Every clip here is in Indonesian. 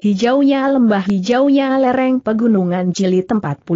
Hijaunya lembah hijaunya lereng pegunungan Cili 48.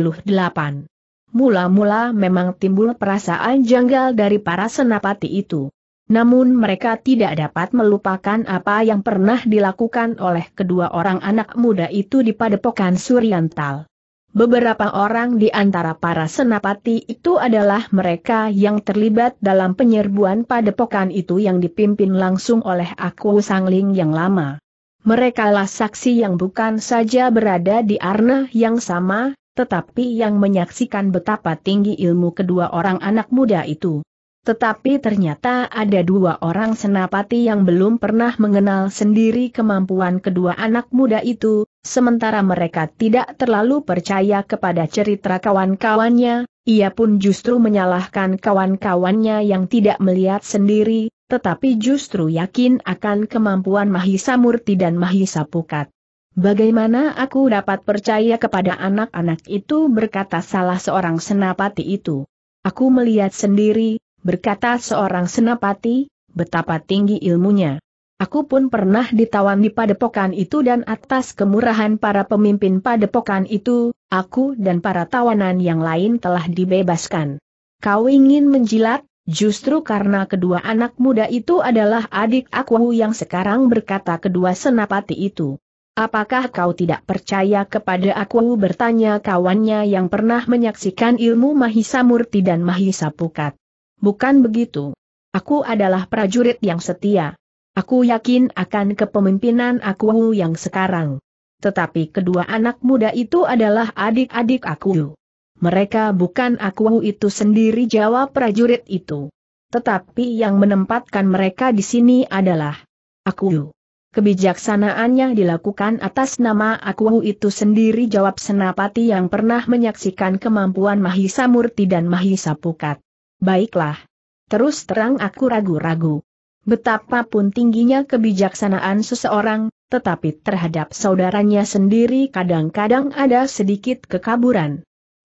Mula-mula memang timbul perasaan janggal dari para senapati itu. Namun mereka tidak dapat melupakan apa yang pernah dilakukan oleh kedua orang anak muda itu di padepokan Suryantal. Beberapa orang di antara para senapati itu adalah mereka yang terlibat dalam penyerbuan padepokan itu yang dipimpin langsung oleh Aku Sangling yang lama. Merekalah saksi yang bukan saja berada di arna yang sama, tetapi yang menyaksikan betapa tinggi ilmu kedua orang anak muda itu. Tetapi ternyata ada dua orang senapati yang belum pernah mengenal sendiri kemampuan kedua anak muda itu, sementara mereka tidak terlalu percaya kepada cerita kawan-kawannya, ia pun justru menyalahkan kawan-kawannya yang tidak melihat sendiri, tetapi justru yakin akan kemampuan Mahisa Murti dan Mahisa Pukat. Bagaimana aku dapat percaya kepada anak-anak itu berkata salah seorang senapati itu. Aku melihat sendiri, berkata seorang senapati, betapa tinggi ilmunya. Aku pun pernah ditawan di padepokan itu dan atas kemurahan para pemimpin padepokan itu, aku dan para tawanan yang lain telah dibebaskan. Kau ingin menjilat? Justru karena kedua anak muda itu adalah adik aku yang sekarang berkata kedua senapati itu. Apakah kau tidak percaya kepada aku bertanya kawannya yang pernah menyaksikan ilmu Mahisa Murti dan Mahisa Pukat. Bukan begitu. Aku adalah prajurit yang setia. Aku yakin akan kepemimpinan aku yang sekarang. Tetapi kedua anak muda itu adalah adik-adik aku. Mereka bukan aku itu sendiri jawab prajurit itu. Tetapi yang menempatkan mereka di sini adalah aku. Kebijaksanaannya dilakukan atas nama aku itu sendiri jawab senapati yang pernah menyaksikan kemampuan Mahisa Murti dan Mahisa Pukat. Baiklah. Terus terang aku ragu-ragu. Betapapun tingginya kebijaksanaan seseorang, tetapi terhadap saudaranya sendiri kadang-kadang ada sedikit kekaburan.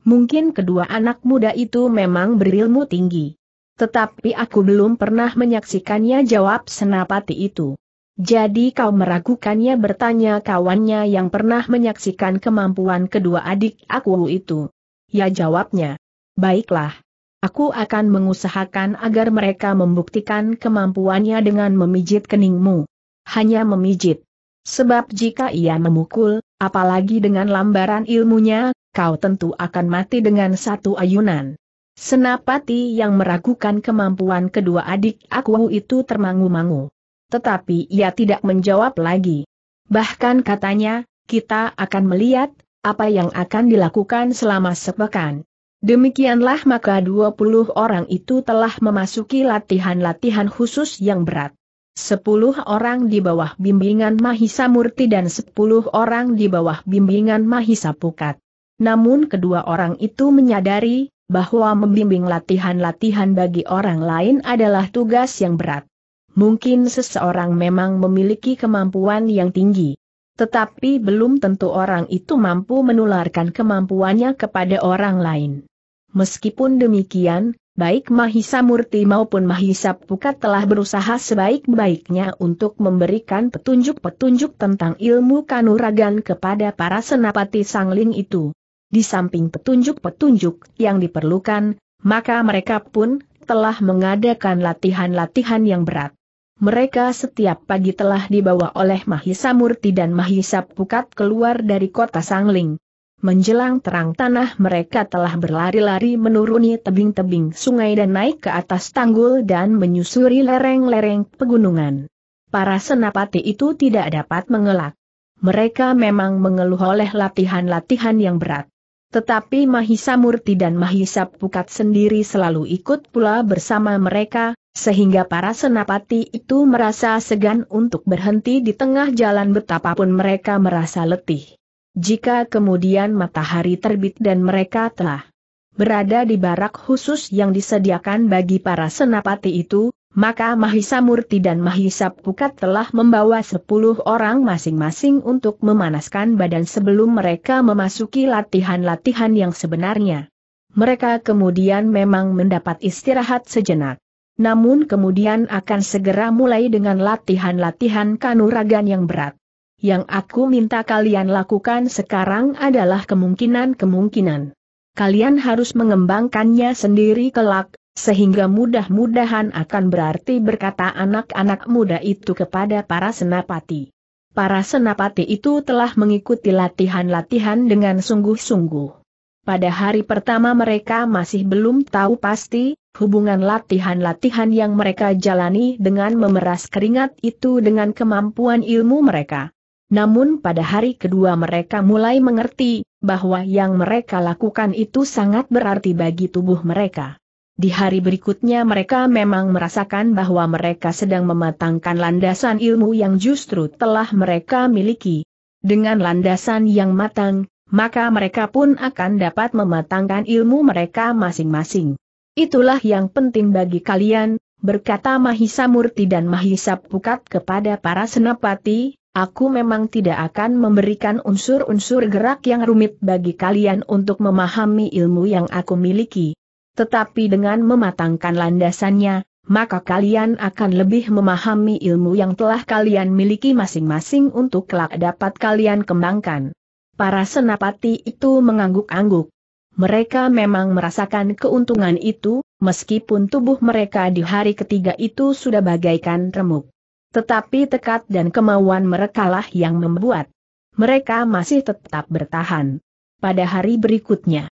Mungkin kedua anak muda itu memang berilmu tinggi. Tetapi aku belum pernah menyaksikannya jawab senapati itu. Jadi kau meragukannya bertanya kawannya yang pernah menyaksikan kemampuan kedua adik aku itu. Ya jawabnya. Baiklah. Aku akan mengusahakan agar mereka membuktikan kemampuannya dengan memijit keningmu. Hanya memijit. Sebab jika ia memukul, apalagi dengan lambaran ilmunya, kau tentu akan mati dengan satu ayunan. Senapati yang meragukan kemampuan kedua adik aku itu termangu-mangu. Tetapi ia tidak menjawab lagi. Bahkan katanya, kita akan melihat, apa yang akan dilakukan selama sepekan. Demikianlah maka 20 orang itu telah memasuki latihan-latihan khusus yang berat. 10 orang di bawah bimbingan Mahisa Murti dan 10 orang di bawah bimbingan Mahisa Pukat. Namun kedua orang itu menyadari bahwa membimbing latihan-latihan bagi orang lain adalah tugas yang berat. Mungkin seseorang memang memiliki kemampuan yang tinggi. Tetapi belum tentu orang itu mampu menularkan kemampuannya kepada orang lain. Meskipun demikian, baik Mahisa Murti maupun Mahisa Pukat telah berusaha sebaik-baiknya untuk memberikan petunjuk-petunjuk tentang ilmu kanuragan kepada para senapati sangling itu. Di samping petunjuk-petunjuk yang diperlukan, maka mereka pun telah mengadakan latihan-latihan yang berat. Mereka setiap pagi telah dibawa oleh Mahisa Murti dan Mahisa Pukat keluar dari kota Sangling. Menjelang terang tanah mereka telah berlari-lari menuruni tebing-tebing sungai dan naik ke atas tanggul dan menyusuri lereng-lereng pegunungan. Para senapati itu tidak dapat mengelak. Mereka memang mengeluh oleh latihan-latihan yang berat. Tetapi Mahisa Murti dan Mahisa Pukat sendiri selalu ikut pula bersama mereka, sehingga para senapati itu merasa segan untuk berhenti di tengah jalan betapapun mereka merasa letih. Jika kemudian matahari terbit dan mereka telah berada di barak khusus yang disediakan bagi para senapati itu, maka Mahisa Murti dan Mahisa Pukat telah membawa sepuluh orang masing-masing untuk memanaskan badan sebelum mereka memasuki latihan-latihan yang sebenarnya. Mereka kemudian memang mendapat istirahat sejenak. Namun kemudian akan segera mulai dengan latihan-latihan kanuragan yang berat. Yang aku minta kalian lakukan sekarang adalah kemungkinan-kemungkinan. Kalian harus mengembangkannya sendiri kelak, sehingga mudah-mudahan akan berarti berkata anak-anak muda itu kepada para senapati. Para senapati itu telah mengikuti latihan-latihan dengan sungguh-sungguh. Pada hari pertama mereka masih belum tahu pasti, hubungan latihan-latihan yang mereka jalani dengan memeras keringat itu dengan kemampuan ilmu mereka. Namun pada hari kedua mereka mulai mengerti, bahwa yang mereka lakukan itu sangat berarti bagi tubuh mereka. Di hari berikutnya mereka memang merasakan bahwa mereka sedang mematangkan landasan ilmu yang justru telah mereka miliki. Dengan landasan yang matang, maka mereka pun akan dapat mematangkan ilmu mereka masing-masing. Itulah yang penting bagi kalian, berkata Mahisa Murti dan Mahisa Pukat kepada para senapati, aku memang tidak akan memberikan unsur-unsur gerak yang rumit bagi kalian untuk memahami ilmu yang aku miliki. Tetapi dengan mematangkan landasannya, maka kalian akan lebih memahami ilmu yang telah kalian miliki masing-masing untuk kelak dapat kalian kembangkan. Para senapati itu mengangguk-angguk. Mereka memang merasakan keuntungan itu, meskipun tubuh mereka di hari ketiga itu sudah bagaikan remuk. Tetapi tekad dan kemauan merekalah yang membuat mereka masih tetap bertahan. Pada hari berikutnya,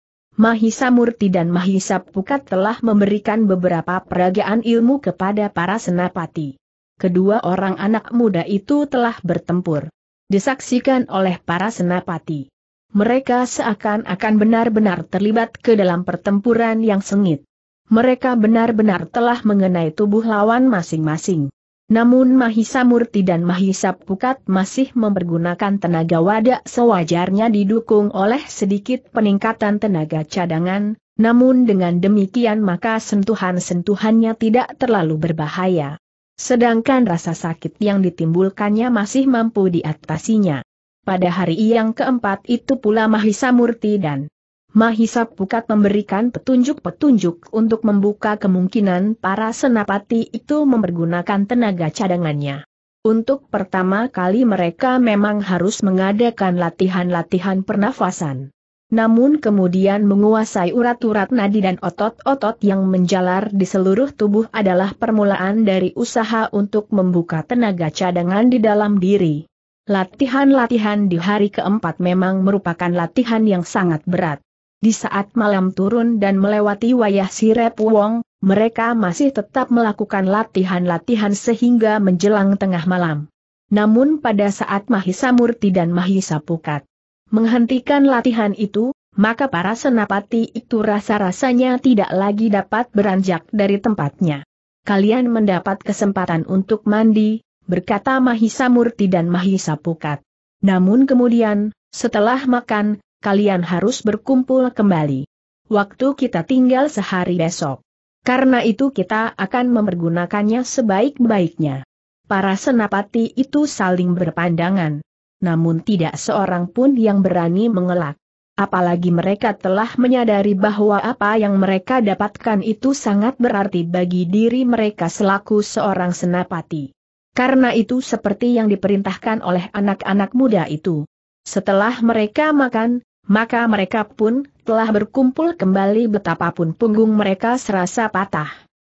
Mahisa Murti dan Mahisa Pukat telah memberikan beberapa peragaan ilmu kepada para senapati. Kedua orang anak muda itu telah bertempur. Disaksikan oleh para senapati. Mereka seakan-akan benar-benar terlibat ke dalam pertempuran yang sengit. Mereka benar-benar telah mengenai tubuh lawan masing-masing. Namun Mahisa Murti dan Mahisa Pukat masih mempergunakan tenaga wadah sewajarnya didukung oleh sedikit peningkatan tenaga cadangan, namun dengan demikian maka sentuhan-sentuhannya tidak terlalu berbahaya. Sedangkan rasa sakit yang ditimbulkannya masih mampu diatasinya. Pada hari yang keempat itu pula Mahisa Murti dan Mahisa Pukat memberikan petunjuk-petunjuk untuk membuka kemungkinan para senapati itu mempergunakan tenaga cadangannya. Untuk pertama kali mereka memang harus mengadakan latihan-latihan pernafasan. Namun kemudian menguasai urat-urat nadi dan otot-otot yang menjalar di seluruh tubuh adalah permulaan dari usaha untuk membuka tenaga cadangan di dalam diri. Latihan-latihan di hari keempat memang merupakan latihan yang sangat berat. Di saat malam turun dan melewati wayah Sirep Wong, mereka masih tetap melakukan latihan-latihan sehingga menjelang tengah malam. Namun pada saat Mahisa Murti dan Mahisa Pukat menghentikan latihan itu, maka para senapati itu rasa-rasanya tidak lagi dapat beranjak dari tempatnya. Kalian mendapat kesempatan untuk mandi, berkata Mahisa Murti dan Mahisa Pukat. Namun kemudian, setelah makan, kalian harus berkumpul kembali. Waktu kita tinggal sehari besok. Karena itu kita akan mempergunakannya sebaik-baiknya. Para senapati itu saling berpandangan. Namun tidak seorang pun yang berani mengelak. Apalagi mereka telah menyadari bahwa apa yang mereka dapatkan itu sangat berarti bagi diri mereka selaku seorang senapati. Karena itu seperti yang diperintahkan oleh anak-anak muda itu. Setelah mereka makan, maka mereka pun telah berkumpul kembali betapapun punggung mereka serasa patah.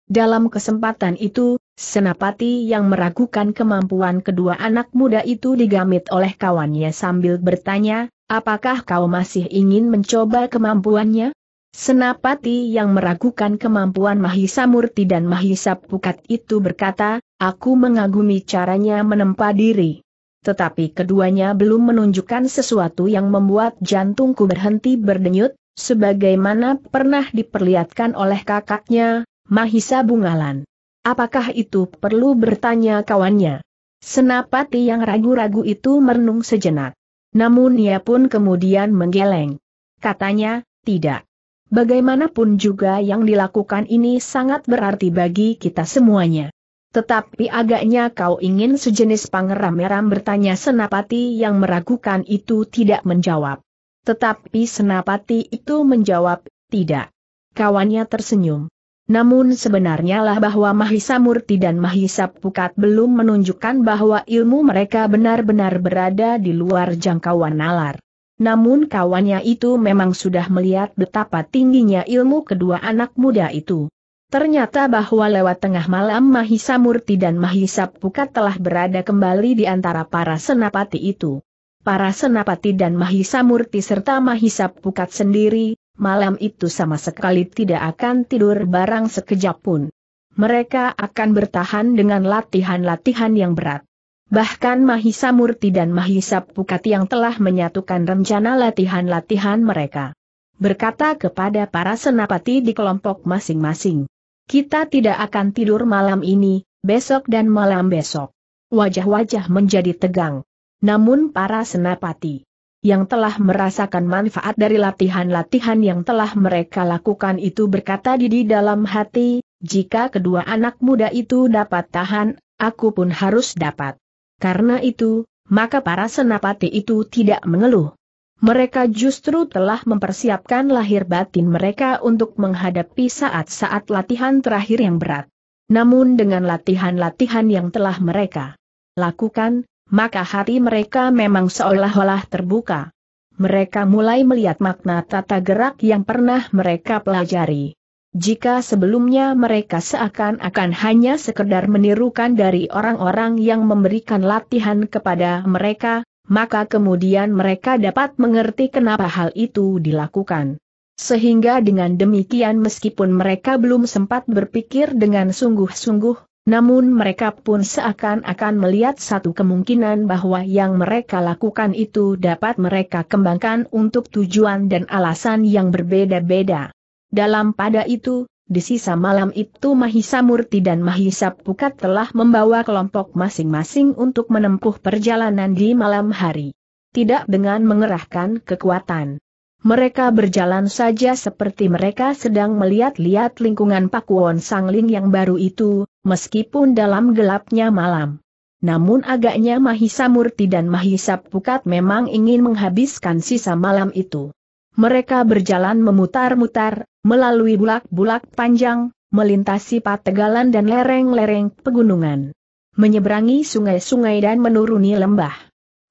Dalam kesempatan itu, Senapati yang meragukan kemampuan kedua anak muda itu digamit oleh kawannya sambil bertanya, apakah kau masih ingin mencoba kemampuannya? Senapati yang meragukan kemampuan Mahisa Murti dan Mahisa Pukat itu berkata, aku mengagumi caranya menempa diri tetapi keduanya belum menunjukkan sesuatu yang membuat jantungku berhenti berdenyut, sebagaimana pernah diperlihatkan oleh kakaknya, Mahisa Bungalan. Apakah itu perlu bertanya kawannya? Senapati yang ragu-ragu itu merenung sejenak. Namun ia pun kemudian menggeleng. Katanya, tidak. Bagaimanapun juga yang dilakukan ini sangat berarti bagi kita semuanya. Tetapi agaknya kau ingin sejenis pangeram-meram bertanya Senapati yang meragukan itu tidak menjawab. Tetapi Senapati itu menjawab, tidak. Kawannya tersenyum. Namun sebenarnya lah bahwa Mahisa Murti dan Mahisa Pukat belum menunjukkan bahwa ilmu mereka benar-benar berada di luar jangkauan nalar. Namun kawannya itu memang sudah melihat betapa tingginya ilmu kedua anak muda itu. Ternyata bahwa lewat tengah malam Mahisa Murti dan Mahisa Pukat telah berada kembali di antara para senapati itu. Para senapati dan Mahisa Murti serta Mahisa Pukat sendiri, malam itu sama sekali tidak akan tidur barang sekejap pun. Mereka akan bertahan dengan latihan-latihan yang berat. Bahkan Mahisa Murti dan Mahisa Pukat yang telah menyatukan rencana latihan-latihan mereka. Berkata kepada para senapati di kelompok masing-masing. Kita tidak akan tidur malam ini, besok dan malam besok. Wajah-wajah menjadi tegang. Namun para senapati yang telah merasakan manfaat dari latihan-latihan yang telah mereka lakukan itu berkata di dalam hati, jika kedua anak muda itu dapat tahan, aku pun harus dapat. Karena itu, maka para senapati itu tidak mengeluh. Mereka justru telah mempersiapkan lahir batin mereka untuk menghadapi saat-saat latihan terakhir yang berat. Namun dengan latihan-latihan yang telah mereka lakukan, maka hati mereka memang seolah-olah terbuka. Mereka mulai melihat makna tata gerak yang pernah mereka pelajari. Jika sebelumnya mereka seakan-akan hanya sekedar menirukan dari orang-orang yang memberikan latihan kepada mereka, maka kemudian mereka dapat mengerti kenapa hal itu dilakukan. Sehingga dengan demikian meskipun mereka belum sempat berpikir dengan sungguh-sungguh, namun mereka pun seakan-akan melihat satu kemungkinan bahwa yang mereka lakukan itu dapat mereka kembangkan untuk tujuan dan alasan yang berbeda-beda. Dalam pada itu, di sisa malam itu Mahisa Murti dan Mahisa Pukat telah membawa kelompok masing-masing untuk menempuh perjalanan di malam hari. Tidak dengan mengerahkan kekuatan. Mereka berjalan saja seperti mereka sedang melihat-lihat lingkungan Pakuwon Sangling yang baru itu, meskipun dalam gelapnya malam. Namun agaknya Mahisa Murti dan Mahisa Pukat memang ingin menghabiskan sisa malam itu. Mereka berjalan memutar-mutar, melalui bulak-bulak panjang, melintasi pategalan dan lereng-lereng pegunungan. Menyeberangi sungai-sungai dan menuruni lembah.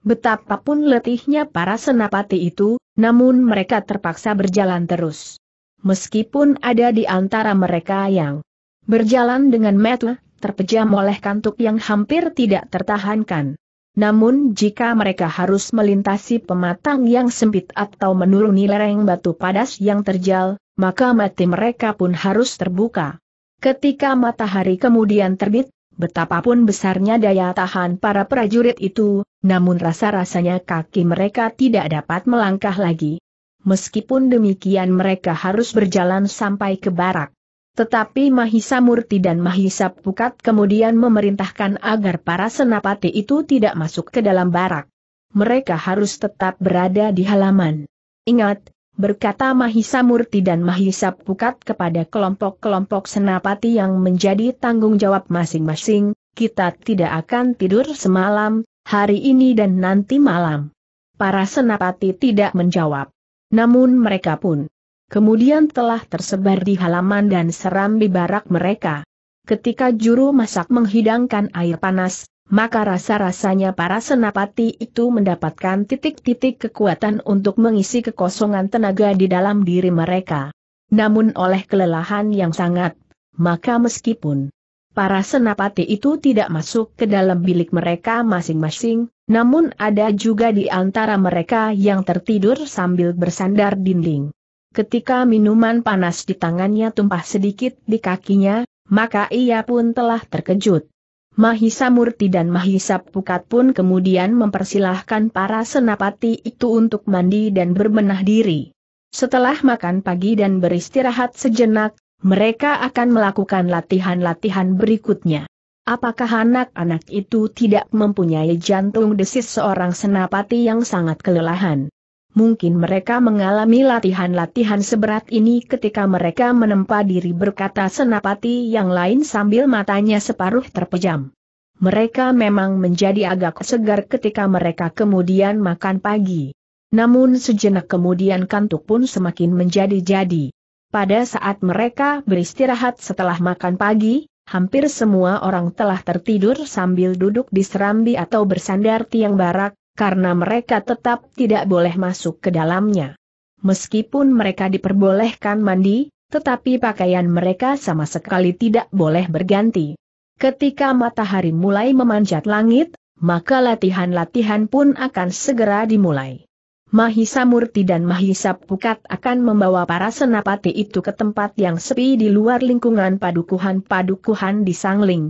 Betapapun letihnya para senapati itu, namun mereka terpaksa berjalan terus. Meskipun ada di antara mereka yang berjalan dengan metu, terpejam oleh kantuk yang hampir tidak tertahankan. Namun jika mereka harus melintasi pematang yang sempit atau menuruni lereng batu padas yang terjal, maka mati mereka pun harus terbuka. Ketika matahari kemudian terbit, betapapun besarnya daya tahan para prajurit itu, namun rasa-rasanya kaki mereka tidak dapat melangkah lagi. Meskipun demikian mereka harus berjalan sampai ke barak. Tetapi Mahisa Murti dan Mahisa Pukat kemudian memerintahkan agar para senapati itu tidak masuk ke dalam barak. Mereka harus tetap berada di halaman. Ingat, berkata Mahisa Murti dan Mahisa Pukat kepada kelompok-kelompok senapati yang menjadi tanggung jawab masing-masing, kita tidak akan tidur semalam, hari ini dan nanti malam. Para senapati tidak menjawab. Namun mereka pun kemudian telah tersebar di halaman dan seram di barak mereka. Ketika juru masak menghidangkan air panas, maka rasa-rasanya para senapati itu mendapatkan titik-titik kekuatan untuk mengisi kekosongan tenaga di dalam diri mereka. Namun oleh kelelahan yang sangat, maka meskipun para senapati itu tidak masuk ke dalam bilik mereka masing-masing, namun ada juga di antara mereka yang tertidur sambil bersandar dinding. Ketika minuman panas di tangannya tumpah sedikit di kakinya, maka ia pun telah terkejut. Mahisa Murti dan Mahisa Pukat pun kemudian mempersilahkan para senapati itu untuk mandi dan berbenah diri. Setelah makan pagi dan beristirahat sejenak, mereka akan melakukan latihan-latihan berikutnya. Apakah anak-anak itu tidak mempunyai jantung desis seorang senapati yang sangat kelelahan? Mungkin mereka mengalami latihan-latihan seberat ini ketika mereka menempa diri berkata senapati yang lain sambil matanya separuh terpejam. Mereka memang menjadi agak segar ketika mereka kemudian makan pagi. Namun sejenak kemudian kantuk pun semakin menjadi-jadi. Pada saat mereka beristirahat setelah makan pagi, hampir semua orang telah tertidur sambil duduk di serambi atau bersandar tiang barak, karena mereka tetap tidak boleh masuk ke dalamnya. Meskipun mereka diperbolehkan mandi, tetapi pakaian mereka sama sekali tidak boleh berganti. Ketika matahari mulai memanjat langit, maka latihan-latihan pun akan segera dimulai. Mahisa Murti dan Mahisa Pukat akan membawa para senapati itu ke tempat yang sepi di luar lingkungan padukuhan-padukuhan di Sangling.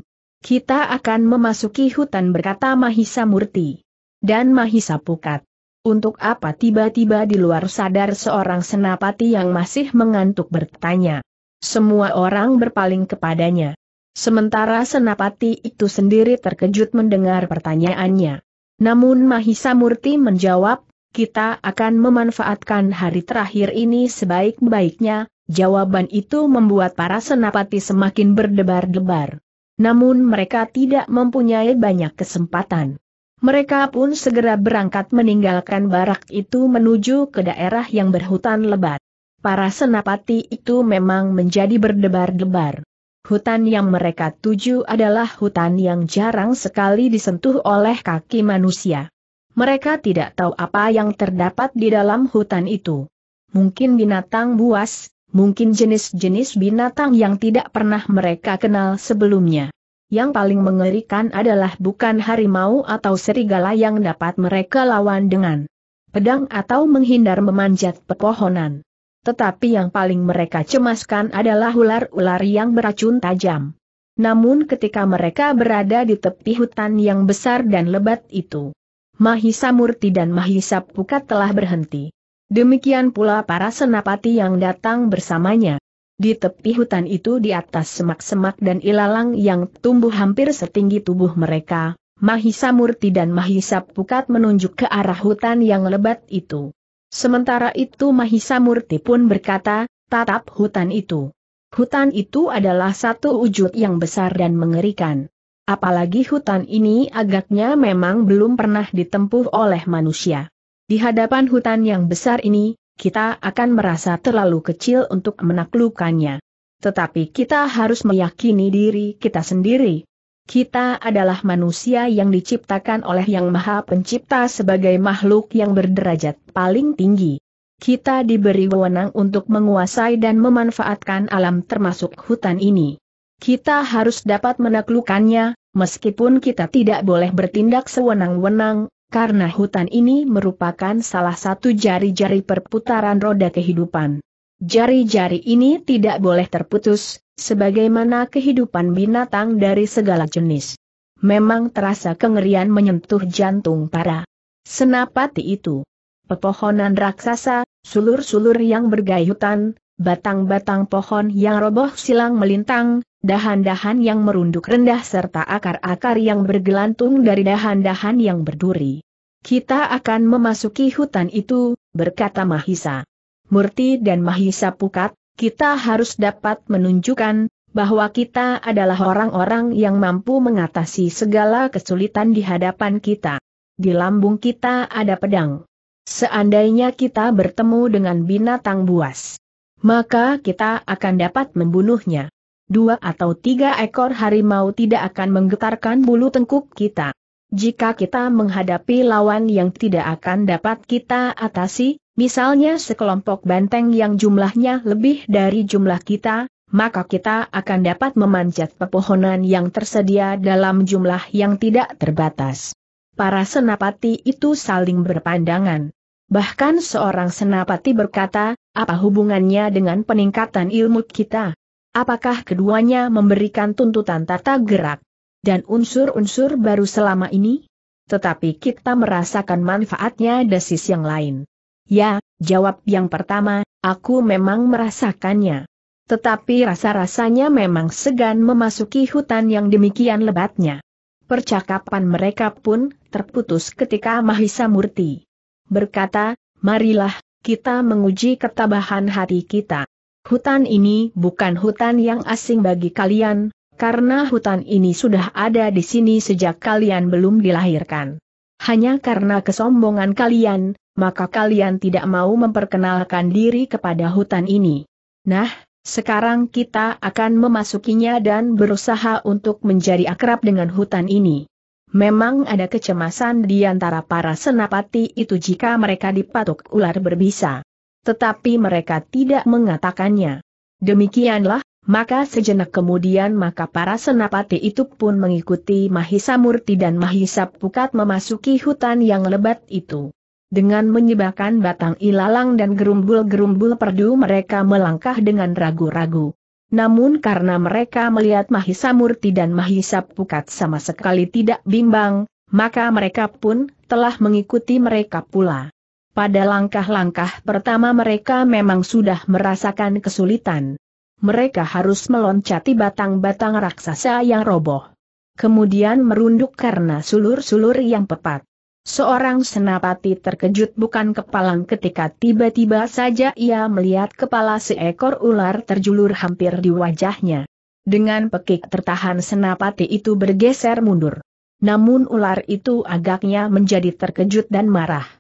Kita akan memasuki hutan berkata Mahisa Murti dan Mahisa Pukat. Untuk apa tiba-tiba di luar sadar seorang senapati yang masih mengantuk bertanya. Semua orang berpaling kepadanya. Sementara senapati itu sendiri terkejut mendengar pertanyaannya. Namun Mahisa Murti menjawab, kita akan memanfaatkan hari terakhir ini sebaik-baiknya, jawaban itu membuat para senapati semakin berdebar-debar. Namun mereka tidak mempunyai banyak kesempatan. Mereka pun segera berangkat meninggalkan barak itu menuju ke daerah yang berhutan lebat. Para senapati itu memang menjadi berdebar-debar. Hutan yang mereka tuju adalah hutan yang jarang sekali disentuh oleh kaki manusia. Mereka tidak tahu apa yang terdapat di dalam hutan itu. Mungkin binatang buas, mungkin jenis-jenis binatang yang tidak pernah mereka kenal sebelumnya yang paling mengerikan adalah bukan harimau atau serigala yang dapat mereka lawan dengan pedang atau menghindar memanjat pepohonan. Tetapi yang paling mereka cemaskan adalah ular-ular yang beracun tajam. Namun ketika mereka berada di tepi hutan yang besar dan lebat itu, Mahisa Murti dan Mahisa Pukat telah berhenti. Demikian pula para senapati yang datang bersamanya. Di tepi hutan itu di atas semak-semak dan ilalang yang tumbuh hampir setinggi tubuh mereka, Mahisa Murti dan Mahisa Pukat menunjuk ke arah hutan yang lebat itu. Sementara itu Mahisa Murti pun berkata, tatap hutan itu. Hutan itu adalah satu wujud yang besar dan mengerikan. Apalagi hutan ini agaknya memang belum pernah ditempuh oleh manusia. Di hadapan hutan yang besar ini, kita akan merasa terlalu kecil untuk menaklukannya. Tetapi kita harus meyakini diri kita sendiri. Kita adalah manusia yang diciptakan oleh Yang Maha Pencipta sebagai makhluk yang berderajat paling tinggi. Kita diberi wewenang untuk menguasai dan memanfaatkan alam termasuk hutan ini. Kita harus dapat menaklukkannya, meskipun kita tidak boleh bertindak sewenang-wenang, karena hutan ini merupakan salah satu jari-jari perputaran roda kehidupan. Jari-jari ini tidak boleh terputus, sebagaimana kehidupan binatang dari segala jenis. Memang terasa kengerian menyentuh jantung para senapati itu. Pepohonan raksasa, sulur-sulur yang bergayutan, batang-batang pohon yang roboh silang melintang, dahan-dahan yang merunduk rendah serta akar-akar yang bergelantung dari dahan-dahan yang berduri. Kita akan memasuki hutan itu, berkata Mahisa. Murti dan Mahisa Pukat, kita harus dapat menunjukkan bahwa kita adalah orang-orang yang mampu mengatasi segala kesulitan di hadapan kita. Di lambung kita ada pedang. Seandainya kita bertemu dengan binatang buas, maka kita akan dapat membunuhnya dua atau tiga ekor harimau tidak akan menggetarkan bulu tengkuk kita. Jika kita menghadapi lawan yang tidak akan dapat kita atasi, misalnya sekelompok banteng yang jumlahnya lebih dari jumlah kita, maka kita akan dapat memanjat pepohonan yang tersedia dalam jumlah yang tidak terbatas. Para senapati itu saling berpandangan. Bahkan seorang senapati berkata, apa hubungannya dengan peningkatan ilmu kita? apakah keduanya memberikan tuntutan tata gerak dan unsur-unsur baru selama ini? Tetapi kita merasakan manfaatnya dari sisi yang lain. Ya, jawab yang pertama, aku memang merasakannya. Tetapi rasa-rasanya memang segan memasuki hutan yang demikian lebatnya. Percakapan mereka pun terputus ketika Mahisa Murti berkata, marilah, kita menguji ketabahan hati kita. Hutan ini bukan hutan yang asing bagi kalian, karena hutan ini sudah ada di sini sejak kalian belum dilahirkan. Hanya karena kesombongan kalian, maka kalian tidak mau memperkenalkan diri kepada hutan ini. Nah, sekarang kita akan memasukinya dan berusaha untuk menjadi akrab dengan hutan ini. Memang ada kecemasan di antara para senapati itu jika mereka dipatuk ular berbisa tetapi mereka tidak mengatakannya. Demikianlah, maka sejenak kemudian maka para senapati itu pun mengikuti Mahisa Murti dan Mahisa Pukat memasuki hutan yang lebat itu. Dengan menyebabkan batang ilalang dan gerumbul-gerumbul perdu mereka melangkah dengan ragu-ragu. Namun karena mereka melihat Mahisa Murti dan Mahisa Pukat sama sekali tidak bimbang, maka mereka pun telah mengikuti mereka pula. Pada langkah-langkah pertama mereka memang sudah merasakan kesulitan. Mereka harus meloncati batang-batang raksasa yang roboh. Kemudian merunduk karena sulur-sulur yang pepat. Seorang senapati terkejut bukan kepalang ketika tiba-tiba saja ia melihat kepala seekor ular terjulur hampir di wajahnya. Dengan pekik tertahan senapati itu bergeser mundur. Namun ular itu agaknya menjadi terkejut dan marah.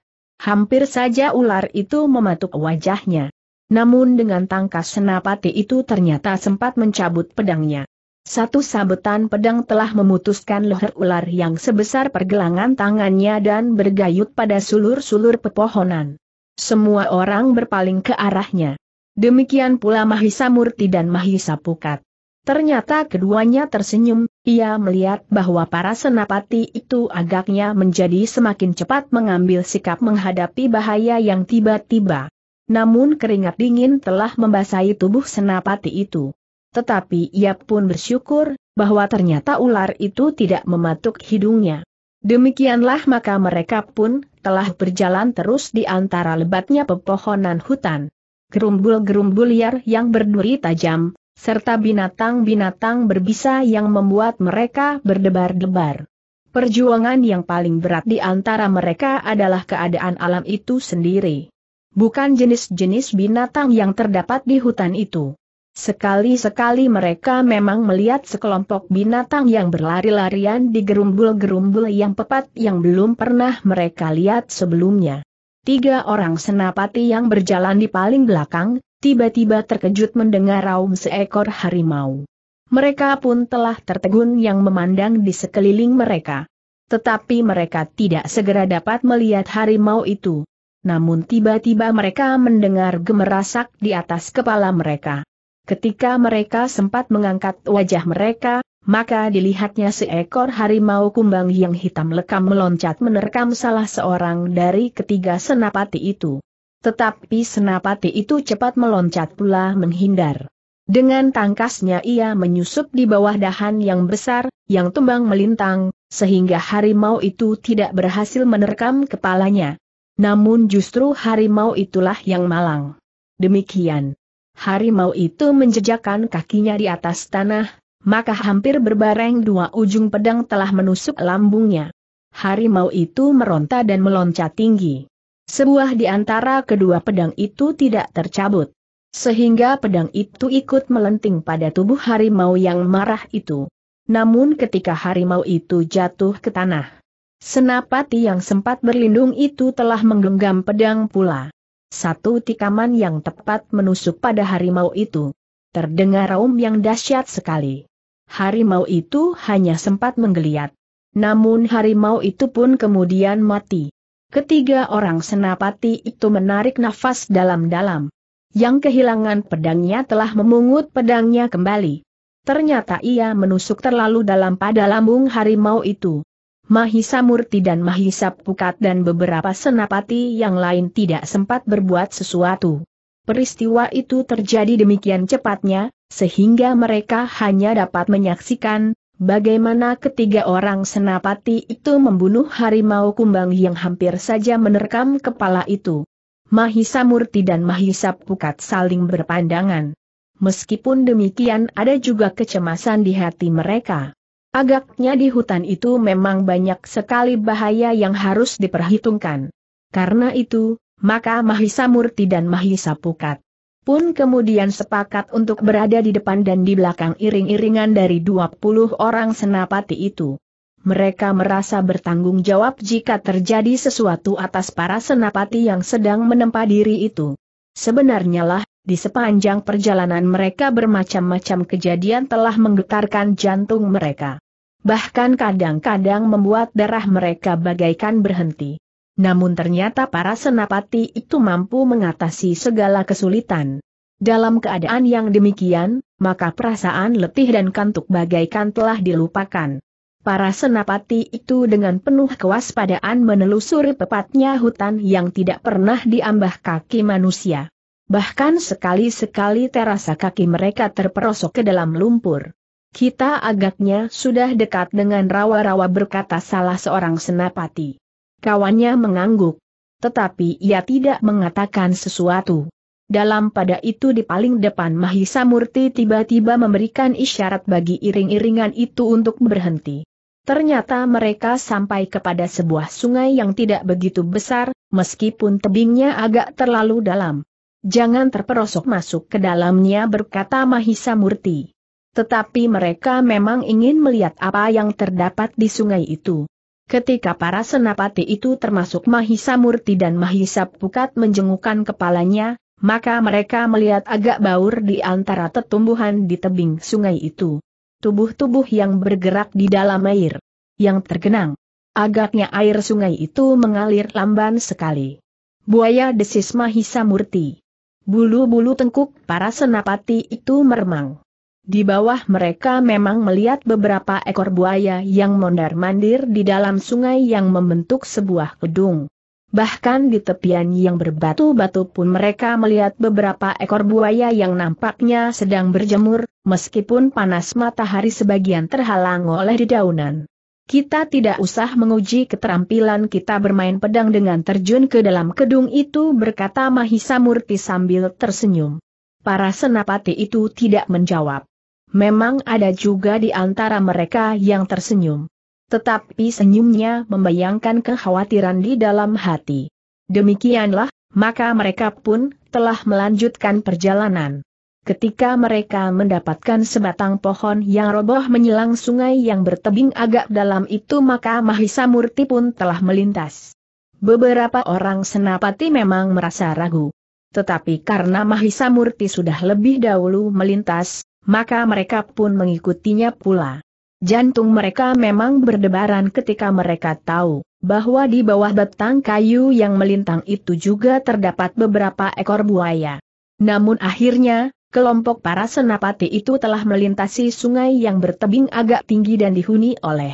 Hampir saja ular itu mematuk wajahnya. Namun dengan tangkas senapati itu ternyata sempat mencabut pedangnya. Satu sabetan pedang telah memutuskan leher ular yang sebesar pergelangan tangannya dan bergayut pada sulur-sulur pepohonan. Semua orang berpaling ke arahnya. Demikian pula Mahisa Murti dan Mahisa Pukat. Ternyata keduanya tersenyum, ia melihat bahwa para senapati itu agaknya menjadi semakin cepat mengambil sikap menghadapi bahaya yang tiba-tiba. Namun keringat dingin telah membasahi tubuh senapati itu. Tetapi ia pun bersyukur, bahwa ternyata ular itu tidak mematuk hidungnya. Demikianlah maka mereka pun telah berjalan terus di antara lebatnya pepohonan hutan. Gerumbul-gerumbul liar yang berduri tajam, serta binatang-binatang berbisa yang membuat mereka berdebar-debar. Perjuangan yang paling berat di antara mereka adalah keadaan alam itu sendiri. Bukan jenis-jenis binatang yang terdapat di hutan itu. Sekali-sekali mereka memang melihat sekelompok binatang yang berlari-larian di gerumbul-gerumbul yang pepat yang belum pernah mereka lihat sebelumnya. Tiga orang senapati yang berjalan di paling belakang, tiba-tiba terkejut mendengar raum seekor harimau. Mereka pun telah tertegun yang memandang di sekeliling mereka. Tetapi mereka tidak segera dapat melihat harimau itu. Namun tiba-tiba mereka mendengar gemerasak di atas kepala mereka. Ketika mereka sempat mengangkat wajah mereka, maka dilihatnya seekor harimau kumbang yang hitam lekam meloncat menerkam salah seorang dari ketiga senapati itu. Tetapi senapati itu cepat meloncat pula menghindar. Dengan tangkasnya ia menyusup di bawah dahan yang besar, yang tumbang melintang, sehingga harimau itu tidak berhasil menerkam kepalanya. Namun justru harimau itulah yang malang. Demikian. Harimau itu menjejakkan kakinya di atas tanah, maka hampir berbareng dua ujung pedang telah menusuk lambungnya. Harimau itu meronta dan meloncat tinggi. Sebuah di antara kedua pedang itu tidak tercabut. Sehingga pedang itu ikut melenting pada tubuh harimau yang marah itu. Namun ketika harimau itu jatuh ke tanah, senapati yang sempat berlindung itu telah menggenggam pedang pula. Satu tikaman yang tepat menusuk pada harimau itu. Terdengar raum yang dahsyat sekali harimau itu hanya sempat menggeliat. Namun harimau itu pun kemudian mati. Ketiga orang senapati itu menarik nafas dalam-dalam. Yang kehilangan pedangnya telah memungut pedangnya kembali. Ternyata ia menusuk terlalu dalam pada lambung harimau itu. Mahisa Murti dan Mahisa Pukat dan beberapa senapati yang lain tidak sempat berbuat sesuatu. Peristiwa itu terjadi demikian cepatnya, sehingga mereka hanya dapat menyaksikan bagaimana ketiga orang senapati itu membunuh harimau kumbang yang hampir saja menerkam kepala itu. Mahisa Murti dan Mahisa Pukat saling berpandangan. Meskipun demikian ada juga kecemasan di hati mereka. Agaknya di hutan itu memang banyak sekali bahaya yang harus diperhitungkan. Karena itu, maka Mahisa Murti dan Mahisa Pukat pun kemudian sepakat untuk berada di depan dan di belakang iring-iringan dari 20 orang senapati itu. Mereka merasa bertanggung jawab jika terjadi sesuatu atas para senapati yang sedang menempa diri itu. Sebenarnya lah, di sepanjang perjalanan mereka bermacam-macam kejadian telah menggetarkan jantung mereka. Bahkan kadang-kadang membuat darah mereka bagaikan berhenti. Namun ternyata para senapati itu mampu mengatasi segala kesulitan. Dalam keadaan yang demikian, maka perasaan letih dan kantuk bagaikan telah dilupakan. Para senapati itu dengan penuh kewaspadaan menelusuri pepatnya hutan yang tidak pernah diambah kaki manusia. Bahkan sekali-sekali terasa kaki mereka terperosok ke dalam lumpur. Kita agaknya sudah dekat dengan rawa-rawa berkata salah seorang senapati. Kawannya mengangguk. Tetapi ia tidak mengatakan sesuatu. Dalam pada itu di paling depan Mahisa Murti tiba-tiba memberikan isyarat bagi iring-iringan itu untuk berhenti. Ternyata mereka sampai kepada sebuah sungai yang tidak begitu besar, meskipun tebingnya agak terlalu dalam. Jangan terperosok masuk ke dalamnya berkata Mahisa Murti. Tetapi mereka memang ingin melihat apa yang terdapat di sungai itu. Ketika para senapati itu termasuk Mahisa Murti dan Mahisa Pukat menjengukkan kepalanya, maka mereka melihat agak baur di antara tetumbuhan di tebing sungai itu. Tubuh-tubuh yang bergerak di dalam air. Yang tergenang. Agaknya air sungai itu mengalir lamban sekali. Buaya desis Mahisa Murti. Bulu-bulu tengkuk para senapati itu meremang. Di bawah mereka memang melihat beberapa ekor buaya yang mondar-mandir di dalam sungai yang membentuk sebuah gedung. Bahkan di tepian yang berbatu-batu pun mereka melihat beberapa ekor buaya yang nampaknya sedang berjemur, meskipun panas matahari sebagian terhalang oleh dedaunan. Kita tidak usah menguji keterampilan kita bermain pedang dengan terjun ke dalam gedung itu berkata Mahisa Murti sambil tersenyum. Para senapati itu tidak menjawab. Memang ada juga di antara mereka yang tersenyum. Tetapi senyumnya membayangkan kekhawatiran di dalam hati. Demikianlah, maka mereka pun telah melanjutkan perjalanan. Ketika mereka mendapatkan sebatang pohon yang roboh menyelang sungai yang bertebing agak dalam itu maka Mahisa Murti pun telah melintas. Beberapa orang senapati memang merasa ragu. Tetapi karena Mahisa Murti sudah lebih dahulu melintas, maka mereka pun mengikutinya pula. Jantung mereka memang berdebaran ketika mereka tahu bahwa di bawah batang kayu yang melintang itu juga terdapat beberapa ekor buaya. Namun akhirnya, kelompok para senapati itu telah melintasi sungai yang bertebing agak tinggi dan dihuni oleh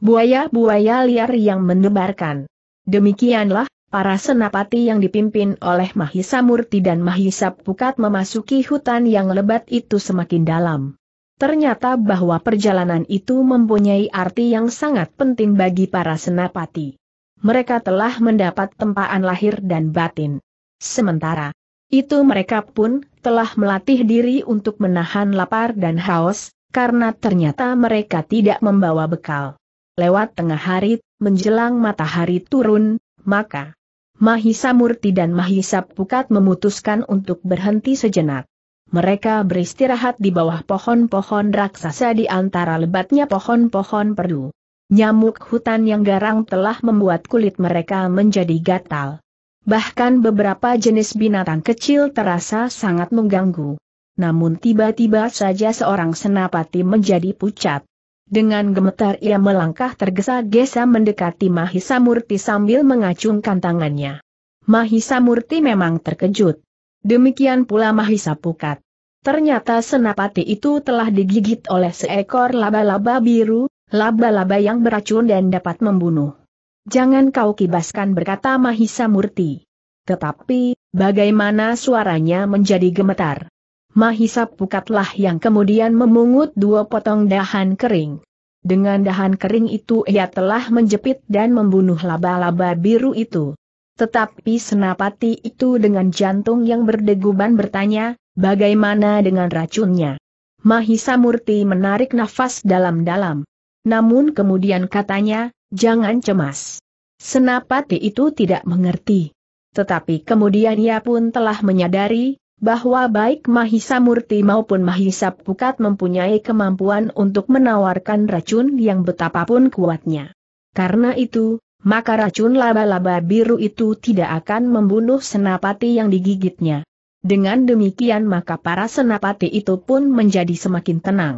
buaya-buaya liar yang mendebarkan. Demikianlah, Para senapati yang dipimpin oleh Mahisa Murti dan Mahisa Pukat memasuki hutan yang lebat itu semakin dalam. Ternyata bahwa perjalanan itu mempunyai arti yang sangat penting bagi para senapati. Mereka telah mendapat tempaan lahir dan batin. Sementara itu mereka pun telah melatih diri untuk menahan lapar dan haus, karena ternyata mereka tidak membawa bekal. Lewat tengah hari, menjelang matahari turun, maka Mahisa Murti dan Mahisa Pukat memutuskan untuk berhenti sejenak. Mereka beristirahat di bawah pohon-pohon raksasa di antara lebatnya pohon-pohon perdu. Nyamuk hutan yang garang telah membuat kulit mereka menjadi gatal. Bahkan beberapa jenis binatang kecil terasa sangat mengganggu. Namun tiba-tiba saja seorang senapati menjadi pucat. Dengan gemetar ia melangkah tergesa-gesa mendekati Mahisa Murti sambil mengacungkan tangannya. Mahisa Murti memang terkejut. Demikian pula Mahisa Pukat. Ternyata senapati itu telah digigit oleh seekor laba-laba biru, laba-laba yang beracun dan dapat membunuh. Jangan kau kibaskan berkata Mahisa Murti. Tetapi, bagaimana suaranya menjadi gemetar. Mahisa Pukatlah yang kemudian memungut dua potong dahan kering. Dengan dahan kering itu ia telah menjepit dan membunuh laba-laba biru itu. Tetapi Senapati itu dengan jantung yang berdeguban bertanya, bagaimana dengan racunnya? Mahisa Murti menarik nafas dalam-dalam. Namun kemudian katanya, jangan cemas. Senapati itu tidak mengerti. Tetapi kemudian ia pun telah menyadari, bahwa baik Mahisa Murti maupun Mahisa Pukat mempunyai kemampuan untuk menawarkan racun yang betapapun kuatnya. Karena itu, maka racun laba-laba biru itu tidak akan membunuh senapati yang digigitnya. Dengan demikian maka para senapati itu pun menjadi semakin tenang.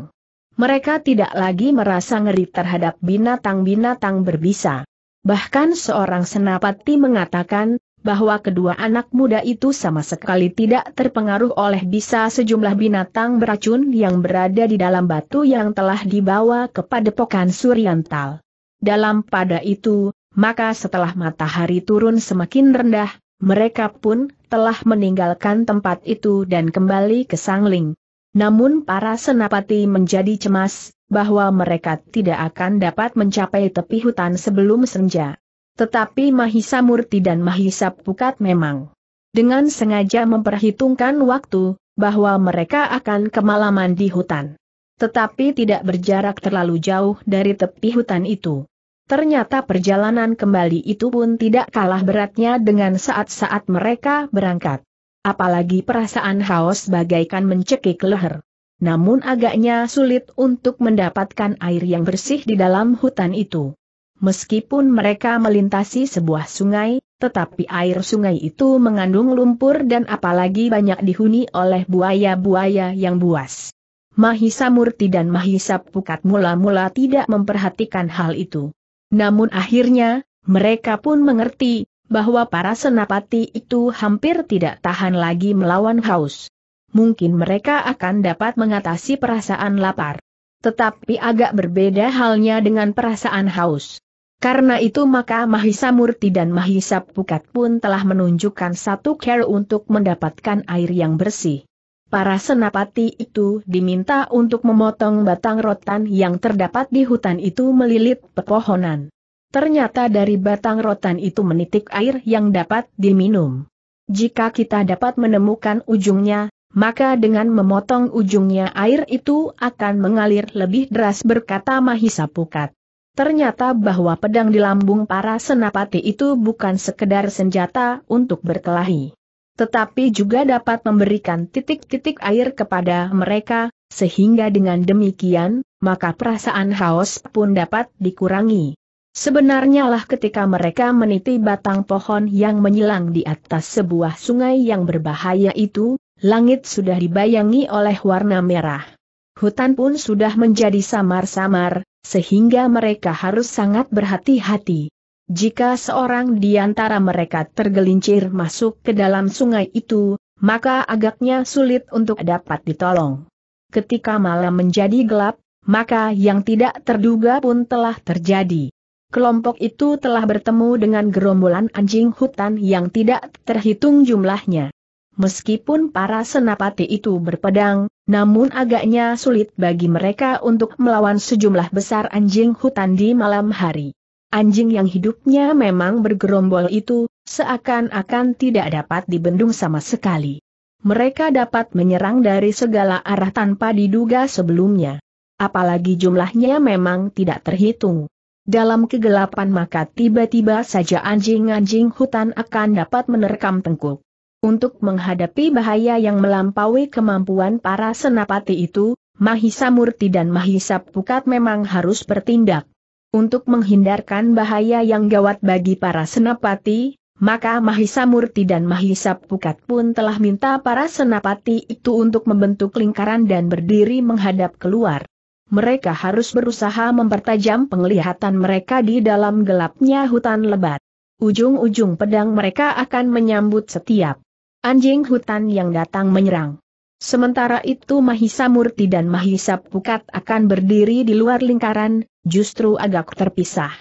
Mereka tidak lagi merasa ngeri terhadap binatang-binatang berbisa. Bahkan seorang senapati mengatakan, bahwa kedua anak muda itu sama sekali tidak terpengaruh oleh bisa sejumlah binatang beracun yang berada di dalam batu yang telah dibawa kepada pokan suriantal. Dalam pada itu, maka setelah matahari turun semakin rendah, mereka pun telah meninggalkan tempat itu dan kembali ke Sangling. Namun para senapati menjadi cemas, bahwa mereka tidak akan dapat mencapai tepi hutan sebelum senja. Tetapi Mahisa Murti dan Mahisa Pukat memang dengan sengaja memperhitungkan waktu, bahwa mereka akan kemalaman di hutan. Tetapi tidak berjarak terlalu jauh dari tepi hutan itu. Ternyata perjalanan kembali itu pun tidak kalah beratnya dengan saat-saat mereka berangkat. Apalagi perasaan haus bagaikan mencekik leher. Namun agaknya sulit untuk mendapatkan air yang bersih di dalam hutan itu. Meskipun mereka melintasi sebuah sungai, tetapi air sungai itu mengandung lumpur dan apalagi banyak dihuni oleh buaya-buaya yang buas. Mahisa Murti dan Mahisa Pukat mula-mula tidak memperhatikan hal itu. Namun akhirnya, mereka pun mengerti, bahwa para senapati itu hampir tidak tahan lagi melawan haus. Mungkin mereka akan dapat mengatasi perasaan lapar. Tetapi agak berbeda halnya dengan perasaan haus. Karena itu maka Mahisa Murti dan Mahisa Pukat pun telah menunjukkan satu care untuk mendapatkan air yang bersih. Para senapati itu diminta untuk memotong batang rotan yang terdapat di hutan itu melilit pepohonan. Ternyata dari batang rotan itu menitik air yang dapat diminum. Jika kita dapat menemukan ujungnya, maka dengan memotong ujungnya air itu akan mengalir lebih deras berkata Mahisa Pukat. Ternyata bahwa pedang di lambung para senapati itu bukan sekedar senjata untuk berkelahi. Tetapi juga dapat memberikan titik-titik air kepada mereka, sehingga dengan demikian, maka perasaan haus pun dapat dikurangi. Sebenarnya lah ketika mereka meniti batang pohon yang menyilang di atas sebuah sungai yang berbahaya itu, langit sudah dibayangi oleh warna merah. Hutan pun sudah menjadi samar-samar, sehingga mereka harus sangat berhati-hati. Jika seorang di antara mereka tergelincir masuk ke dalam sungai itu, maka agaknya sulit untuk dapat ditolong. Ketika malam menjadi gelap, maka yang tidak terduga pun telah terjadi. Kelompok itu telah bertemu dengan gerombolan anjing hutan yang tidak terhitung jumlahnya. Meskipun para senapati itu berpedang, namun agaknya sulit bagi mereka untuk melawan sejumlah besar anjing hutan di malam hari. Anjing yang hidupnya memang bergerombol itu, seakan-akan tidak dapat dibendung sama sekali. Mereka dapat menyerang dari segala arah tanpa diduga sebelumnya. Apalagi jumlahnya memang tidak terhitung. Dalam kegelapan maka tiba-tiba saja anjing-anjing hutan akan dapat menerkam tengkuk. Untuk menghadapi bahaya yang melampaui kemampuan para senapati itu, Mahisa Murti dan Mahisa Pukat memang harus bertindak. Untuk menghindarkan bahaya yang gawat bagi para senapati, maka Mahisa Murti dan Mahisa Pukat pun telah minta para senapati itu untuk membentuk lingkaran dan berdiri menghadap keluar. Mereka harus berusaha mempertajam penglihatan mereka di dalam gelapnya hutan lebat. Ujung-ujung pedang mereka akan menyambut setiap Anjing hutan yang datang menyerang. Sementara itu Mahisa Murti dan Mahisa Pukat akan berdiri di luar lingkaran, justru agak terpisah.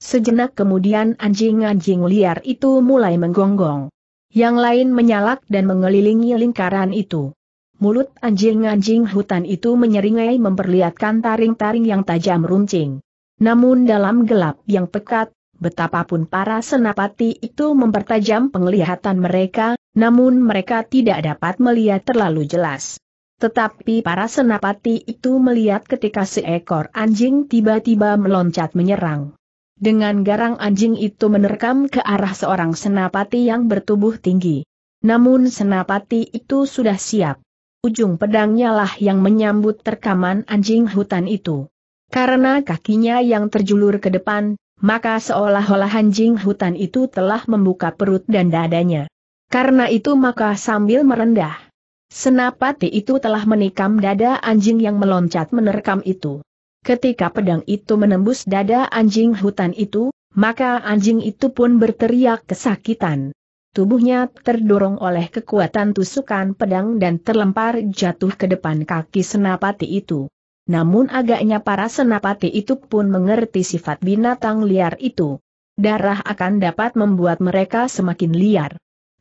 Sejenak kemudian anjing-anjing liar itu mulai menggonggong. Yang lain menyalak dan mengelilingi lingkaran itu. Mulut anjing-anjing hutan itu menyeringai memperlihatkan taring-taring yang tajam runcing. Namun dalam gelap yang pekat, betapapun para senapati itu mempertajam penglihatan mereka, namun mereka tidak dapat melihat terlalu jelas. Tetapi para senapati itu melihat ketika seekor anjing tiba-tiba meloncat menyerang. Dengan garang anjing itu menerkam ke arah seorang senapati yang bertubuh tinggi. Namun senapati itu sudah siap. Ujung pedangnya lah yang menyambut terkaman anjing hutan itu. Karena kakinya yang terjulur ke depan, maka seolah-olah anjing hutan itu telah membuka perut dan dadanya. Karena itu maka sambil merendah. Senapati itu telah menikam dada anjing yang meloncat menerkam itu. Ketika pedang itu menembus dada anjing hutan itu, maka anjing itu pun berteriak kesakitan. Tubuhnya terdorong oleh kekuatan tusukan pedang dan terlempar jatuh ke depan kaki senapati itu. Namun agaknya para senapati itu pun mengerti sifat binatang liar itu. Darah akan dapat membuat mereka semakin liar.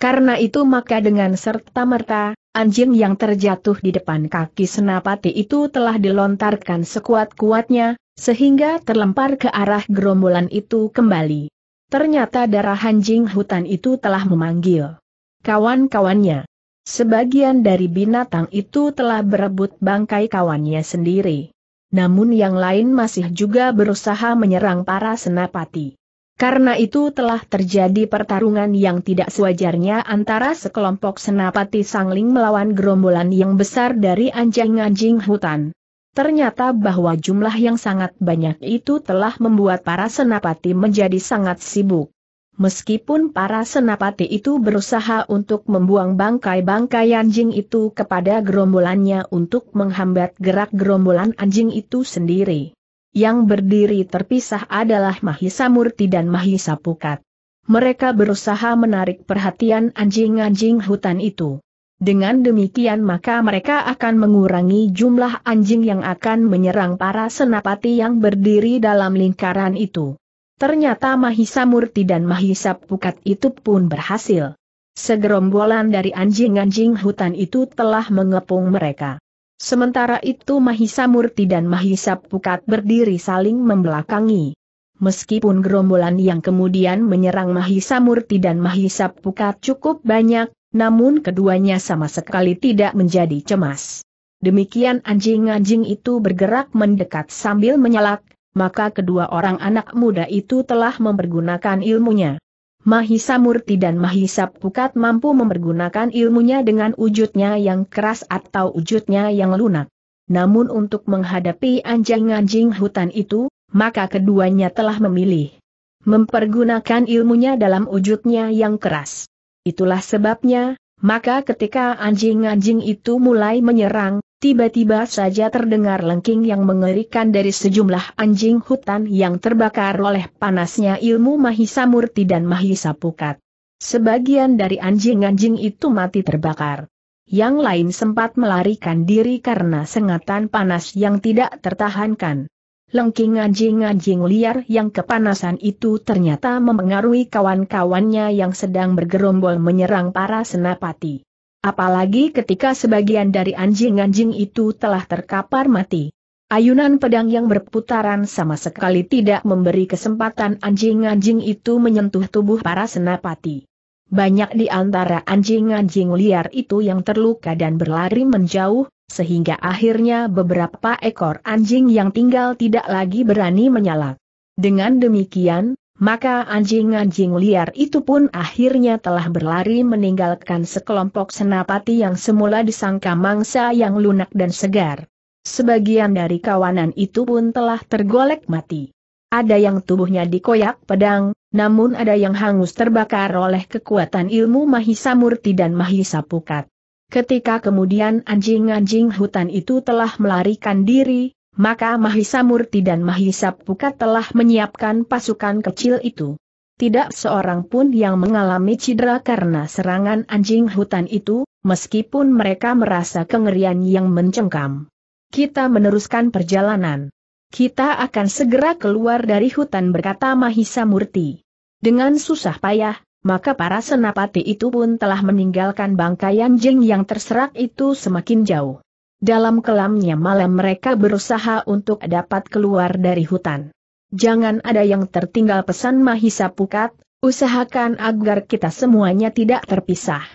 Karena itu maka dengan serta-merta, anjing yang terjatuh di depan kaki senapati itu telah dilontarkan sekuat-kuatnya, sehingga terlempar ke arah gerombolan itu kembali. Ternyata darah anjing hutan itu telah memanggil kawan-kawannya. Sebagian dari binatang itu telah berebut bangkai kawannya sendiri. Namun yang lain masih juga berusaha menyerang para senapati. Karena itu telah terjadi pertarungan yang tidak sewajarnya antara sekelompok senapati sangling melawan gerombolan yang besar dari anjing-anjing hutan. Ternyata bahwa jumlah yang sangat banyak itu telah membuat para senapati menjadi sangat sibuk. Meskipun para senapati itu berusaha untuk membuang bangkai-bangkai anjing itu kepada gerombolannya untuk menghambat gerak gerombolan anjing itu sendiri. Yang berdiri terpisah adalah Mahisa Murti dan Mahisa Pukat. Mereka berusaha menarik perhatian anjing-anjing hutan itu. Dengan demikian maka mereka akan mengurangi jumlah anjing yang akan menyerang para senapati yang berdiri dalam lingkaran itu. Ternyata Mahisa Murti dan Mahisa Pukat itu pun berhasil. Segerombolan dari anjing-anjing hutan itu telah mengepung mereka. Sementara itu Mahisa Murti dan Mahisa Pukat berdiri saling membelakangi. Meskipun gerombolan yang kemudian menyerang Mahisa Murti dan Mahisa Pukat cukup banyak, namun keduanya sama sekali tidak menjadi cemas. Demikian anjing-anjing itu bergerak mendekat sambil menyalak, maka kedua orang anak muda itu telah mempergunakan ilmunya. Mahisa Murti dan Mahisa Pukat mampu mempergunakan ilmunya dengan wujudnya yang keras atau wujudnya yang lunak. Namun untuk menghadapi anjing-anjing hutan itu, maka keduanya telah memilih mempergunakan ilmunya dalam wujudnya yang keras. Itulah sebabnya, maka ketika anjing-anjing itu mulai menyerang, tiba-tiba saja terdengar lengking yang mengerikan dari sejumlah anjing hutan yang terbakar oleh panasnya ilmu Mahisa Murti dan Mahisa Pukat. Sebagian dari anjing-anjing itu mati terbakar. Yang lain sempat melarikan diri karena sengatan panas yang tidak tertahankan. Lengking anjing-anjing liar yang kepanasan itu ternyata memengaruhi kawan-kawannya yang sedang bergerombol menyerang para senapati. Apalagi ketika sebagian dari anjing-anjing itu telah terkapar mati. Ayunan pedang yang berputaran sama sekali tidak memberi kesempatan anjing-anjing itu menyentuh tubuh para senapati. Banyak di antara anjing-anjing liar itu yang terluka dan berlari menjauh, sehingga akhirnya beberapa ekor anjing yang tinggal tidak lagi berani menyalak. Dengan demikian, maka anjing-anjing liar itu pun akhirnya telah berlari meninggalkan sekelompok senapati yang semula disangka mangsa yang lunak dan segar. Sebagian dari kawanan itu pun telah tergolek mati. Ada yang tubuhnya dikoyak pedang, namun ada yang hangus terbakar oleh kekuatan ilmu mahisa murti dan mahisa Pukat. Ketika kemudian anjing-anjing hutan itu telah melarikan diri, maka Mahisa Murti dan Mahisa Pukat telah menyiapkan pasukan kecil itu. Tidak seorang pun yang mengalami cedera karena serangan anjing hutan itu, meskipun mereka merasa kengerian yang mencengkam. Kita meneruskan perjalanan. Kita akan segera keluar dari hutan berkata Mahisa Murti. Dengan susah payah, maka para senapati itu pun telah meninggalkan bangkai anjing yang terserak itu semakin jauh. Dalam kelamnya malam mereka berusaha untuk dapat keluar dari hutan. Jangan ada yang tertinggal pesan Mahisa Pukat, usahakan agar kita semuanya tidak terpisah.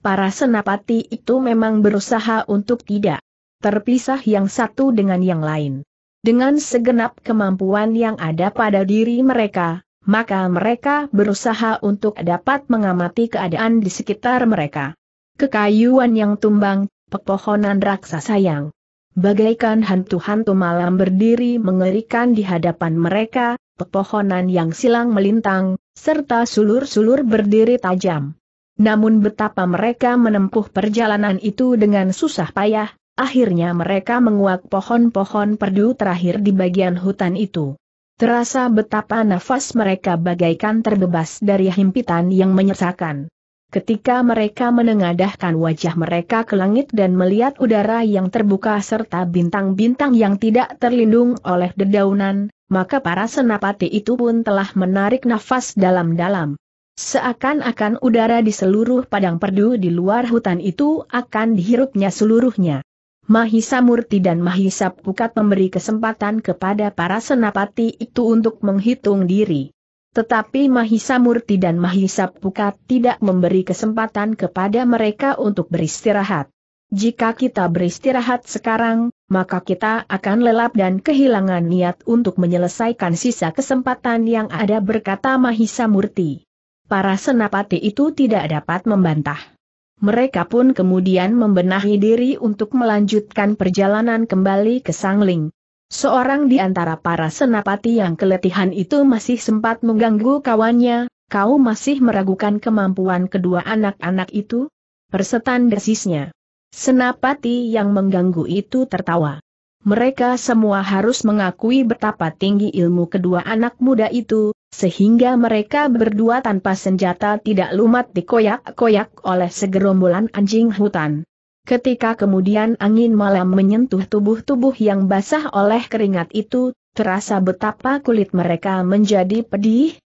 Para senapati itu memang berusaha untuk tidak terpisah yang satu dengan yang lain. Dengan segenap kemampuan yang ada pada diri mereka, maka mereka berusaha untuk dapat mengamati keadaan di sekitar mereka. Kekayuan yang tumbang, pepohonan raksasa yang bagaikan hantu-hantu malam berdiri mengerikan di hadapan mereka, pepohonan yang silang melintang, serta sulur-sulur berdiri tajam. Namun betapa mereka menempuh perjalanan itu dengan susah payah, akhirnya mereka menguak pohon-pohon perdu terakhir di bagian hutan itu. Terasa betapa nafas mereka bagaikan terbebas dari himpitan yang menyesakan. Ketika mereka menengadahkan wajah mereka ke langit dan melihat udara yang terbuka serta bintang-bintang yang tidak terlindung oleh dedaunan, maka para senapati itu pun telah menarik nafas dalam-dalam. Seakan-akan udara di seluruh padang perdu di luar hutan itu akan dihirupnya seluruhnya. Mahisa Murti dan Mahisa Pukat memberi kesempatan kepada para senapati itu untuk menghitung diri. Tetapi Mahisa Murti dan Mahisa Pukat tidak memberi kesempatan kepada mereka untuk beristirahat. Jika kita beristirahat sekarang, maka kita akan lelap dan kehilangan niat untuk menyelesaikan sisa kesempatan yang ada berkata Mahisa Murti. Para senapati itu tidak dapat membantah. Mereka pun kemudian membenahi diri untuk melanjutkan perjalanan kembali ke Sangling. Seorang di antara para senapati yang keletihan itu masih sempat mengganggu kawannya, kau masih meragukan kemampuan kedua anak-anak itu? Persetan desisnya. Senapati yang mengganggu itu tertawa. Mereka semua harus mengakui betapa tinggi ilmu kedua anak muda itu, sehingga mereka berdua tanpa senjata tidak lumat dikoyak-koyak oleh segerombolan anjing hutan. Ketika kemudian angin malam menyentuh tubuh-tubuh yang basah oleh keringat itu, terasa betapa kulit mereka menjadi pedih,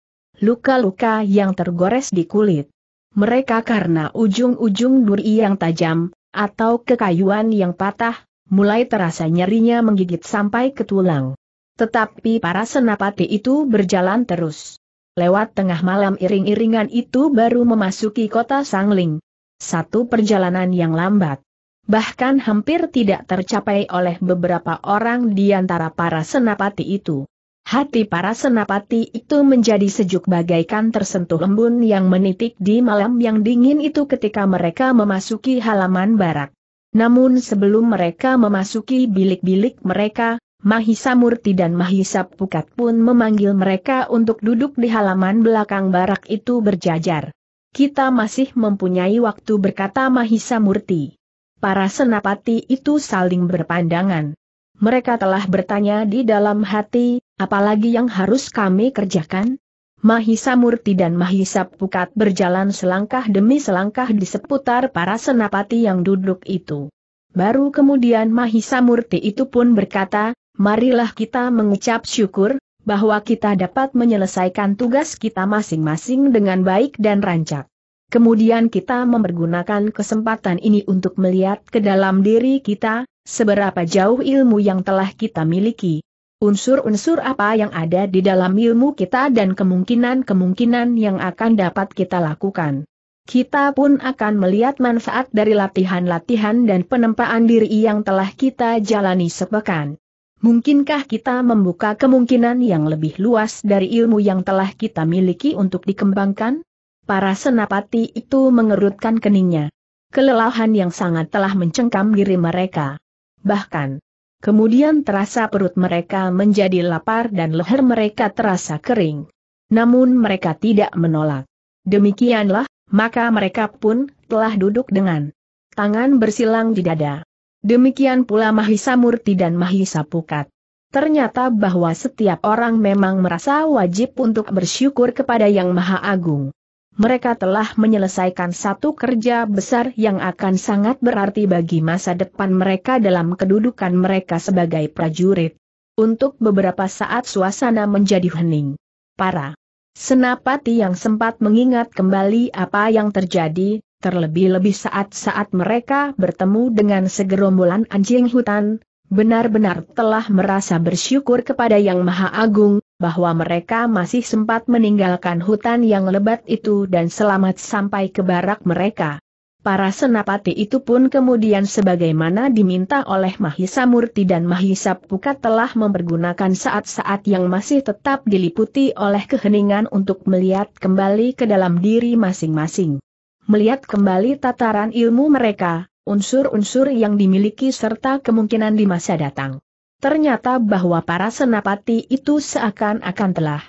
luka-luka yang tergores di kulit. Mereka karena ujung-ujung duri yang tajam, atau kekayuan yang patah, mulai terasa nyerinya menggigit sampai ke tulang. Tetapi para senapati itu berjalan terus. Lewat tengah malam iring-iringan itu baru memasuki kota Sangling. Satu perjalanan yang lambat. Bahkan hampir tidak tercapai oleh beberapa orang di antara para senapati itu. Hati para senapati itu menjadi sejuk bagaikan tersentuh embun yang menitik di malam yang dingin itu ketika mereka memasuki halaman barak. Namun sebelum mereka memasuki bilik-bilik mereka, Mahisa Murti dan Mahisa Pukat pun memanggil mereka untuk duduk di halaman belakang barak itu berjajar. Kita masih mempunyai waktu berkata Mahisa Murti. Para senapati itu saling berpandangan. Mereka telah bertanya di dalam hati, apalagi yang harus kami kerjakan? Mahisa Murti dan Mahisa Pukat berjalan selangkah demi selangkah di seputar para senapati yang duduk itu. Baru kemudian Mahisa Murti itu pun berkata, Marilah kita mengucap syukur, bahwa kita dapat menyelesaikan tugas kita masing-masing dengan baik dan rancak. Kemudian kita mempergunakan kesempatan ini untuk melihat ke dalam diri kita, seberapa jauh ilmu yang telah kita miliki. Unsur-unsur apa yang ada di dalam ilmu kita dan kemungkinan-kemungkinan yang akan dapat kita lakukan. Kita pun akan melihat manfaat dari latihan-latihan dan penempaan diri yang telah kita jalani sepekan. Mungkinkah kita membuka kemungkinan yang lebih luas dari ilmu yang telah kita miliki untuk dikembangkan? Para senapati itu mengerutkan keningnya. Kelelahan yang sangat telah mencengkam diri mereka. Bahkan, kemudian terasa perut mereka menjadi lapar dan leher mereka terasa kering. Namun mereka tidak menolak. Demikianlah, maka mereka pun telah duduk dengan tangan bersilang di dada. Demikian pula Mahisa Murti dan Mahisa Pukat. Ternyata bahwa setiap orang memang merasa wajib untuk bersyukur kepada Yang Maha Agung. Mereka telah menyelesaikan satu kerja besar yang akan sangat berarti bagi masa depan mereka dalam kedudukan mereka sebagai prajurit. Untuk beberapa saat suasana menjadi hening. Para senapati yang sempat mengingat kembali apa yang terjadi, terlebih-lebih saat-saat mereka bertemu dengan segerombolan anjing hutan, benar-benar telah merasa bersyukur kepada Yang Maha Agung, bahwa mereka masih sempat meninggalkan hutan yang lebat itu dan selamat sampai ke barak mereka. Para senapati itu pun kemudian sebagaimana diminta oleh Mahisa Murti dan Mahisa Pukat telah mempergunakan saat-saat yang masih tetap diliputi oleh keheningan untuk melihat kembali ke dalam diri masing-masing melihat kembali tataran ilmu mereka, unsur-unsur yang dimiliki serta kemungkinan di masa datang. Ternyata bahwa para senapati itu seakan-akan telah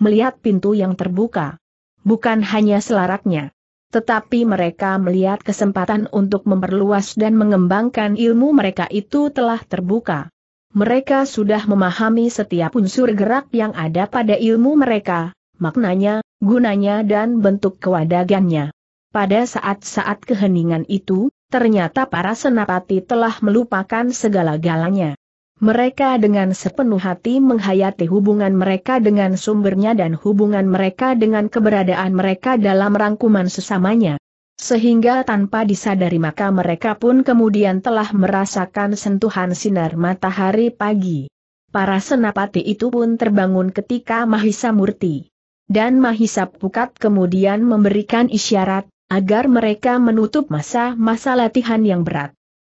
melihat pintu yang terbuka. Bukan hanya selaraknya, tetapi mereka melihat kesempatan untuk memperluas dan mengembangkan ilmu mereka itu telah terbuka. Mereka sudah memahami setiap unsur gerak yang ada pada ilmu mereka, maknanya, gunanya dan bentuk kewadagannya. Pada saat-saat keheningan itu, ternyata para senapati telah melupakan segala-galanya. Mereka dengan sepenuh hati menghayati hubungan mereka dengan sumbernya dan hubungan mereka dengan keberadaan mereka dalam rangkuman sesamanya. Sehingga tanpa disadari maka mereka pun kemudian telah merasakan sentuhan sinar matahari pagi. Para senapati itu pun terbangun ketika Mahisa Murti dan Mahisa Pukat kemudian memberikan isyarat, agar mereka menutup masa-masa latihan yang berat.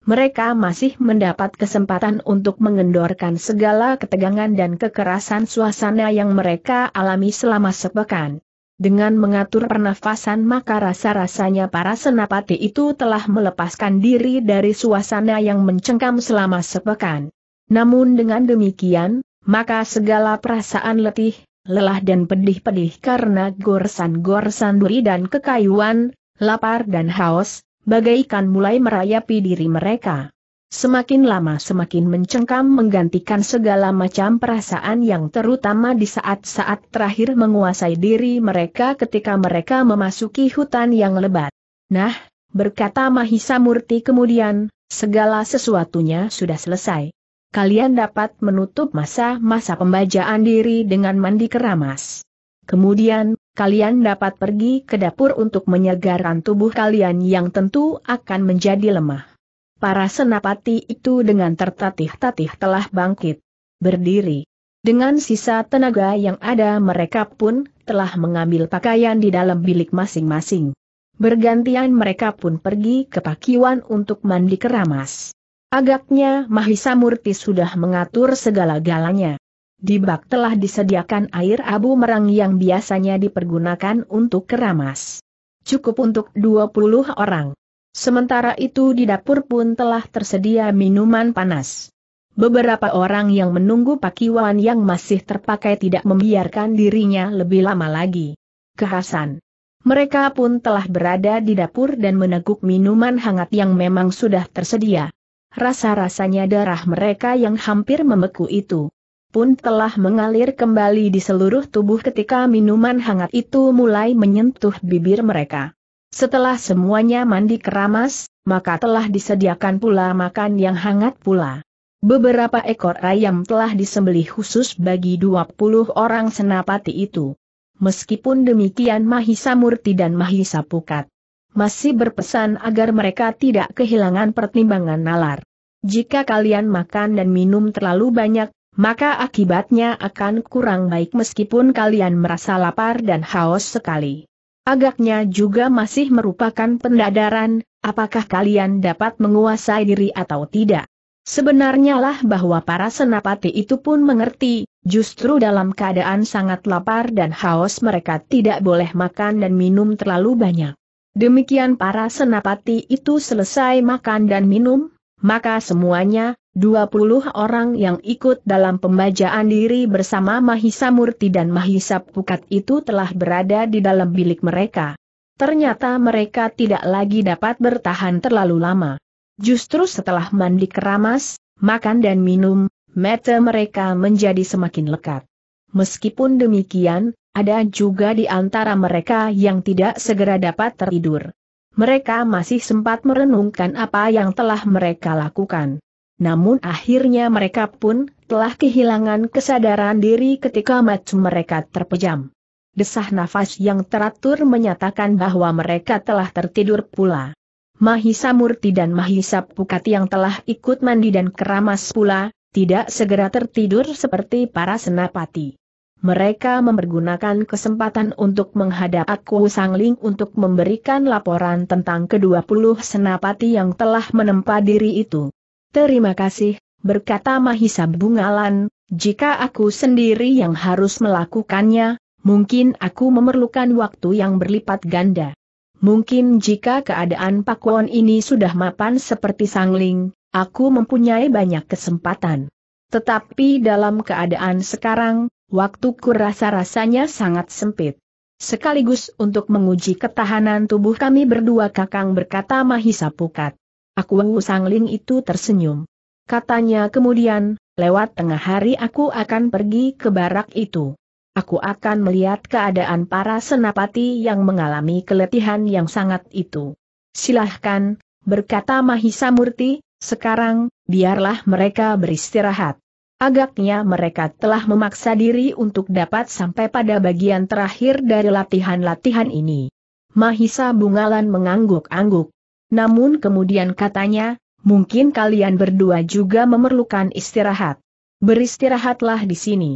Mereka masih mendapat kesempatan untuk mengendorkan segala ketegangan dan kekerasan suasana yang mereka alami selama sepekan. Dengan mengatur pernafasan maka rasa-rasanya para senapati itu telah melepaskan diri dari suasana yang mencengkam selama sepekan. Namun dengan demikian, maka segala perasaan letih, lelah dan pedih-pedih karena gorsan-gorsan duri dan kekayuan, lapar dan haus, bagaikan mulai merayapi diri mereka. Semakin lama semakin mencengkam menggantikan segala macam perasaan yang terutama di saat-saat terakhir menguasai diri mereka ketika mereka memasuki hutan yang lebat. Nah, berkata Mahisa Murti kemudian, segala sesuatunya sudah selesai. Kalian dapat menutup masa-masa pembajaan diri dengan mandi keramas. Kemudian, kalian dapat pergi ke dapur untuk menyegarkan tubuh kalian yang tentu akan menjadi lemah. Para senapati itu dengan tertatih-tatih telah bangkit. Berdiri. Dengan sisa tenaga yang ada mereka pun telah mengambil pakaian di dalam bilik masing-masing. Bergantian mereka pun pergi ke pakiwan untuk mandi keramas. Agaknya Mahisa Murti sudah mengatur segala galanya. Di bak telah disediakan air abu merang yang biasanya dipergunakan untuk keramas. Cukup untuk 20 orang. Sementara itu di dapur pun telah tersedia minuman panas. Beberapa orang yang menunggu pakiwan yang masih terpakai tidak membiarkan dirinya lebih lama lagi. Kehasan. Mereka pun telah berada di dapur dan meneguk minuman hangat yang memang sudah tersedia. Rasa-rasanya darah mereka yang hampir memeku itu pun telah mengalir kembali di seluruh tubuh ketika minuman hangat itu mulai menyentuh bibir mereka. Setelah semuanya mandi keramas, maka telah disediakan pula makan yang hangat pula. Beberapa ekor ayam telah disembelih khusus bagi 20 orang senapati itu. Meskipun demikian Mahisa Murti dan Mahisa Pukat masih berpesan agar mereka tidak kehilangan pertimbangan nalar. Jika kalian makan dan minum terlalu banyak, maka akibatnya akan kurang baik meskipun kalian merasa lapar dan haus sekali. Agaknya juga masih merupakan pendadaran, apakah kalian dapat menguasai diri atau tidak. Sebenarnya lah bahwa para senapati itu pun mengerti, justru dalam keadaan sangat lapar dan haus mereka tidak boleh makan dan minum terlalu banyak. Demikian para senapati itu selesai makan dan minum, maka semuanya, 20 orang yang ikut dalam pembajaan diri bersama Mahisa Murti dan Mahisa Pukat itu telah berada di dalam bilik mereka. Ternyata mereka tidak lagi dapat bertahan terlalu lama. Justru setelah mandi keramas, makan dan minum, mata mereka menjadi semakin lekat. Meskipun demikian, ada juga di antara mereka yang tidak segera dapat tertidur. Mereka masih sempat merenungkan apa yang telah mereka lakukan namun akhirnya mereka pun telah kehilangan kesadaran diri ketika mata mereka terpejam. Desah nafas yang teratur menyatakan bahwa mereka telah tertidur pula. Mahisa Murti dan Mahisa Pukati yang telah ikut mandi dan keramas pula, tidak segera tertidur seperti para senapati. Mereka mempergunakan kesempatan untuk menghadap aku Ling untuk memberikan laporan tentang kedua puluh senapati yang telah menempa diri itu. Terima kasih, berkata Mahisa Bungalan, jika aku sendiri yang harus melakukannya, mungkin aku memerlukan waktu yang berlipat ganda. Mungkin jika keadaan Pakuan ini sudah mapan seperti sangling, aku mempunyai banyak kesempatan. Tetapi dalam keadaan sekarang, waktuku rasa-rasanya sangat sempit. Sekaligus untuk menguji ketahanan tubuh kami berdua kakang berkata Mahisa Pukat. Aku Wengu Sangling itu tersenyum. Katanya kemudian, lewat tengah hari aku akan pergi ke barak itu. Aku akan melihat keadaan para senapati yang mengalami keletihan yang sangat itu. Silahkan, berkata Mahisa Murti, sekarang, biarlah mereka beristirahat. Agaknya mereka telah memaksa diri untuk dapat sampai pada bagian terakhir dari latihan-latihan ini. Mahisa Bungalan mengangguk-angguk. Namun kemudian katanya, mungkin kalian berdua juga memerlukan istirahat. Beristirahatlah di sini.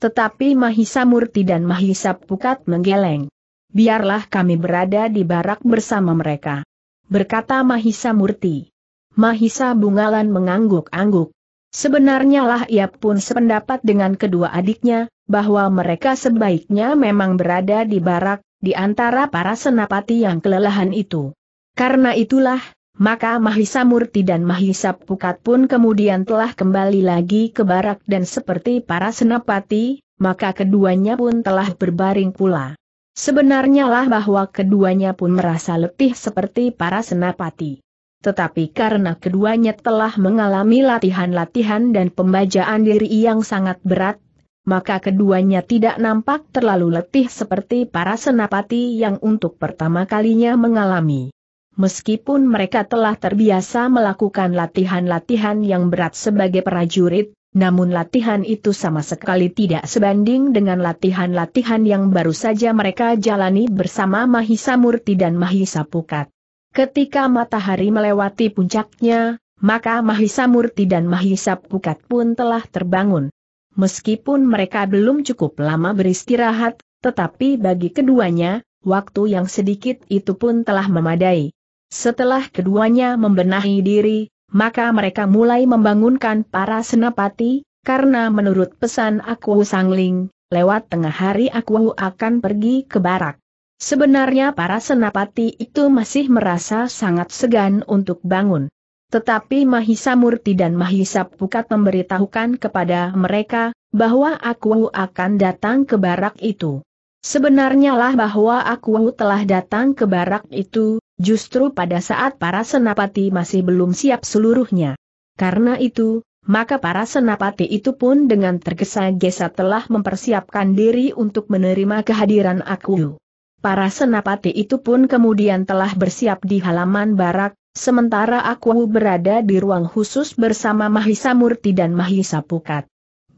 Tetapi Mahisa Murti dan Mahisa Pukat menggeleng. Biarlah kami berada di barak bersama mereka. Berkata Mahisa Murti. Mahisa Bungalan mengangguk-angguk. Sebenarnya lah ia pun sependapat dengan kedua adiknya, bahwa mereka sebaiknya memang berada di barak, di antara para senapati yang kelelahan itu. Karena itulah, maka Mahisa Murti dan Mahisa Pukat pun kemudian telah kembali lagi ke barak dan seperti para senapati, maka keduanya pun telah berbaring pula. Sebenarnya lah bahwa keduanya pun merasa letih seperti para senapati. Tetapi karena keduanya telah mengalami latihan-latihan dan pembajaan diri yang sangat berat, maka keduanya tidak nampak terlalu letih seperti para senapati yang untuk pertama kalinya mengalami meskipun mereka telah terbiasa melakukan latihan-latihan yang berat sebagai prajurit, namun latihan itu sama sekali tidak sebanding dengan latihan-latihan yang baru saja mereka jalani bersama Mahisa Murti dan Mahisa Pukat. Ketika matahari melewati puncaknya, maka Mahisa Murti dan Mahisa Pukat pun telah terbangun. Meskipun mereka belum cukup lama beristirahat, tetapi bagi keduanya, waktu yang sedikit itu pun telah memadai. Setelah keduanya membenahi diri, maka mereka mulai membangunkan para senapati, karena menurut pesan aku Sangling, lewat tengah hari aku akan pergi ke barak. Sebenarnya para senapati itu masih merasa sangat segan untuk bangun. Tetapi Mahisa Murti dan Mahisa Pukat memberitahukan kepada mereka, bahwa aku akan datang ke barak itu. Sebenarnya lah bahwa aku telah datang ke barak itu, justru pada saat para senapati masih belum siap seluruhnya. Karena itu, maka para senapati itu pun dengan tergesa-gesa telah mempersiapkan diri untuk menerima kehadiran aku. Para senapati itu pun kemudian telah bersiap di halaman barak, sementara aku berada di ruang khusus bersama Mahisa Murti dan Mahisa Pukat.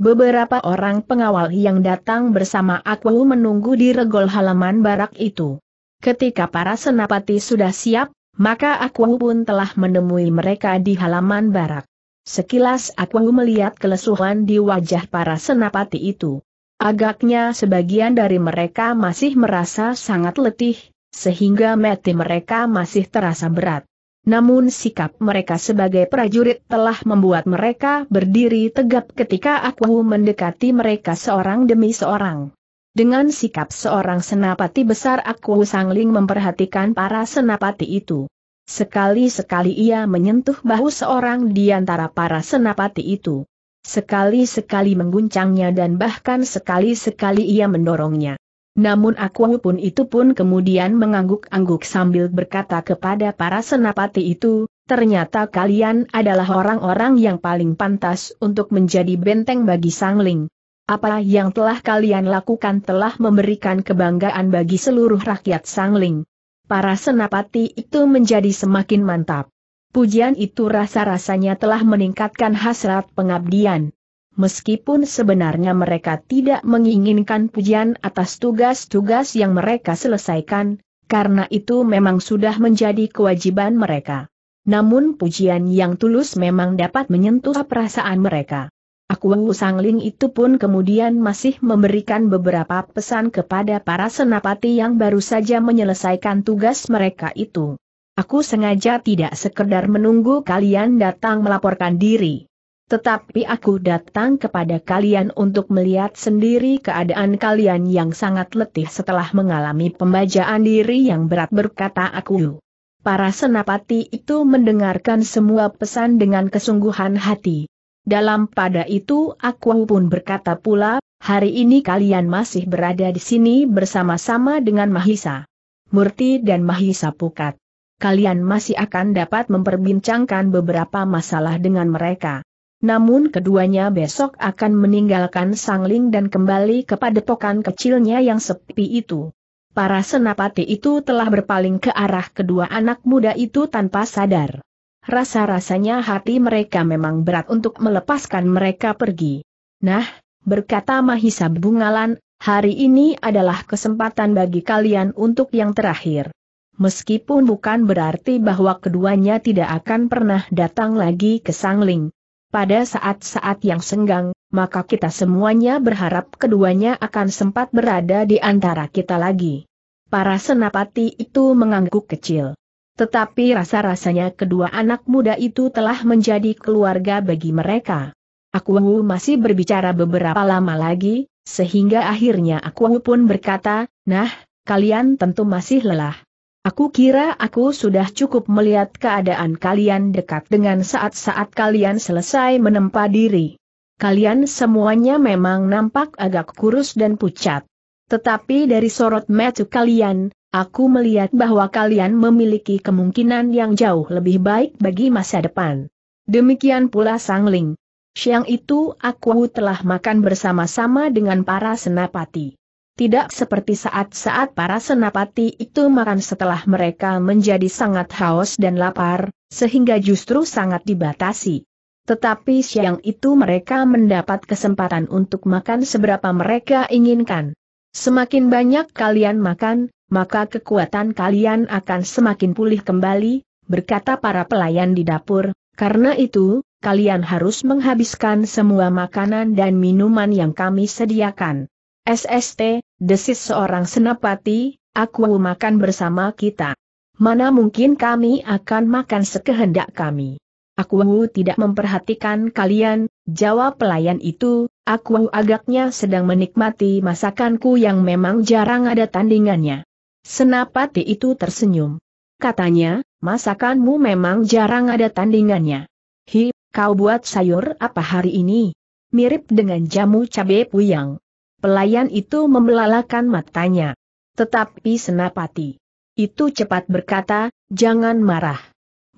Beberapa orang pengawal yang datang bersama aku menunggu di regol halaman barak itu. Ketika para senapati sudah siap, maka aku pun telah menemui mereka di halaman barak. Sekilas aku melihat kelesuhan di wajah para senapati itu. Agaknya sebagian dari mereka masih merasa sangat letih, sehingga mati mereka masih terasa berat. Namun sikap mereka sebagai prajurit telah membuat mereka berdiri tegap ketika aku mendekati mereka seorang demi seorang. Dengan sikap seorang senapati besar aku sangling memperhatikan para senapati itu. Sekali-sekali ia menyentuh bahu seorang di antara para senapati itu. Sekali-sekali mengguncangnya dan bahkan sekali-sekali ia mendorongnya. Namun aku pun itu pun kemudian mengangguk-angguk sambil berkata kepada para senapati itu, ternyata kalian adalah orang-orang yang paling pantas untuk menjadi benteng bagi sangling. Apa yang telah kalian lakukan telah memberikan kebanggaan bagi seluruh rakyat sangling. Para senapati itu menjadi semakin mantap. Pujian itu rasa-rasanya telah meningkatkan hasrat pengabdian meskipun sebenarnya mereka tidak menginginkan pujian atas tugas-tugas yang mereka selesaikan, karena itu memang sudah menjadi kewajiban mereka. Namun pujian yang tulus memang dapat menyentuh perasaan mereka. Aku Sangling itu pun kemudian masih memberikan beberapa pesan kepada para senapati yang baru saja menyelesaikan tugas mereka itu. Aku sengaja tidak sekedar menunggu kalian datang melaporkan diri. Tetapi aku datang kepada kalian untuk melihat sendiri keadaan kalian yang sangat letih setelah mengalami pembajaan diri yang berat berkata aku. Para senapati itu mendengarkan semua pesan dengan kesungguhan hati. Dalam pada itu aku pun berkata pula, hari ini kalian masih berada di sini bersama-sama dengan Mahisa. Murti dan Mahisa Pukat. Kalian masih akan dapat memperbincangkan beberapa masalah dengan mereka. Namun keduanya besok akan meninggalkan Sangling dan kembali kepada pokan kecilnya yang sepi itu. Para senapati itu telah berpaling ke arah kedua anak muda itu tanpa sadar. Rasa-rasanya hati mereka memang berat untuk melepaskan mereka pergi. Nah, berkata Mahisa Bungalan, hari ini adalah kesempatan bagi kalian untuk yang terakhir. Meskipun bukan berarti bahwa keduanya tidak akan pernah datang lagi ke Sangling, pada saat-saat yang senggang, maka kita semuanya berharap keduanya akan sempat berada di antara kita lagi. Para senapati itu mengangguk kecil. Tetapi rasa-rasanya kedua anak muda itu telah menjadi keluarga bagi mereka. Aku masih berbicara beberapa lama lagi, sehingga akhirnya aku pun berkata, nah, kalian tentu masih lelah. Aku kira aku sudah cukup melihat keadaan kalian dekat dengan saat-saat kalian selesai menempa diri. Kalian semuanya memang nampak agak kurus dan pucat. Tetapi dari sorot mata kalian, aku melihat bahwa kalian memiliki kemungkinan yang jauh lebih baik bagi masa depan. Demikian pula Sang Ling. Siang itu aku telah makan bersama-sama dengan para senapati tidak seperti saat-saat para senapati itu makan setelah mereka menjadi sangat haus dan lapar, sehingga justru sangat dibatasi. Tetapi siang itu mereka mendapat kesempatan untuk makan seberapa mereka inginkan. Semakin banyak kalian makan, maka kekuatan kalian akan semakin pulih kembali, berkata para pelayan di dapur, karena itu, kalian harus menghabiskan semua makanan dan minuman yang kami sediakan. SST, desis seorang senapati, aku makan bersama kita. Mana mungkin kami akan makan sekehendak kami. Aku tidak memperhatikan kalian, jawab pelayan itu, aku agaknya sedang menikmati masakanku yang memang jarang ada tandingannya. Senapati itu tersenyum. Katanya, masakanmu memang jarang ada tandingannya. Hi, kau buat sayur apa hari ini? Mirip dengan jamu cabai puyang. Pelayan itu membelalakan matanya. Tetapi Senapati. Itu cepat berkata, jangan marah.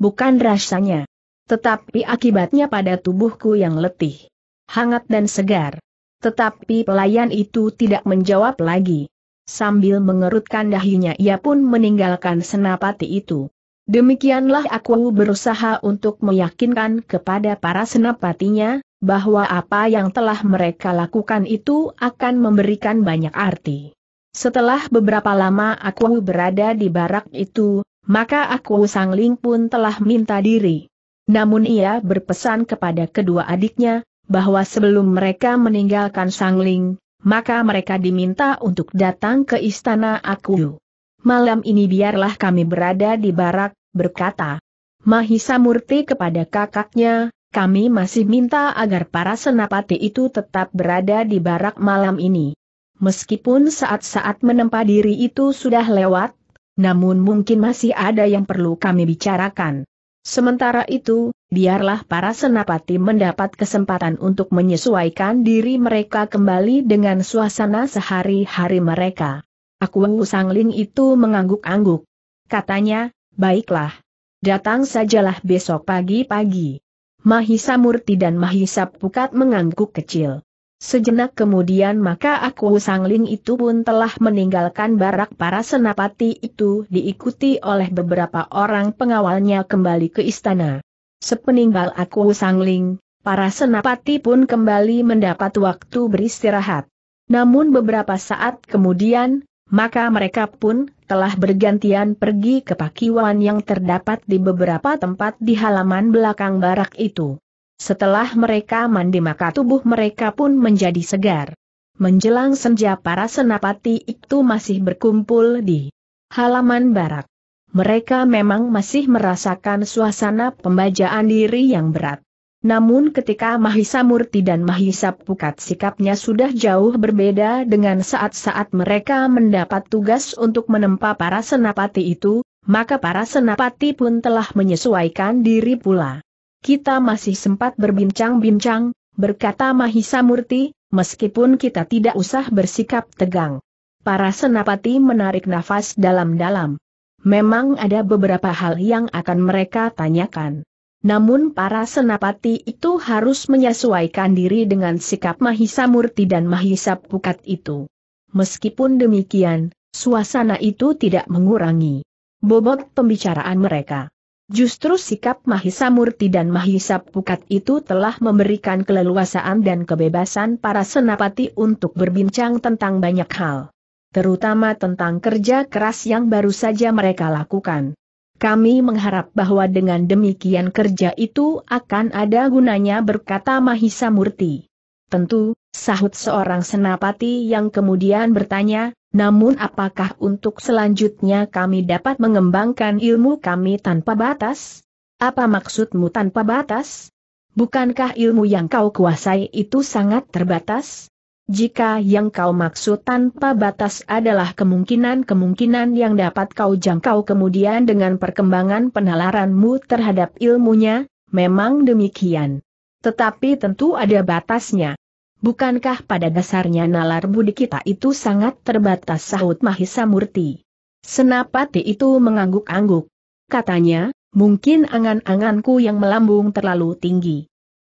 Bukan rasanya. Tetapi akibatnya pada tubuhku yang letih. Hangat dan segar. Tetapi pelayan itu tidak menjawab lagi. Sambil mengerutkan dahinya ia pun meninggalkan senapati itu. Demikianlah aku berusaha untuk meyakinkan kepada para senapatinya, bahwa apa yang telah mereka lakukan itu akan memberikan banyak arti. Setelah beberapa lama aku berada di barak itu, maka aku Sang Ling pun telah minta diri. Namun ia berpesan kepada kedua adiknya, bahwa sebelum mereka meninggalkan Sang Ling, maka mereka diminta untuk datang ke istana aku. Malam ini biarlah kami berada di barak, berkata Mahisa Murti kepada kakaknya, kami masih minta agar para senapati itu tetap berada di barak malam ini. Meskipun saat-saat menempa diri itu sudah lewat, namun mungkin masih ada yang perlu kami bicarakan. Sementara itu, biarlah para senapati mendapat kesempatan untuk menyesuaikan diri mereka kembali dengan suasana sehari-hari mereka. Aku Sangling itu mengangguk-angguk. Katanya, baiklah. Datang sajalah besok pagi-pagi. Mahisa Murti dan Mahisa Pukat mengangguk kecil. Sejenak kemudian maka aku Sangling itu pun telah meninggalkan barak para senapati itu diikuti oleh beberapa orang pengawalnya kembali ke istana. Sepeninggal aku Sangling, para senapati pun kembali mendapat waktu beristirahat. Namun beberapa saat kemudian, maka mereka pun telah bergantian pergi ke pakiwan yang terdapat di beberapa tempat di halaman belakang barak itu. Setelah mereka mandi maka tubuh mereka pun menjadi segar. Menjelang senja para senapati itu masih berkumpul di halaman barak. Mereka memang masih merasakan suasana pembajaan diri yang berat. Namun ketika Mahisa Murti dan Mahisa Pukat sikapnya sudah jauh berbeda dengan saat-saat mereka mendapat tugas untuk menempa para senapati itu, maka para senapati pun telah menyesuaikan diri pula. Kita masih sempat berbincang-bincang, berkata Mahisa Murti, meskipun kita tidak usah bersikap tegang. Para senapati menarik nafas dalam-dalam. Memang ada beberapa hal yang akan mereka tanyakan. Namun para senapati itu harus menyesuaikan diri dengan sikap Mahisa Murti dan Mahisa Pukat itu. Meskipun demikian, suasana itu tidak mengurangi bobot pembicaraan mereka. Justru sikap Mahisa Murti dan Mahisa Pukat itu telah memberikan keleluasaan dan kebebasan para senapati untuk berbincang tentang banyak hal. Terutama tentang kerja keras yang baru saja mereka lakukan. Kami mengharap bahwa dengan demikian kerja itu akan ada gunanya berkata Mahisa Murti. Tentu, sahut seorang senapati yang kemudian bertanya, namun apakah untuk selanjutnya kami dapat mengembangkan ilmu kami tanpa batas? Apa maksudmu tanpa batas? Bukankah ilmu yang kau kuasai itu sangat terbatas? Jika yang kau maksud tanpa batas adalah kemungkinan-kemungkinan yang dapat kau jangkau kemudian dengan perkembangan penalaranmu terhadap ilmunya, memang demikian. Tetapi tentu ada batasnya. Bukankah pada dasarnya nalar budi kita itu sangat terbatas sahut Mahisa Murti? Senapati itu mengangguk-angguk. Katanya, mungkin angan-anganku yang melambung terlalu tinggi.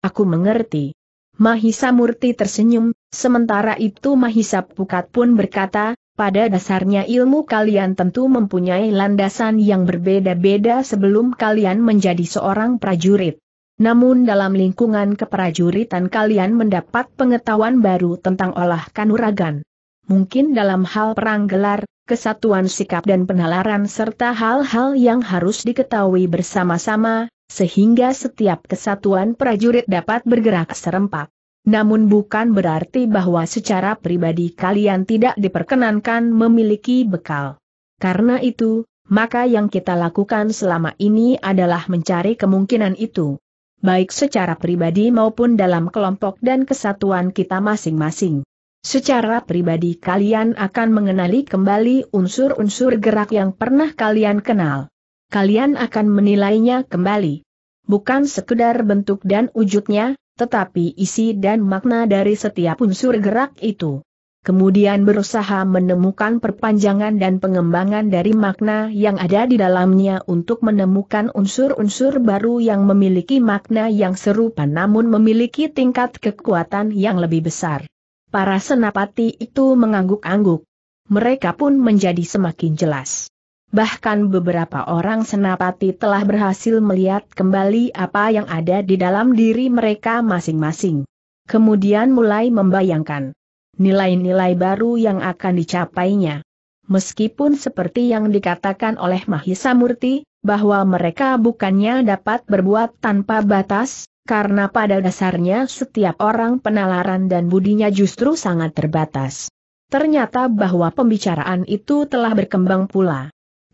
Aku mengerti. Mahisa Murti tersenyum, Sementara itu Mahisap Pukat pun berkata, pada dasarnya ilmu kalian tentu mempunyai landasan yang berbeda-beda sebelum kalian menjadi seorang prajurit. Namun dalam lingkungan keprajuritan kalian mendapat pengetahuan baru tentang olah kanuragan. Mungkin dalam hal perang gelar, kesatuan sikap dan penalaran serta hal-hal yang harus diketahui bersama-sama, sehingga setiap kesatuan prajurit dapat bergerak serempak. Namun bukan berarti bahwa secara pribadi kalian tidak diperkenankan memiliki bekal. Karena itu, maka yang kita lakukan selama ini adalah mencari kemungkinan itu. Baik secara pribadi maupun dalam kelompok dan kesatuan kita masing-masing. Secara pribadi kalian akan mengenali kembali unsur-unsur gerak yang pernah kalian kenal. Kalian akan menilainya kembali. Bukan sekedar bentuk dan wujudnya, tetapi isi dan makna dari setiap unsur gerak itu. Kemudian berusaha menemukan perpanjangan dan pengembangan dari makna yang ada di dalamnya untuk menemukan unsur-unsur baru yang memiliki makna yang serupa namun memiliki tingkat kekuatan yang lebih besar. Para senapati itu mengangguk-angguk. Mereka pun menjadi semakin jelas. Bahkan beberapa orang senapati telah berhasil melihat kembali apa yang ada di dalam diri mereka masing-masing. Kemudian mulai membayangkan nilai-nilai baru yang akan dicapainya. Meskipun seperti yang dikatakan oleh Mahisa Murti, bahwa mereka bukannya dapat berbuat tanpa batas, karena pada dasarnya setiap orang penalaran dan budinya justru sangat terbatas. Ternyata bahwa pembicaraan itu telah berkembang pula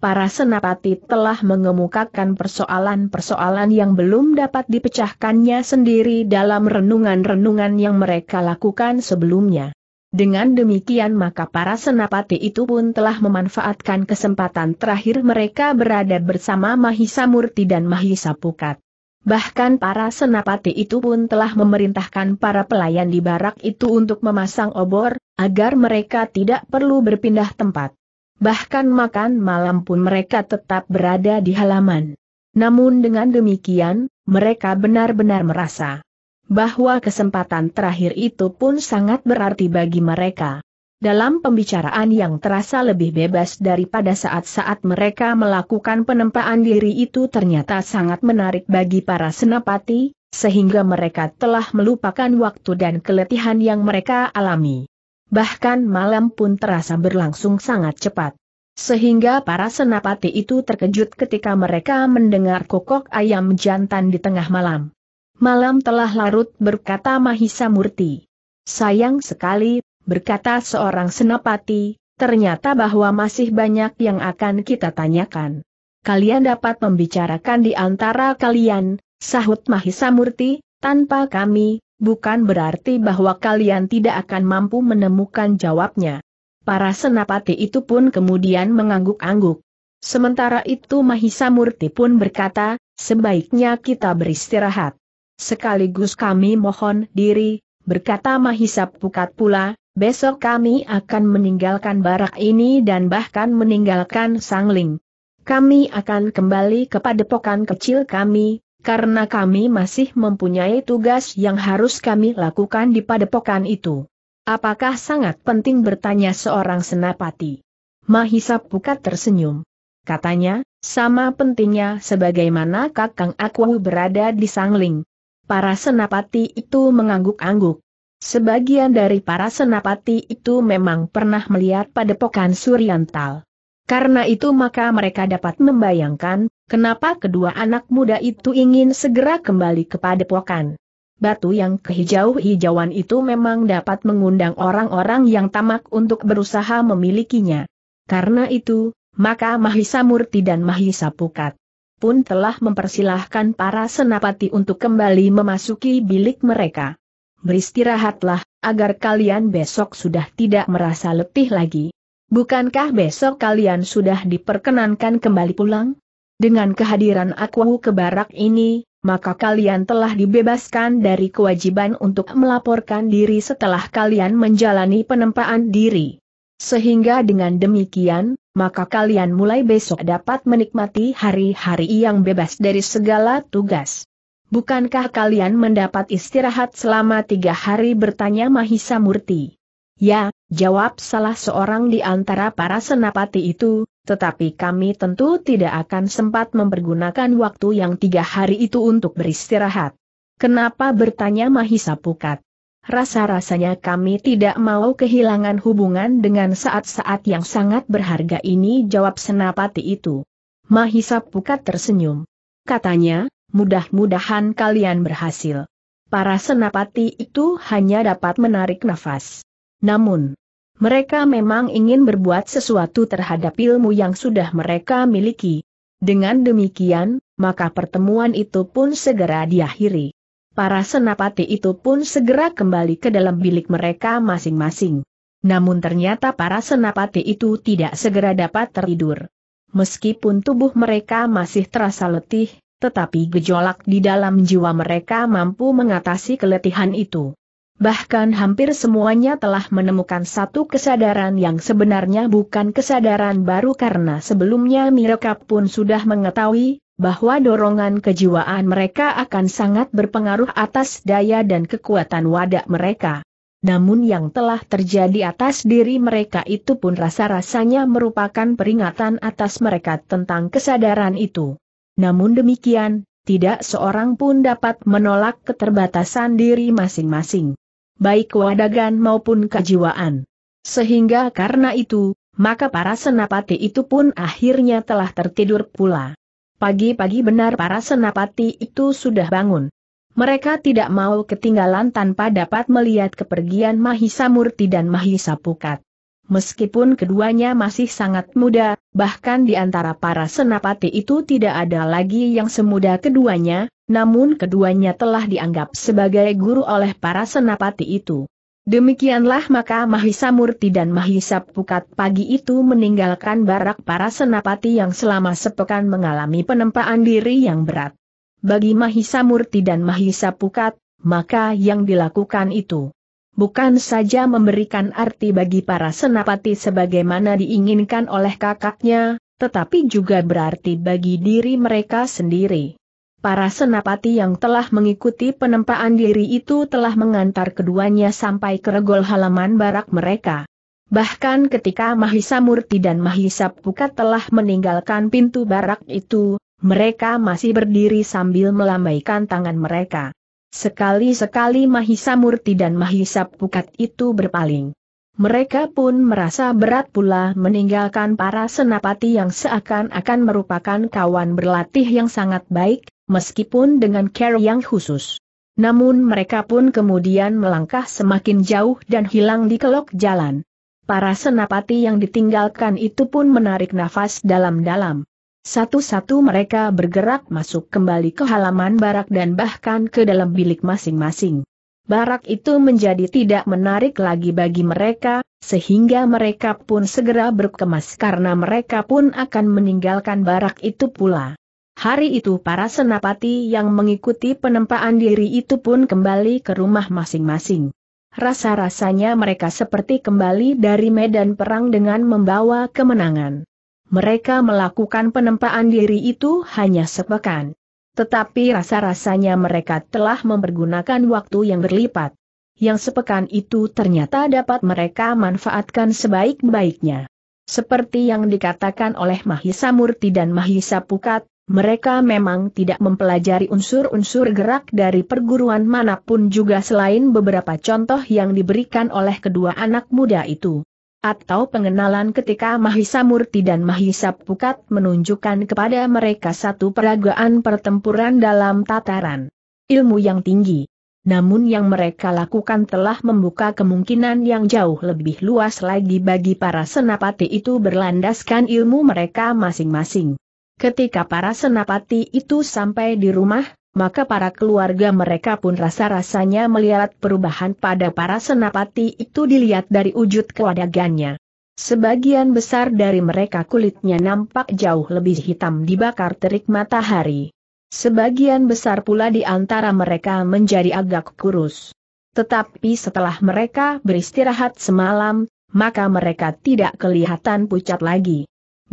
para senapati telah mengemukakan persoalan-persoalan yang belum dapat dipecahkannya sendiri dalam renungan-renungan yang mereka lakukan sebelumnya. Dengan demikian maka para senapati itu pun telah memanfaatkan kesempatan terakhir mereka berada bersama Mahisa Murti dan Mahisa Pukat. Bahkan para senapati itu pun telah memerintahkan para pelayan di barak itu untuk memasang obor, agar mereka tidak perlu berpindah tempat. Bahkan makan malam pun mereka tetap berada di halaman. Namun dengan demikian, mereka benar-benar merasa bahwa kesempatan terakhir itu pun sangat berarti bagi mereka. Dalam pembicaraan yang terasa lebih bebas daripada saat-saat mereka melakukan penempaan diri itu ternyata sangat menarik bagi para senapati, sehingga mereka telah melupakan waktu dan keletihan yang mereka alami bahkan malam pun terasa berlangsung sangat cepat. Sehingga para senapati itu terkejut ketika mereka mendengar kokok ayam jantan di tengah malam. Malam telah larut berkata Mahisa Murti. Sayang sekali, berkata seorang senapati, ternyata bahwa masih banyak yang akan kita tanyakan. Kalian dapat membicarakan di antara kalian, sahut Mahisa Murti, tanpa kami, bukan berarti bahwa kalian tidak akan mampu menemukan jawabnya. Para senapati itu pun kemudian mengangguk-angguk. Sementara itu Mahisa Murti pun berkata, sebaiknya kita beristirahat. Sekaligus kami mohon diri, berkata Mahisa Pukat pula, besok kami akan meninggalkan barak ini dan bahkan meninggalkan Sangling. Kami akan kembali kepada padepokan kecil kami, karena kami masih mempunyai tugas yang harus kami lakukan di padepokan itu. Apakah sangat penting bertanya seorang senapati? Mahisa Pukat tersenyum. Katanya, sama pentingnya sebagaimana kakang aku berada di Sangling. Para senapati itu mengangguk-angguk. Sebagian dari para senapati itu memang pernah melihat padepokan Suryantal. Karena itu maka mereka dapat membayangkan Kenapa kedua anak muda itu ingin segera kembali kepada pokan? Batu yang kehijau-hijauan itu memang dapat mengundang orang-orang yang tamak untuk berusaha memilikinya. Karena itu, maka Mahisa Murti dan Mahisa Pukat pun telah mempersilahkan para senapati untuk kembali memasuki bilik mereka. Beristirahatlah, agar kalian besok sudah tidak merasa letih lagi. Bukankah besok kalian sudah diperkenankan kembali pulang? Dengan kehadiran aku ke barak ini, maka kalian telah dibebaskan dari kewajiban untuk melaporkan diri setelah kalian menjalani penempaan diri. Sehingga dengan demikian, maka kalian mulai besok dapat menikmati hari-hari yang bebas dari segala tugas. Bukankah kalian mendapat istirahat selama tiga hari bertanya Mahisa Murti? Ya, jawab salah seorang di antara para senapati itu, tetapi kami tentu tidak akan sempat mempergunakan waktu yang tiga hari itu untuk beristirahat. Kenapa bertanya Mahisa Pukat? Rasa-rasanya kami tidak mau kehilangan hubungan dengan saat-saat yang sangat berharga ini jawab senapati itu. Mahisa Pukat tersenyum. Katanya, mudah-mudahan kalian berhasil. Para senapati itu hanya dapat menarik nafas. Namun, mereka memang ingin berbuat sesuatu terhadap ilmu yang sudah mereka miliki. Dengan demikian, maka pertemuan itu pun segera diakhiri. Para senapati itu pun segera kembali ke dalam bilik mereka masing-masing. Namun ternyata para senapati itu tidak segera dapat tertidur. Meskipun tubuh mereka masih terasa letih, tetapi gejolak di dalam jiwa mereka mampu mengatasi keletihan itu. Bahkan hampir semuanya telah menemukan satu kesadaran yang sebenarnya bukan kesadaran baru karena sebelumnya mereka pun sudah mengetahui bahwa dorongan kejiwaan mereka akan sangat berpengaruh atas daya dan kekuatan wadah mereka. Namun yang telah terjadi atas diri mereka itu pun rasa-rasanya merupakan peringatan atas mereka tentang kesadaran itu. Namun demikian, tidak seorang pun dapat menolak keterbatasan diri masing-masing baik kewadagan maupun kejiwaan. Sehingga karena itu, maka para senapati itu pun akhirnya telah tertidur pula. Pagi-pagi benar para senapati itu sudah bangun. Mereka tidak mau ketinggalan tanpa dapat melihat kepergian Mahisa Murti dan Mahisa Pukat. Meskipun keduanya masih sangat muda, bahkan di antara para senapati itu tidak ada lagi yang semuda keduanya, namun keduanya telah dianggap sebagai guru oleh para senapati itu. Demikianlah maka Mahisa Murti dan Mahisa Pukat pagi itu meninggalkan barak para senapati yang selama sepekan mengalami penempaan diri yang berat. Bagi Mahisa Murti dan Mahisa Pukat, maka yang dilakukan itu bukan saja memberikan arti bagi para senapati sebagaimana diinginkan oleh kakaknya, tetapi juga berarti bagi diri mereka sendiri. Para senapati yang telah mengikuti penempaan diri itu telah mengantar keduanya sampai ke regol halaman barak mereka. Bahkan ketika Mahisa Murti dan Mahisa Pukat telah meninggalkan pintu barak itu, mereka masih berdiri sambil melambaikan tangan mereka. Sekali-sekali Mahisa Murti dan Mahisa Pukat itu berpaling. Mereka pun merasa berat pula meninggalkan para senapati yang seakan-akan merupakan kawan berlatih yang sangat baik, meskipun dengan care yang khusus. Namun mereka pun kemudian melangkah semakin jauh dan hilang di kelok jalan. Para senapati yang ditinggalkan itu pun menarik nafas dalam-dalam. Satu-satu mereka bergerak masuk kembali ke halaman barak dan bahkan ke dalam bilik masing-masing. Barak itu menjadi tidak menarik lagi bagi mereka, sehingga mereka pun segera berkemas karena mereka pun akan meninggalkan barak itu pula. Hari itu para senapati yang mengikuti penempaan diri itu pun kembali ke rumah masing-masing. Rasa-rasanya mereka seperti kembali dari medan perang dengan membawa kemenangan. Mereka melakukan penempaan diri itu hanya sepekan. Tetapi rasa-rasanya mereka telah mempergunakan waktu yang berlipat. Yang sepekan itu ternyata dapat mereka manfaatkan sebaik-baiknya. Seperti yang dikatakan oleh Mahisa Murti dan Mahisa Pukat, mereka memang tidak mempelajari unsur-unsur gerak dari perguruan manapun juga selain beberapa contoh yang diberikan oleh kedua anak muda itu. Atau pengenalan ketika Mahisa Murti dan Mahisa Pukat menunjukkan kepada mereka satu peragaan pertempuran dalam tataran ilmu yang tinggi. Namun yang mereka lakukan telah membuka kemungkinan yang jauh lebih luas lagi bagi para senapati itu berlandaskan ilmu mereka masing-masing. Ketika para senapati itu sampai di rumah, maka para keluarga mereka pun rasa-rasanya melihat perubahan pada para senapati itu dilihat dari wujud kewadagannya. Sebagian besar dari mereka kulitnya nampak jauh lebih hitam dibakar terik matahari. Sebagian besar pula di antara mereka menjadi agak kurus. Tetapi setelah mereka beristirahat semalam, maka mereka tidak kelihatan pucat lagi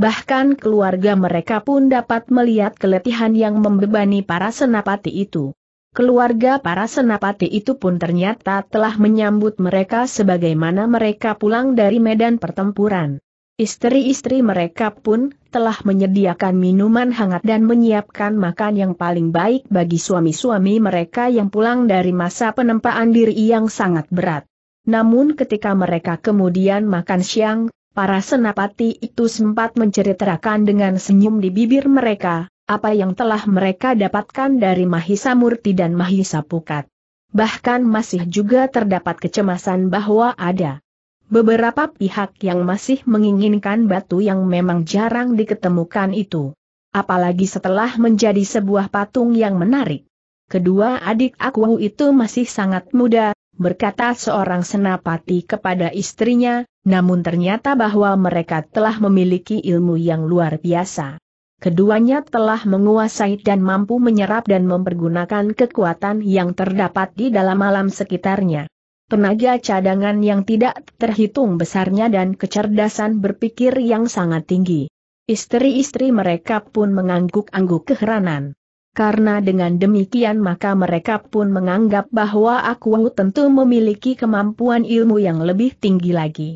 bahkan keluarga mereka pun dapat melihat keletihan yang membebani para senapati itu. Keluarga para senapati itu pun ternyata telah menyambut mereka sebagaimana mereka pulang dari medan pertempuran. Istri-istri mereka pun telah menyediakan minuman hangat dan menyiapkan makan yang paling baik bagi suami-suami mereka yang pulang dari masa penempaan diri yang sangat berat. Namun ketika mereka kemudian makan siang, Para senapati itu sempat menceritakan dengan senyum di bibir mereka, apa yang telah mereka dapatkan dari Mahisa Murti dan Mahisa Pukat. Bahkan masih juga terdapat kecemasan bahwa ada beberapa pihak yang masih menginginkan batu yang memang jarang diketemukan itu. Apalagi setelah menjadi sebuah patung yang menarik. Kedua adik aku itu masih sangat muda, berkata seorang senapati kepada istrinya, namun ternyata bahwa mereka telah memiliki ilmu yang luar biasa. Keduanya telah menguasai dan mampu menyerap dan mempergunakan kekuatan yang terdapat di dalam alam sekitarnya. Tenaga cadangan yang tidak terhitung besarnya dan kecerdasan berpikir yang sangat tinggi. Istri-istri mereka pun mengangguk-angguk keheranan karena dengan demikian maka mereka pun menganggap bahwa aku tentu memiliki kemampuan ilmu yang lebih tinggi lagi.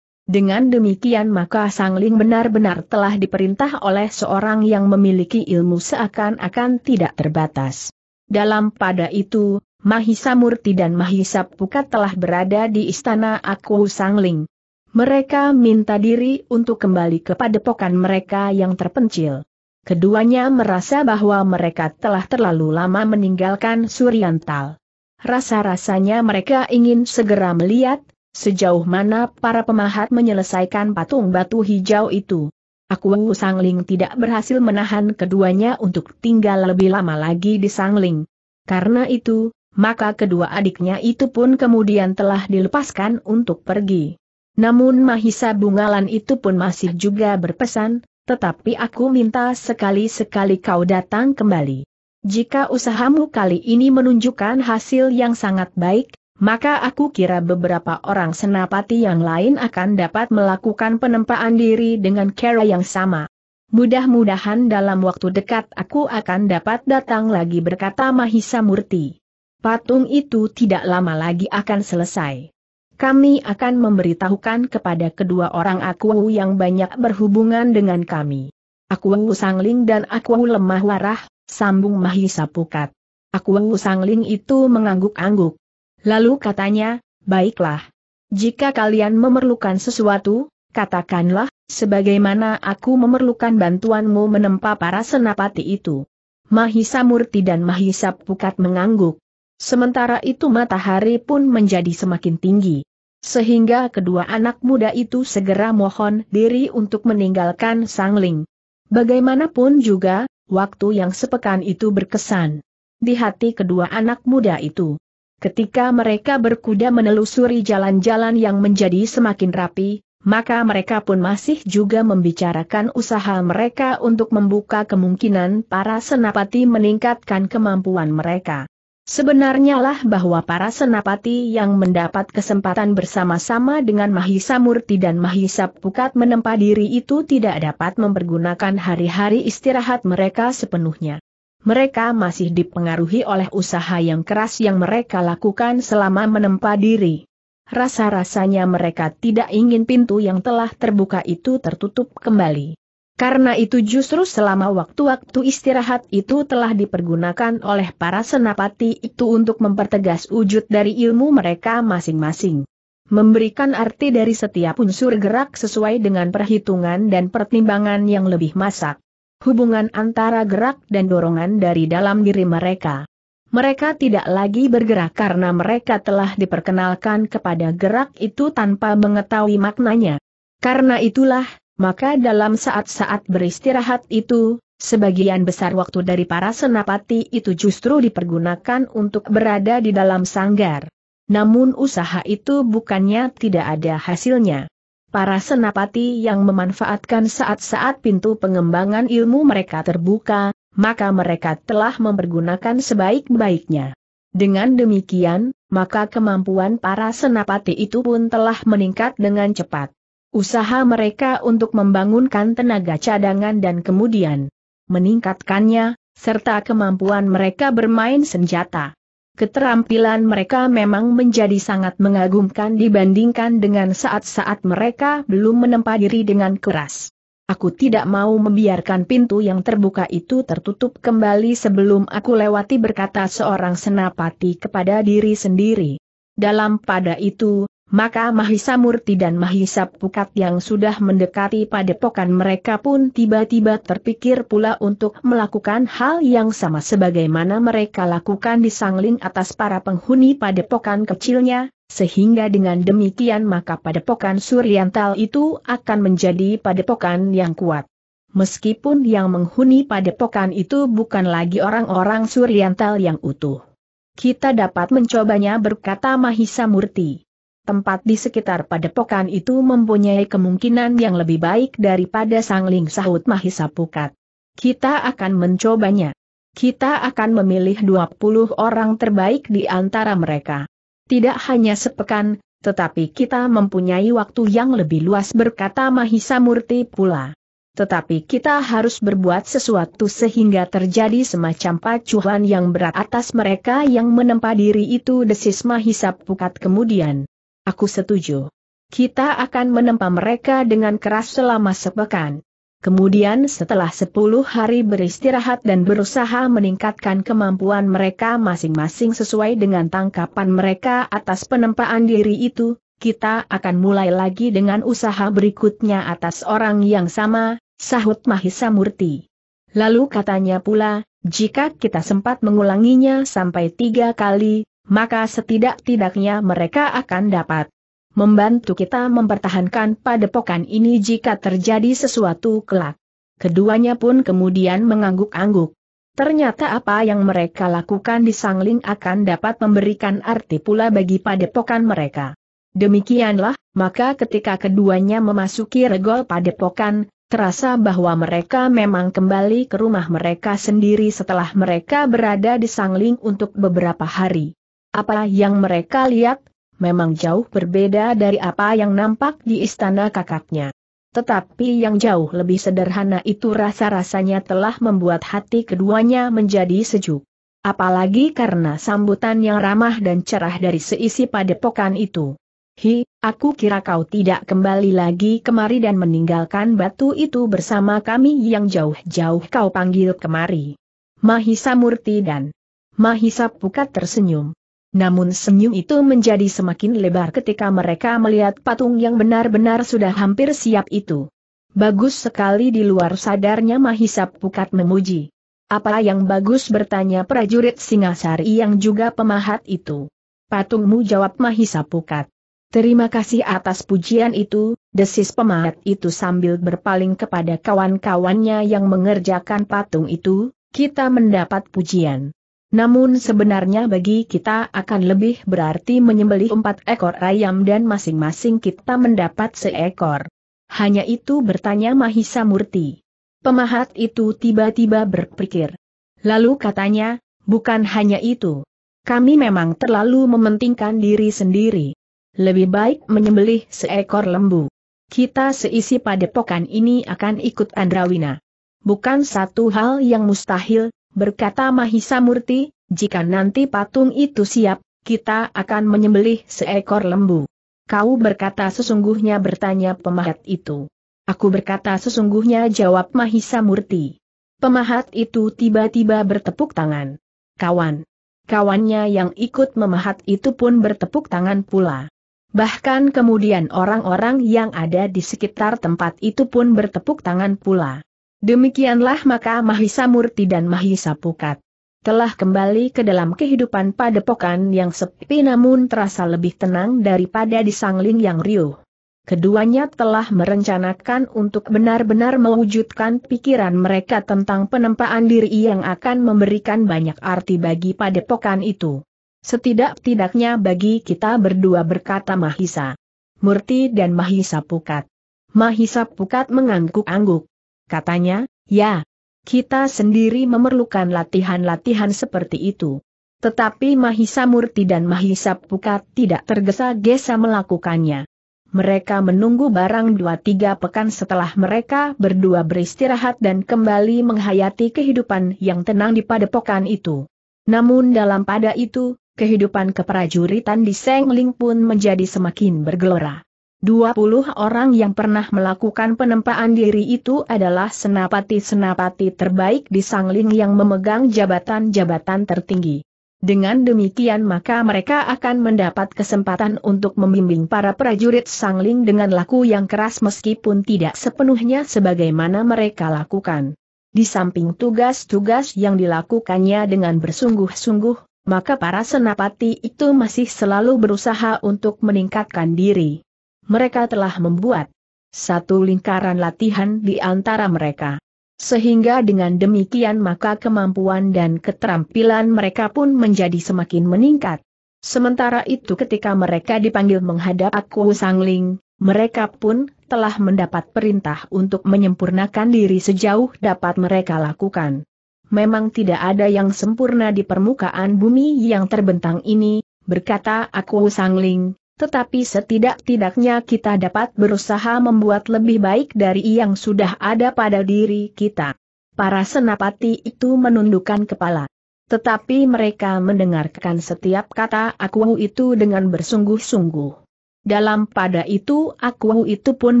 Dengan demikian maka Sangling benar-benar telah diperintah oleh seorang yang memiliki ilmu seakan-akan tidak terbatas. Dalam pada itu, Mahisa Murti dan Mahisa Pukat telah berada di istana Aku Sangling. Mereka minta diri untuk kembali kepada padepokan mereka yang terpencil. Keduanya merasa bahwa mereka telah terlalu lama meninggalkan Suriantal. Rasa-rasanya mereka ingin segera melihat, sejauh mana para pemahat menyelesaikan patung batu hijau itu. Aku Sangling tidak berhasil menahan keduanya untuk tinggal lebih lama lagi di Sangling. Karena itu, maka kedua adiknya itu pun kemudian telah dilepaskan untuk pergi. Namun Mahisa Bungalan itu pun masih juga berpesan, tetapi aku minta sekali-sekali kau datang kembali. Jika usahamu kali ini menunjukkan hasil yang sangat baik, maka aku kira beberapa orang senapati yang lain akan dapat melakukan penempaan diri dengan cara yang sama. Mudah-mudahan dalam waktu dekat aku akan dapat datang lagi berkata Mahisa Murti. Patung itu tidak lama lagi akan selesai kami akan memberitahukan kepada kedua orang aku yang banyak berhubungan dengan kami. Aku Sangling dan aku Lemah Warah, sambung Mahisa Pukat. Aku Sangling itu mengangguk-angguk. Lalu katanya, baiklah. Jika kalian memerlukan sesuatu, katakanlah, sebagaimana aku memerlukan bantuanmu menempa para senapati itu. Mahisa Murti dan Mahisa Pukat mengangguk. Sementara itu matahari pun menjadi semakin tinggi sehingga kedua anak muda itu segera mohon diri untuk meninggalkan Sang Ling. Bagaimanapun juga, waktu yang sepekan itu berkesan di hati kedua anak muda itu. Ketika mereka berkuda menelusuri jalan-jalan yang menjadi semakin rapi, maka mereka pun masih juga membicarakan usaha mereka untuk membuka kemungkinan para senapati meningkatkan kemampuan mereka. Sebenarnya lah bahwa para senapati yang mendapat kesempatan bersama-sama dengan Mahisa Murti dan Mahisa Pukat menempa diri itu tidak dapat mempergunakan hari-hari istirahat mereka sepenuhnya. Mereka masih dipengaruhi oleh usaha yang keras yang mereka lakukan selama menempa diri. Rasa-rasanya mereka tidak ingin pintu yang telah terbuka itu tertutup kembali. Karena itu justru selama waktu-waktu istirahat itu telah dipergunakan oleh para senapati itu untuk mempertegas wujud dari ilmu mereka masing-masing. Memberikan arti dari setiap unsur gerak sesuai dengan perhitungan dan pertimbangan yang lebih masak. Hubungan antara gerak dan dorongan dari dalam diri mereka. Mereka tidak lagi bergerak karena mereka telah diperkenalkan kepada gerak itu tanpa mengetahui maknanya. Karena itulah, maka dalam saat-saat beristirahat itu, sebagian besar waktu dari para senapati itu justru dipergunakan untuk berada di dalam sanggar. Namun usaha itu bukannya tidak ada hasilnya. Para senapati yang memanfaatkan saat-saat pintu pengembangan ilmu mereka terbuka, maka mereka telah mempergunakan sebaik-baiknya. Dengan demikian, maka kemampuan para senapati itu pun telah meningkat dengan cepat. Usaha mereka untuk membangunkan tenaga cadangan dan kemudian meningkatkannya, serta kemampuan mereka bermain senjata. Keterampilan mereka memang menjadi sangat mengagumkan dibandingkan dengan saat-saat mereka belum menempa diri dengan keras. Aku tidak mau membiarkan pintu yang terbuka itu tertutup kembali sebelum aku lewati berkata seorang senapati kepada diri sendiri. Dalam pada itu, maka Mahisa Murti dan Mahisa Pukat yang sudah mendekati padepokan mereka pun tiba-tiba terpikir pula untuk melakukan hal yang sama sebagaimana mereka lakukan di Sangling atas para penghuni padepokan kecilnya, sehingga dengan demikian maka padepokan Suryantal itu akan menjadi padepokan yang kuat. Meskipun yang menghuni padepokan itu bukan lagi orang-orang Suryantal yang utuh. Kita dapat mencobanya berkata Mahisa Murti tempat di sekitar padepokan itu mempunyai kemungkinan yang lebih baik daripada sangling sahut Mahisa Pukat. Kita akan mencobanya. Kita akan memilih 20 orang terbaik di antara mereka. Tidak hanya sepekan, tetapi kita mempunyai waktu yang lebih luas berkata Mahisa Murti pula. Tetapi kita harus berbuat sesuatu sehingga terjadi semacam pacuhan yang berat atas mereka yang menempa diri itu desis Mahisa Pukat kemudian. Aku setuju. Kita akan menempa mereka dengan keras selama sepekan. Kemudian setelah 10 hari beristirahat dan berusaha meningkatkan kemampuan mereka masing-masing sesuai dengan tangkapan mereka atas penempaan diri itu, kita akan mulai lagi dengan usaha berikutnya atas orang yang sama, sahut Mahisa Murti. Lalu katanya pula, jika kita sempat mengulanginya sampai tiga kali, maka setidak-tidaknya mereka akan dapat membantu kita mempertahankan padepokan ini jika terjadi sesuatu kelak. Keduanya pun kemudian mengangguk-angguk. Ternyata apa yang mereka lakukan di Sangling akan dapat memberikan arti pula bagi padepokan mereka. Demikianlah, maka ketika keduanya memasuki regol padepokan, terasa bahwa mereka memang kembali ke rumah mereka sendiri setelah mereka berada di Sangling untuk beberapa hari. Apa yang mereka lihat, memang jauh berbeda dari apa yang nampak di istana kakaknya. Tetapi yang jauh lebih sederhana itu rasa-rasanya telah membuat hati keduanya menjadi sejuk. Apalagi karena sambutan yang ramah dan cerah dari seisi padepokan itu. Hi, aku kira kau tidak kembali lagi kemari dan meninggalkan batu itu bersama kami yang jauh-jauh kau panggil kemari. Mahisa Murti dan Mahisa Pukat tersenyum. Namun senyum itu menjadi semakin lebar ketika mereka melihat patung yang benar-benar sudah hampir siap itu. Bagus sekali di luar sadarnya Mahisa Pukat memuji. Apa yang bagus bertanya prajurit Singasari yang juga pemahat itu. Patungmu jawab Mahisa Pukat. Terima kasih atas pujian itu, desis pemahat itu sambil berpaling kepada kawan-kawannya yang mengerjakan patung itu, kita mendapat pujian. Namun sebenarnya bagi kita akan lebih berarti menyembelih empat ekor ayam dan masing-masing kita mendapat seekor. Hanya itu bertanya Mahisa Murti. Pemahat itu tiba-tiba berpikir. Lalu katanya, bukan hanya itu. Kami memang terlalu mementingkan diri sendiri. Lebih baik menyembelih seekor lembu. Kita seisi padepokan ini akan ikut Andrawina. Bukan satu hal yang mustahil, berkata Mahisa Murti, jika nanti patung itu siap, kita akan menyembelih seekor lembu. Kau berkata sesungguhnya bertanya pemahat itu. Aku berkata sesungguhnya jawab Mahisa Murti. Pemahat itu tiba-tiba bertepuk tangan. Kawan. Kawannya yang ikut memahat itu pun bertepuk tangan pula. Bahkan kemudian orang-orang yang ada di sekitar tempat itu pun bertepuk tangan pula. Demikianlah maka Mahisa Murti dan Mahisa Pukat telah kembali ke dalam kehidupan padepokan yang sepi namun terasa lebih tenang daripada di sangling yang riuh. Keduanya telah merencanakan untuk benar-benar mewujudkan pikiran mereka tentang penempaan diri yang akan memberikan banyak arti bagi padepokan itu. Setidak-tidaknya bagi kita berdua berkata Mahisa. Murti dan Mahisa Pukat. Mahisa Pukat mengangguk-angguk. Katanya, ya, kita sendiri memerlukan latihan-latihan seperti itu. Tetapi Mahisa Murti dan Mahisa Pukat tidak tergesa-gesa melakukannya. Mereka menunggu barang dua-tiga pekan setelah mereka berdua beristirahat dan kembali menghayati kehidupan yang tenang di padepokan itu. Namun dalam pada itu, kehidupan keprajuritan di Sengling pun menjadi semakin bergelora. 20 orang yang pernah melakukan penempaan diri itu adalah senapati-senapati terbaik di Sangling yang memegang jabatan-jabatan tertinggi. Dengan demikian maka mereka akan mendapat kesempatan untuk membimbing para prajurit Sangling dengan laku yang keras meskipun tidak sepenuhnya sebagaimana mereka lakukan. Di samping tugas-tugas yang dilakukannya dengan bersungguh-sungguh, maka para senapati itu masih selalu berusaha untuk meningkatkan diri mereka telah membuat satu lingkaran latihan di antara mereka. Sehingga dengan demikian maka kemampuan dan keterampilan mereka pun menjadi semakin meningkat. Sementara itu ketika mereka dipanggil menghadap aku Sangling, mereka pun telah mendapat perintah untuk menyempurnakan diri sejauh dapat mereka lakukan. Memang tidak ada yang sempurna di permukaan bumi yang terbentang ini, berkata aku Sangling, tetapi setidak-tidaknya kita dapat berusaha membuat lebih baik dari yang sudah ada pada diri kita. Para senapati itu menundukkan kepala. Tetapi mereka mendengarkan setiap kata aku itu dengan bersungguh-sungguh. Dalam pada itu aku itu pun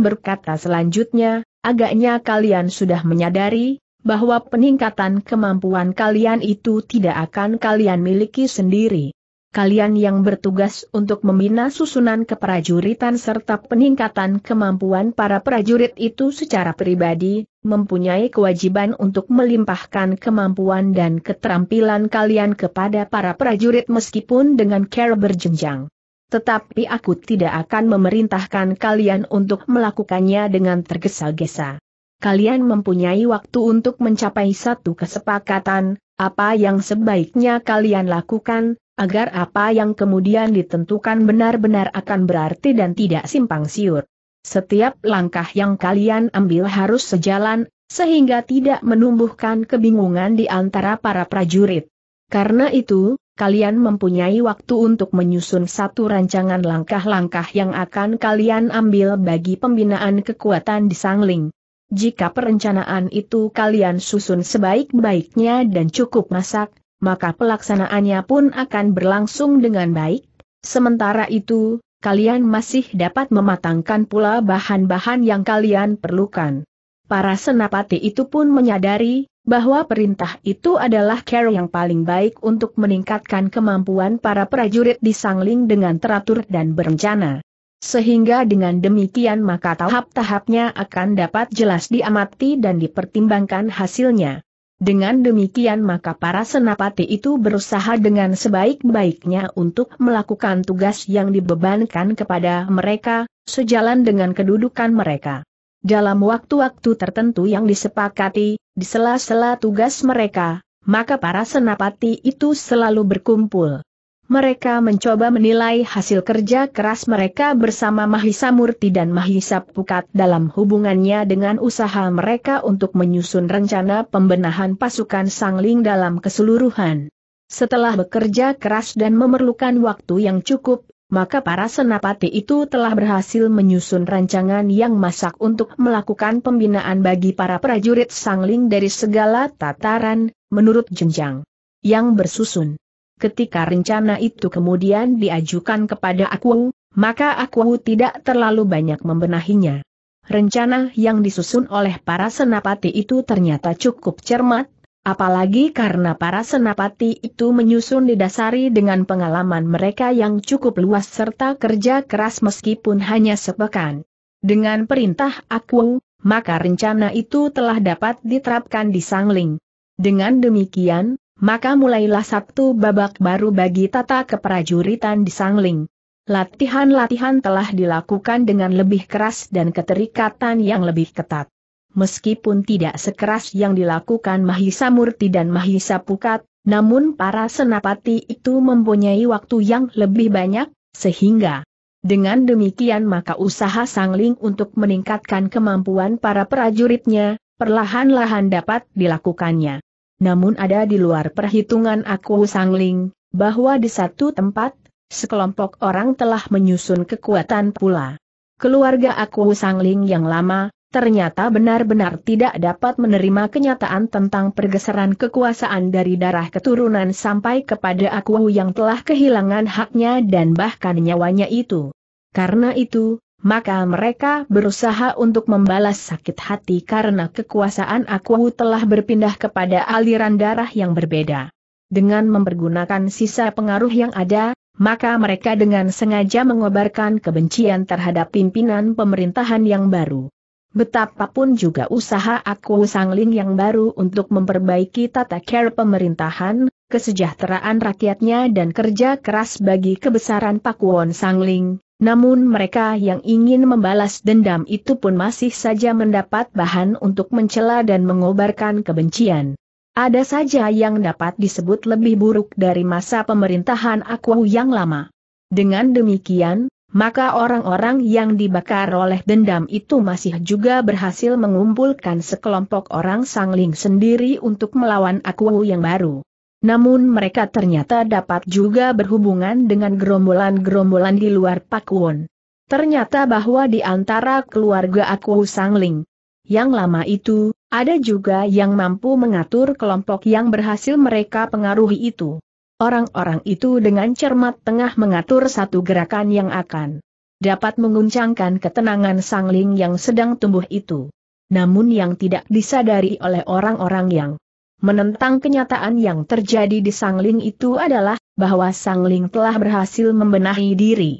berkata selanjutnya, agaknya kalian sudah menyadari, bahwa peningkatan kemampuan kalian itu tidak akan kalian miliki sendiri kalian yang bertugas untuk membina susunan keprajuritan serta peningkatan kemampuan para prajurit itu secara pribadi, mempunyai kewajiban untuk melimpahkan kemampuan dan keterampilan kalian kepada para prajurit meskipun dengan care berjenjang. Tetapi aku tidak akan memerintahkan kalian untuk melakukannya dengan tergesa-gesa. Kalian mempunyai waktu untuk mencapai satu kesepakatan, apa yang sebaiknya kalian lakukan, agar apa yang kemudian ditentukan benar-benar akan berarti dan tidak simpang siur. Setiap langkah yang kalian ambil harus sejalan, sehingga tidak menumbuhkan kebingungan di antara para prajurit. Karena itu, kalian mempunyai waktu untuk menyusun satu rancangan langkah-langkah yang akan kalian ambil bagi pembinaan kekuatan di Sangling. Jika perencanaan itu kalian susun sebaik-baiknya dan cukup masak, maka pelaksanaannya pun akan berlangsung dengan baik. Sementara itu, kalian masih dapat mematangkan pula bahan-bahan yang kalian perlukan. Para senapati itu pun menyadari bahwa perintah itu adalah care yang paling baik untuk meningkatkan kemampuan para prajurit di Sangling dengan teratur dan berencana. Sehingga dengan demikian maka tahap-tahapnya akan dapat jelas diamati dan dipertimbangkan hasilnya. Dengan demikian maka para senapati itu berusaha dengan sebaik-baiknya untuk melakukan tugas yang dibebankan kepada mereka, sejalan dengan kedudukan mereka. Dalam waktu-waktu tertentu yang disepakati, di sela-sela tugas mereka, maka para senapati itu selalu berkumpul. Mereka mencoba menilai hasil kerja keras mereka bersama Mahisa Murti dan Mahisa Pukat dalam hubungannya dengan usaha mereka untuk menyusun rencana pembenahan pasukan Sangling dalam keseluruhan. Setelah bekerja keras dan memerlukan waktu yang cukup, maka para senapati itu telah berhasil menyusun rancangan yang masak untuk melakukan pembinaan bagi para prajurit Sangling dari segala tataran, menurut jenjang yang bersusun ketika rencana itu kemudian diajukan kepada aku, maka aku tidak terlalu banyak membenahinya. Rencana yang disusun oleh para senapati itu ternyata cukup cermat, apalagi karena para senapati itu menyusun didasari dengan pengalaman mereka yang cukup luas serta kerja keras meskipun hanya sepekan. Dengan perintah aku, maka rencana itu telah dapat diterapkan di Sangling. Dengan demikian, maka mulailah Sabtu babak baru bagi tata keprajuritan di Sangling. Latihan-latihan telah dilakukan dengan lebih keras dan keterikatan yang lebih ketat. Meskipun tidak sekeras yang dilakukan Mahisa Murti dan Mahisa Pukat, namun para senapati itu mempunyai waktu yang lebih banyak, sehingga dengan demikian maka usaha Sangling untuk meningkatkan kemampuan para prajuritnya, perlahan-lahan dapat dilakukannya namun ada di luar perhitungan aku sangling, bahwa di satu tempat, sekelompok orang telah menyusun kekuatan pula. Keluarga aku sangling yang lama, ternyata benar-benar tidak dapat menerima kenyataan tentang pergeseran kekuasaan dari darah keturunan sampai kepada aku yang telah kehilangan haknya dan bahkan nyawanya itu. Karena itu, maka mereka berusaha untuk membalas sakit hati karena kekuasaan aku telah berpindah kepada aliran darah yang berbeda. Dengan mempergunakan sisa pengaruh yang ada, maka mereka dengan sengaja mengobarkan kebencian terhadap pimpinan pemerintahan yang baru. Betapapun juga usaha aku sangling yang baru untuk memperbaiki tata care pemerintahan, kesejahteraan rakyatnya dan kerja keras bagi kebesaran Pakuwon Sangling, namun mereka yang ingin membalas dendam itu pun masih saja mendapat bahan untuk mencela dan mengobarkan kebencian. Ada saja yang dapat disebut lebih buruk dari masa pemerintahan Aku yang lama. Dengan demikian, maka orang-orang yang dibakar oleh dendam itu masih juga berhasil mengumpulkan sekelompok orang sangling sendiri untuk melawan Aku yang baru. Namun mereka ternyata dapat juga berhubungan dengan gerombolan-gerombolan di luar Pakuwon. Ternyata bahwa di antara keluarga aku Sangling yang lama itu, ada juga yang mampu mengatur kelompok yang berhasil mereka pengaruhi itu. Orang-orang itu dengan cermat tengah mengatur satu gerakan yang akan dapat menguncangkan ketenangan sangling yang sedang tumbuh itu. Namun yang tidak disadari oleh orang-orang yang menentang kenyataan yang terjadi di Sangling itu adalah, bahwa Sangling telah berhasil membenahi diri.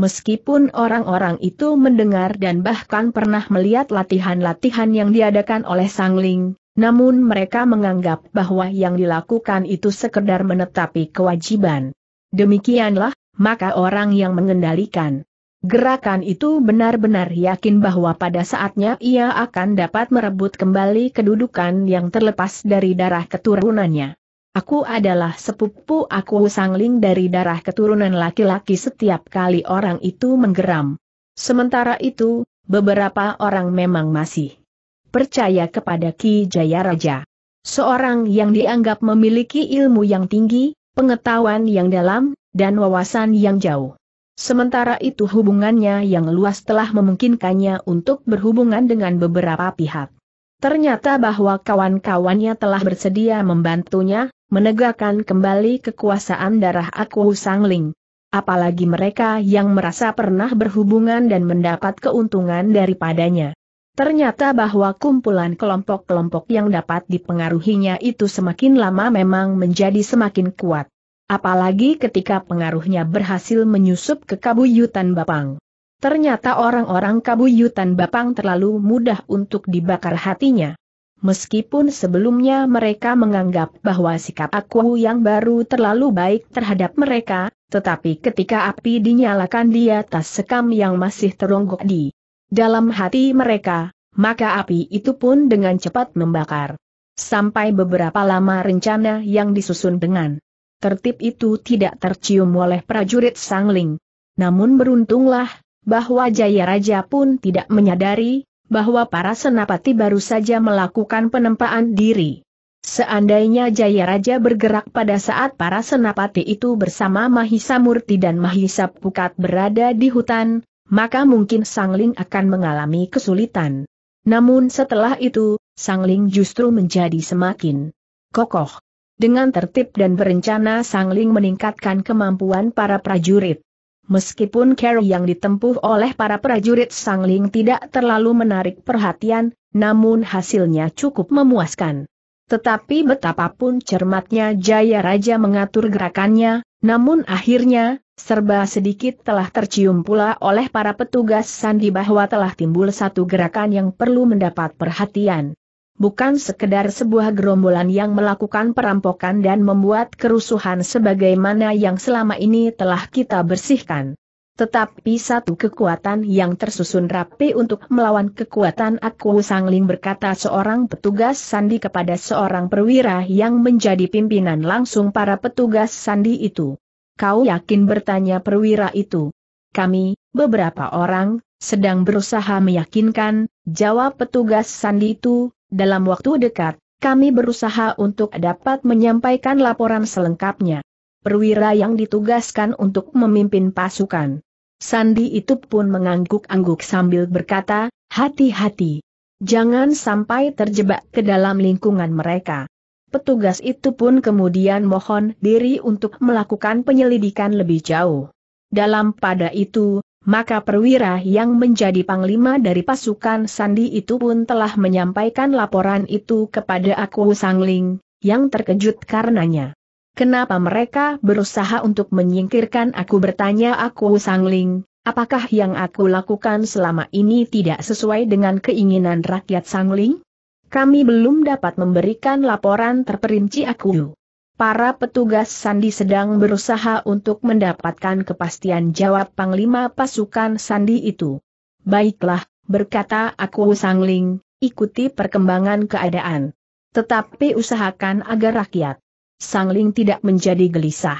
Meskipun orang-orang itu mendengar dan bahkan pernah melihat latihan-latihan yang diadakan oleh Sangling, namun mereka menganggap bahwa yang dilakukan itu sekedar menetapi kewajiban. Demikianlah, maka orang yang mengendalikan Gerakan itu benar-benar yakin bahwa pada saatnya ia akan dapat merebut kembali kedudukan yang terlepas dari darah keturunannya. Aku adalah sepupu aku sangling dari darah keturunan laki-laki setiap kali orang itu menggeram. Sementara itu, beberapa orang memang masih percaya kepada Ki Jaya Raja, Seorang yang dianggap memiliki ilmu yang tinggi, pengetahuan yang dalam, dan wawasan yang jauh. Sementara itu hubungannya yang luas telah memungkinkannya untuk berhubungan dengan beberapa pihak. Ternyata bahwa kawan-kawannya telah bersedia membantunya, menegakkan kembali kekuasaan darah Aku Sang Ling, Apalagi mereka yang merasa pernah berhubungan dan mendapat keuntungan daripadanya. Ternyata bahwa kumpulan kelompok-kelompok yang dapat dipengaruhinya itu semakin lama memang menjadi semakin kuat. Apalagi ketika pengaruhnya berhasil menyusup ke kabuyutan Bapang. Ternyata orang-orang kabuyutan Bapang terlalu mudah untuk dibakar hatinya. Meskipun sebelumnya mereka menganggap bahwa sikap aku yang baru terlalu baik terhadap mereka, tetapi ketika api dinyalakan di atas sekam yang masih teronggok di dalam hati mereka, maka api itu pun dengan cepat membakar. Sampai beberapa lama rencana yang disusun dengan tertib itu tidak tercium oleh prajurit Sangling. Namun beruntunglah, bahwa Jaya Raja pun tidak menyadari, bahwa para senapati baru saja melakukan penempaan diri. Seandainya Jaya Raja bergerak pada saat para senapati itu bersama Mahisa Murti dan Mahisa Pukat berada di hutan, maka mungkin Sangling akan mengalami kesulitan. Namun setelah itu, Sangling justru menjadi semakin kokoh. Dengan tertib dan berencana Sang Ling meningkatkan kemampuan para prajurit. Meskipun care yang ditempuh oleh para prajurit Sang Ling tidak terlalu menarik perhatian, namun hasilnya cukup memuaskan. Tetapi betapapun cermatnya Jaya Raja mengatur gerakannya, namun akhirnya, serba sedikit telah tercium pula oleh para petugas sandi bahwa telah timbul satu gerakan yang perlu mendapat perhatian bukan sekedar sebuah gerombolan yang melakukan perampokan dan membuat kerusuhan sebagaimana yang selama ini telah kita bersihkan. Tetapi satu kekuatan yang tersusun rapi untuk melawan kekuatan aku Sangling berkata seorang petugas sandi kepada seorang perwira yang menjadi pimpinan langsung para petugas sandi itu. Kau yakin bertanya perwira itu? Kami, beberapa orang, sedang berusaha meyakinkan, jawab petugas sandi itu, dalam waktu dekat, kami berusaha untuk dapat menyampaikan laporan selengkapnya. Perwira yang ditugaskan untuk memimpin pasukan. Sandi itu pun mengangguk-angguk sambil berkata, hati-hati. Jangan sampai terjebak ke dalam lingkungan mereka. Petugas itu pun kemudian mohon diri untuk melakukan penyelidikan lebih jauh. Dalam pada itu, maka perwira yang menjadi panglima dari pasukan Sandi itu pun telah menyampaikan laporan itu kepada aku Sangling, yang terkejut karenanya. Kenapa mereka berusaha untuk menyingkirkan aku bertanya aku Sangling, apakah yang aku lakukan selama ini tidak sesuai dengan keinginan rakyat Sangling? Kami belum dapat memberikan laporan terperinci aku. Para petugas Sandi sedang berusaha untuk mendapatkan kepastian jawab Panglima pasukan Sandi itu. Baiklah, berkata aku Sangling, ikuti perkembangan keadaan. Tetapi usahakan agar rakyat Sangling tidak menjadi gelisah.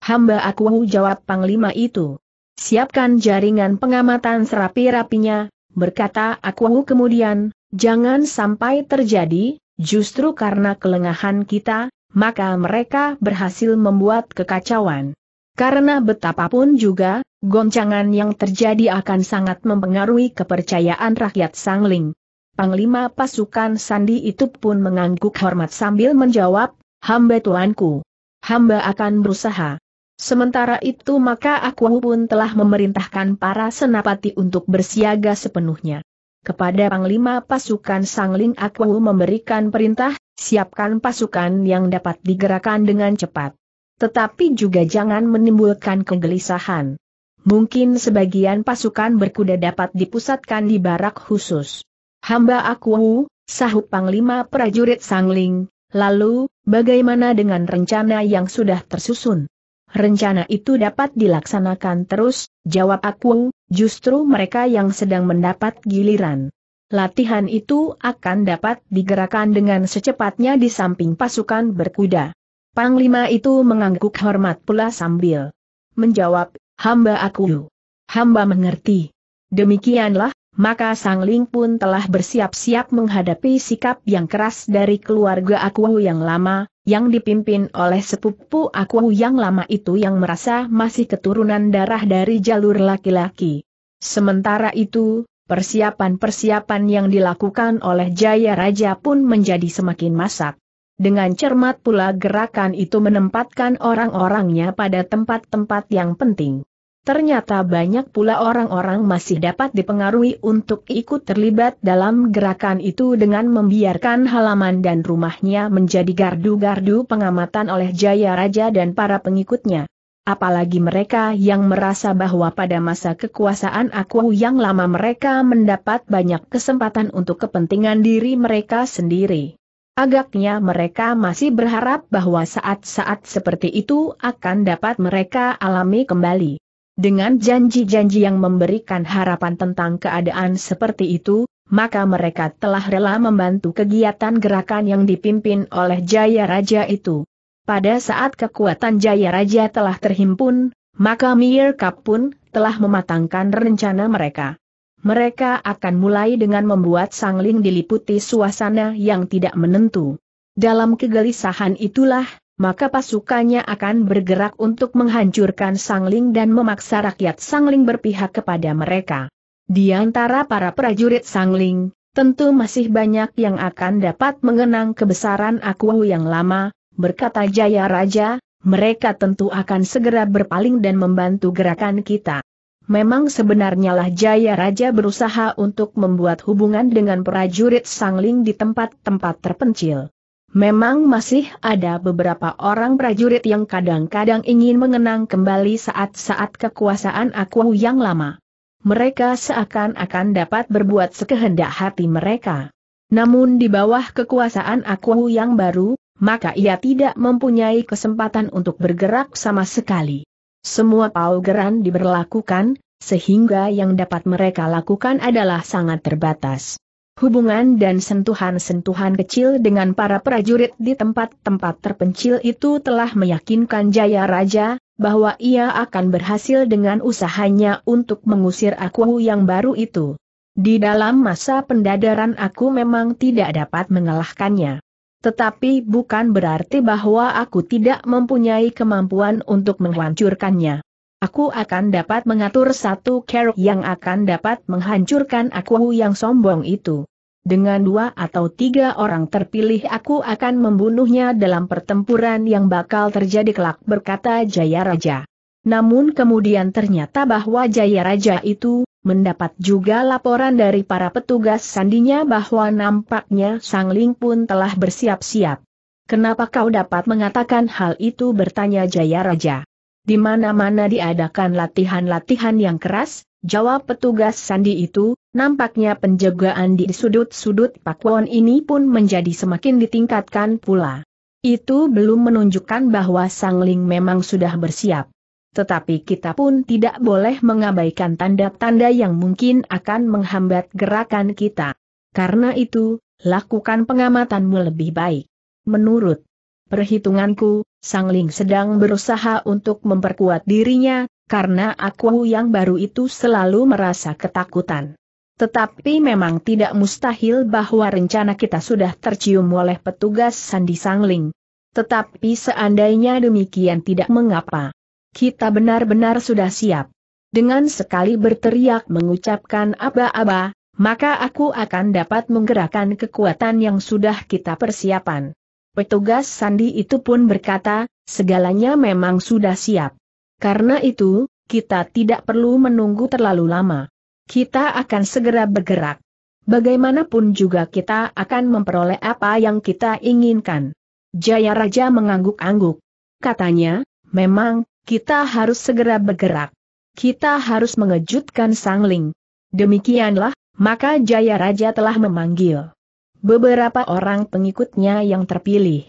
Hamba aku jawab Panglima itu. Siapkan jaringan pengamatan serapi-rapinya, berkata aku kemudian, jangan sampai terjadi, justru karena kelengahan kita, maka mereka berhasil membuat kekacauan. Karena betapapun juga, goncangan yang terjadi akan sangat mempengaruhi kepercayaan rakyat Sangling. Panglima pasukan Sandi itu pun mengangguk hormat sambil menjawab, hamba tuanku. Hamba akan berusaha. Sementara itu maka aku pun telah memerintahkan para senapati untuk bersiaga sepenuhnya. Kepada Panglima pasukan Sangling aku memberikan perintah, siapkan pasukan yang dapat digerakkan dengan cepat. Tetapi juga jangan menimbulkan kegelisahan. Mungkin sebagian pasukan berkuda dapat dipusatkan di barak khusus. Hamba aku, sahut Panglima Prajurit Sangling, lalu, bagaimana dengan rencana yang sudah tersusun? Rencana itu dapat dilaksanakan terus, jawab aku, justru mereka yang sedang mendapat giliran latihan itu akan dapat digerakkan dengan secepatnya di samping pasukan berkuda. Panglima itu mengangguk hormat pula sambil menjawab, hamba aku. Hamba mengerti. Demikianlah, maka Sang Ling pun telah bersiap-siap menghadapi sikap yang keras dari keluarga aku yang lama, yang dipimpin oleh sepupu aku yang lama itu yang merasa masih keturunan darah dari jalur laki-laki. Sementara itu, Persiapan-persiapan yang dilakukan oleh Jaya Raja pun menjadi semakin masak. Dengan cermat pula gerakan itu menempatkan orang-orangnya pada tempat-tempat yang penting. Ternyata banyak pula orang-orang masih dapat dipengaruhi untuk ikut terlibat dalam gerakan itu dengan membiarkan halaman dan rumahnya menjadi gardu-gardu pengamatan oleh Jaya Raja dan para pengikutnya apalagi mereka yang merasa bahwa pada masa kekuasaan aku yang lama mereka mendapat banyak kesempatan untuk kepentingan diri mereka sendiri. Agaknya mereka masih berharap bahwa saat-saat seperti itu akan dapat mereka alami kembali. Dengan janji-janji yang memberikan harapan tentang keadaan seperti itu, maka mereka telah rela membantu kegiatan gerakan yang dipimpin oleh Jaya Raja itu. Pada saat kekuatan Jaya Raja telah terhimpun, maka Mirkap pun telah mematangkan rencana mereka. Mereka akan mulai dengan membuat sangling diliputi suasana yang tidak menentu. Dalam kegelisahan itulah, maka pasukannya akan bergerak untuk menghancurkan sangling dan memaksa rakyat sangling berpihak kepada mereka. Di antara para prajurit sangling, tentu masih banyak yang akan dapat mengenang kebesaran Akuwu yang lama, berkata Jaya Raja, mereka tentu akan segera berpaling dan membantu gerakan kita. Memang sebenarnya lah Jaya Raja berusaha untuk membuat hubungan dengan prajurit sangling di tempat-tempat terpencil. Memang masih ada beberapa orang prajurit yang kadang-kadang ingin mengenang kembali saat-saat kekuasaan aku yang lama. Mereka seakan-akan dapat berbuat sekehendak hati mereka. Namun di bawah kekuasaan aku yang baru, maka ia tidak mempunyai kesempatan untuk bergerak sama sekali. Semua paugeran diberlakukan, sehingga yang dapat mereka lakukan adalah sangat terbatas. Hubungan dan sentuhan-sentuhan kecil dengan para prajurit di tempat-tempat terpencil itu telah meyakinkan Jaya Raja, bahwa ia akan berhasil dengan usahanya untuk mengusir aku yang baru itu. Di dalam masa pendadaran aku memang tidak dapat mengalahkannya. Tetapi bukan berarti bahwa aku tidak mempunyai kemampuan untuk menghancurkannya. Aku akan dapat mengatur satu keruk yang akan dapat menghancurkan aku yang sombong itu. Dengan dua atau tiga orang terpilih aku akan membunuhnya dalam pertempuran yang bakal terjadi kelak berkata Jaya Raja. Namun kemudian ternyata bahwa Jaya Raja itu Mendapat juga laporan dari para petugas sandinya bahwa nampaknya Sang Ling pun telah bersiap-siap. Kenapa kau dapat mengatakan hal itu bertanya Jaya Raja. Di mana-mana diadakan latihan-latihan yang keras, Jawab petugas sandi itu, nampaknya penjagaan di sudut-sudut Pakuan ini pun menjadi semakin ditingkatkan pula. Itu belum menunjukkan bahwa Sang Ling memang sudah bersiap. Tetapi kita pun tidak boleh mengabaikan tanda-tanda yang mungkin akan menghambat gerakan kita. Karena itu, lakukan pengamatanmu lebih baik. Menurut perhitunganku, Sangling sedang berusaha untuk memperkuat dirinya, karena aku yang baru itu selalu merasa ketakutan. Tetapi memang tidak mustahil bahwa rencana kita sudah tercium oleh petugas Sandi Sangling. Tetapi seandainya demikian tidak mengapa. Kita benar-benar sudah siap. Dengan sekali berteriak mengucapkan aba-aba, maka aku akan dapat menggerakkan kekuatan yang sudah kita persiapan. Petugas sandi itu pun berkata, segalanya memang sudah siap. Karena itu, kita tidak perlu menunggu terlalu lama. Kita akan segera bergerak. Bagaimanapun juga kita akan memperoleh apa yang kita inginkan. Jaya Raja mengangguk-angguk. Katanya, memang, kita harus segera bergerak. Kita harus mengejutkan Sangling. Demikianlah, maka Jaya Raja telah memanggil beberapa orang pengikutnya yang terpilih.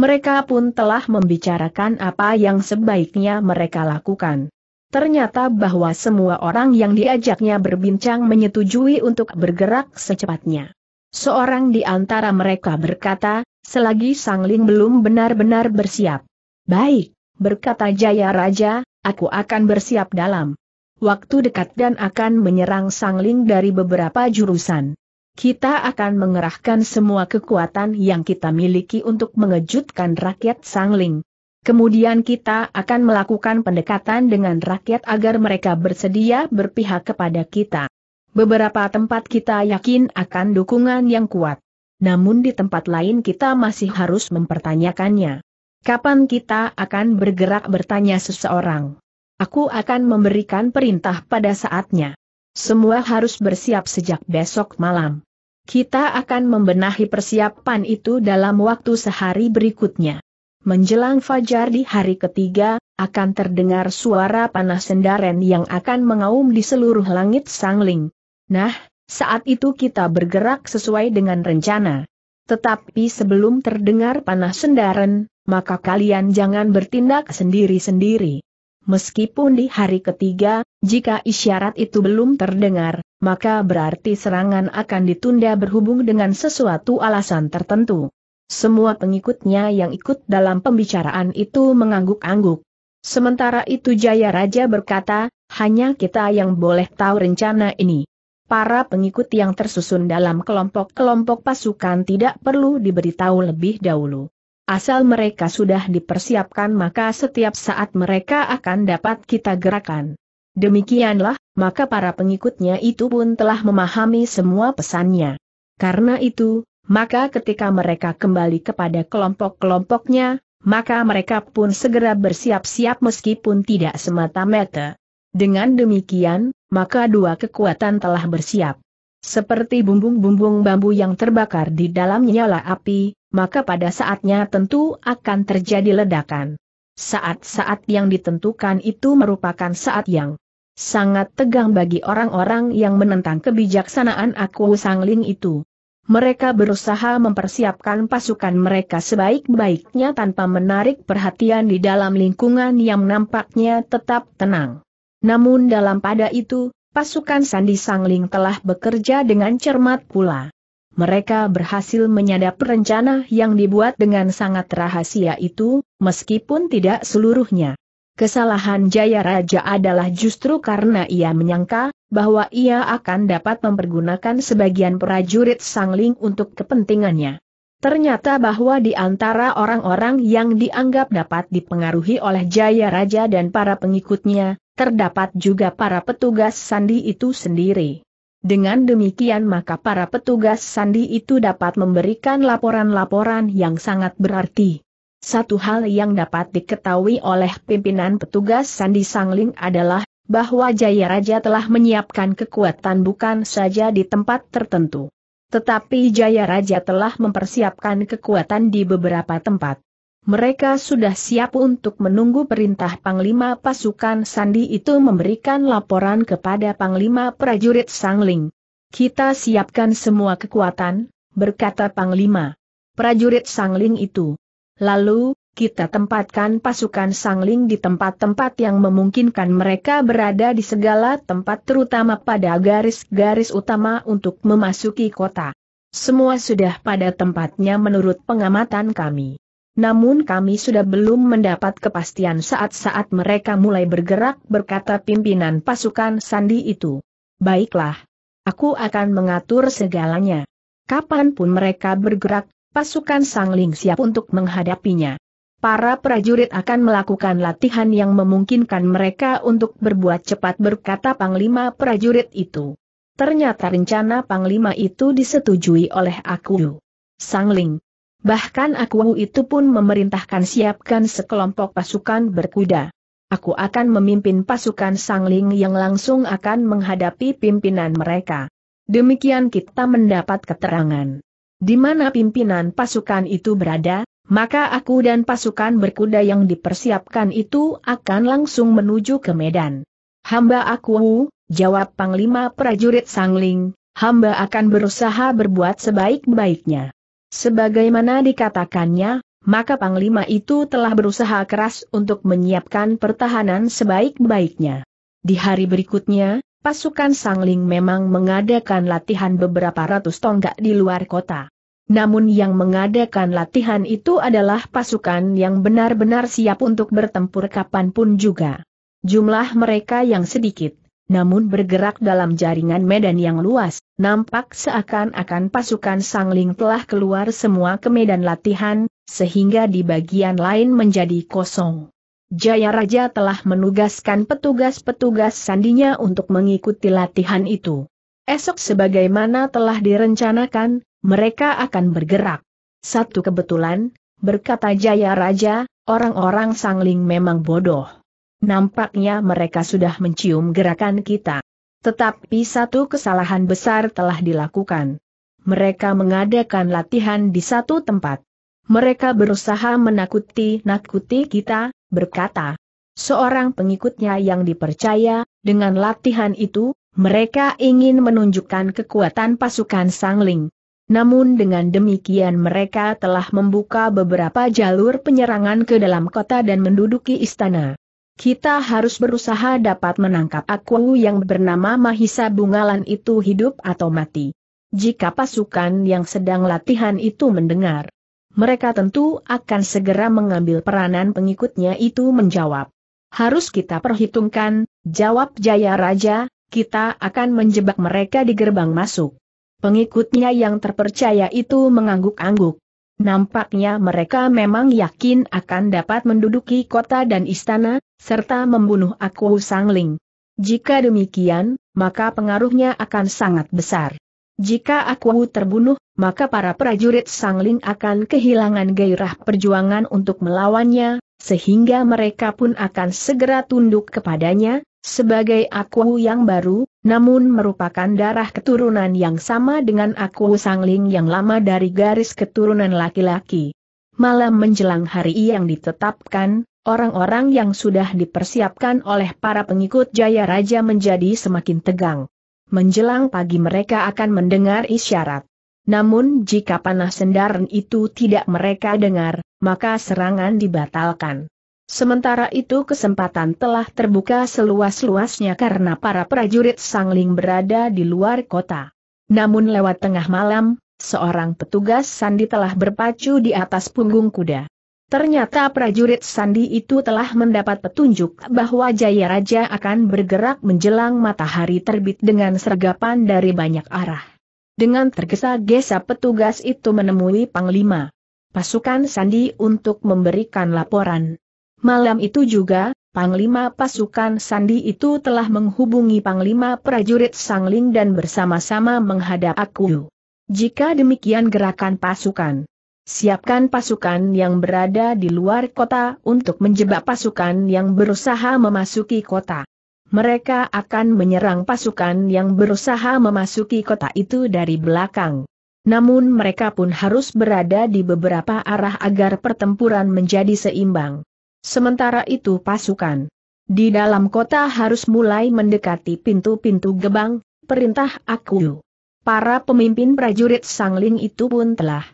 Mereka pun telah membicarakan apa yang sebaiknya mereka lakukan. Ternyata bahwa semua orang yang diajaknya berbincang menyetujui untuk bergerak secepatnya. Seorang di antara mereka berkata, selagi Sangling belum benar-benar bersiap. Baik, berkata Jaya Raja, aku akan bersiap dalam waktu dekat dan akan menyerang sangling dari beberapa jurusan. Kita akan mengerahkan semua kekuatan yang kita miliki untuk mengejutkan rakyat sangling. Kemudian kita akan melakukan pendekatan dengan rakyat agar mereka bersedia berpihak kepada kita. Beberapa tempat kita yakin akan dukungan yang kuat. Namun di tempat lain kita masih harus mempertanyakannya. Kapan kita akan bergerak bertanya seseorang? Aku akan memberikan perintah pada saatnya. Semua harus bersiap sejak besok malam. Kita akan membenahi persiapan itu dalam waktu sehari berikutnya. Menjelang fajar di hari ketiga, akan terdengar suara panas sendaren yang akan mengaum di seluruh langit sangling. Nah, saat itu kita bergerak sesuai dengan rencana. Tetapi sebelum terdengar panah sendaren, maka kalian jangan bertindak sendiri-sendiri. Meskipun di hari ketiga, jika isyarat itu belum terdengar, maka berarti serangan akan ditunda berhubung dengan sesuatu alasan tertentu. Semua pengikutnya yang ikut dalam pembicaraan itu mengangguk-angguk. Sementara itu Jaya Raja berkata, hanya kita yang boleh tahu rencana ini para pengikut yang tersusun dalam kelompok-kelompok pasukan tidak perlu diberitahu lebih dahulu. Asal mereka sudah dipersiapkan maka setiap saat mereka akan dapat kita gerakan. Demikianlah, maka para pengikutnya itu pun telah memahami semua pesannya. Karena itu, maka ketika mereka kembali kepada kelompok-kelompoknya, maka mereka pun segera bersiap-siap meskipun tidak semata-mata. Dengan demikian, maka dua kekuatan telah bersiap. Seperti bumbung-bumbung bambu yang terbakar di dalam nyala api, maka pada saatnya tentu akan terjadi ledakan. Saat-saat yang ditentukan itu merupakan saat yang sangat tegang bagi orang-orang yang menentang kebijaksanaan aku sangling itu. Mereka berusaha mempersiapkan pasukan mereka sebaik-baiknya tanpa menarik perhatian di dalam lingkungan yang nampaknya tetap tenang. Namun dalam pada itu, pasukan Sandi Sangling telah bekerja dengan cermat pula. Mereka berhasil menyadap rencana yang dibuat dengan sangat rahasia itu, meskipun tidak seluruhnya. Kesalahan Jaya Raja adalah justru karena ia menyangka bahwa ia akan dapat mempergunakan sebagian prajurit Sangling untuk kepentingannya. Ternyata bahwa di antara orang-orang yang dianggap dapat dipengaruhi oleh Jaya Raja dan para pengikutnya, terdapat juga para petugas sandi itu sendiri. Dengan demikian maka para petugas sandi itu dapat memberikan laporan-laporan yang sangat berarti. Satu hal yang dapat diketahui oleh pimpinan petugas Sandi Sangling adalah bahwa Jaya Raja telah menyiapkan kekuatan bukan saja di tempat tertentu. Tetapi Jaya Raja telah mempersiapkan kekuatan di beberapa tempat. Mereka sudah siap untuk menunggu perintah Panglima pasukan Sandi itu memberikan laporan kepada Panglima prajurit Sangling. Kita siapkan semua kekuatan, berkata Panglima. Prajurit Sangling itu. Lalu, kita tempatkan pasukan sangling di tempat-tempat yang memungkinkan mereka berada di segala tempat terutama pada garis-garis utama untuk memasuki kota. Semua sudah pada tempatnya menurut pengamatan kami. Namun kami sudah belum mendapat kepastian saat-saat mereka mulai bergerak berkata pimpinan pasukan Sandi itu. Baiklah. Aku akan mengatur segalanya. Kapanpun mereka bergerak, pasukan Sangling siap untuk menghadapinya. Para prajurit akan melakukan latihan yang memungkinkan mereka untuk berbuat cepat berkata Panglima prajurit itu. Ternyata rencana Panglima itu disetujui oleh aku. Sangling, Bahkan aku itu pun memerintahkan siapkan sekelompok pasukan berkuda. Aku akan memimpin pasukan sangling yang langsung akan menghadapi pimpinan mereka. Demikian kita mendapat keterangan. Di mana pimpinan pasukan itu berada, maka aku dan pasukan berkuda yang dipersiapkan itu akan langsung menuju ke Medan. Hamba aku, jawab Panglima Prajurit Sangling, hamba akan berusaha berbuat sebaik-baiknya. Sebagaimana dikatakannya, maka Panglima itu telah berusaha keras untuk menyiapkan pertahanan sebaik-baiknya. Di hari berikutnya, pasukan Sangling memang mengadakan latihan beberapa ratus tonggak di luar kota. Namun yang mengadakan latihan itu adalah pasukan yang benar-benar siap untuk bertempur kapanpun juga. Jumlah mereka yang sedikit, namun bergerak dalam jaringan medan yang luas, nampak seakan-akan pasukan Sangling telah keluar semua ke medan latihan, sehingga di bagian lain menjadi kosong. Jaya Raja telah menugaskan petugas-petugas sandinya untuk mengikuti latihan itu. Esok sebagaimana telah direncanakan, mereka akan bergerak. Satu kebetulan, berkata Jaya Raja, orang-orang Sangling memang bodoh. Nampaknya mereka sudah mencium gerakan kita. Tetapi satu kesalahan besar telah dilakukan. Mereka mengadakan latihan di satu tempat. Mereka berusaha menakuti-nakuti kita, berkata. Seorang pengikutnya yang dipercaya, dengan latihan itu, mereka ingin menunjukkan kekuatan pasukan sangling. Namun dengan demikian mereka telah membuka beberapa jalur penyerangan ke dalam kota dan menduduki istana. Kita harus berusaha dapat menangkap aku yang bernama Mahisa Bungalan itu hidup atau mati. Jika pasukan yang sedang latihan itu mendengar, mereka tentu akan segera mengambil peranan pengikutnya itu menjawab. Harus kita perhitungkan, jawab Jaya Raja, kita akan menjebak mereka di gerbang masuk. Pengikutnya yang terpercaya itu mengangguk-angguk. Nampaknya mereka memang yakin akan dapat menduduki kota dan istana, serta membunuh aku Sangling. Jika demikian, maka pengaruhnya akan sangat besar. Jika aku terbunuh, maka para prajurit Sangling akan kehilangan gairah perjuangan untuk melawannya, sehingga mereka pun akan segera tunduk kepadanya, sebagai aku yang baru, namun merupakan darah keturunan yang sama dengan aku sangling yang lama dari garis keturunan laki-laki. Malam menjelang hari yang ditetapkan, orang-orang yang sudah dipersiapkan oleh para pengikut Jaya Raja menjadi semakin tegang. Menjelang pagi mereka akan mendengar isyarat. Namun jika panah sendaran itu tidak mereka dengar, maka serangan dibatalkan. Sementara itu kesempatan telah terbuka seluas-luasnya karena para prajurit sangling berada di luar kota. Namun lewat tengah malam, seorang petugas Sandi telah berpacu di atas punggung kuda. Ternyata prajurit Sandi itu telah mendapat petunjuk bahwa Jaya Raja akan bergerak menjelang matahari terbit dengan sergapan dari banyak arah. Dengan tergesa-gesa petugas itu menemui Panglima. Pasukan Sandi untuk memberikan laporan. Malam itu juga, Panglima pasukan Sandi itu telah menghubungi Panglima prajurit Sangling dan bersama-sama menghadap aku. Jika demikian gerakan pasukan. Siapkan pasukan yang berada di luar kota untuk menjebak pasukan yang berusaha memasuki kota. Mereka akan menyerang pasukan yang berusaha memasuki kota itu dari belakang. Namun mereka pun harus berada di beberapa arah agar pertempuran menjadi seimbang. Sementara itu pasukan di dalam kota harus mulai mendekati pintu-pintu gebang, perintah aku. Para pemimpin prajurit sangling itu pun telah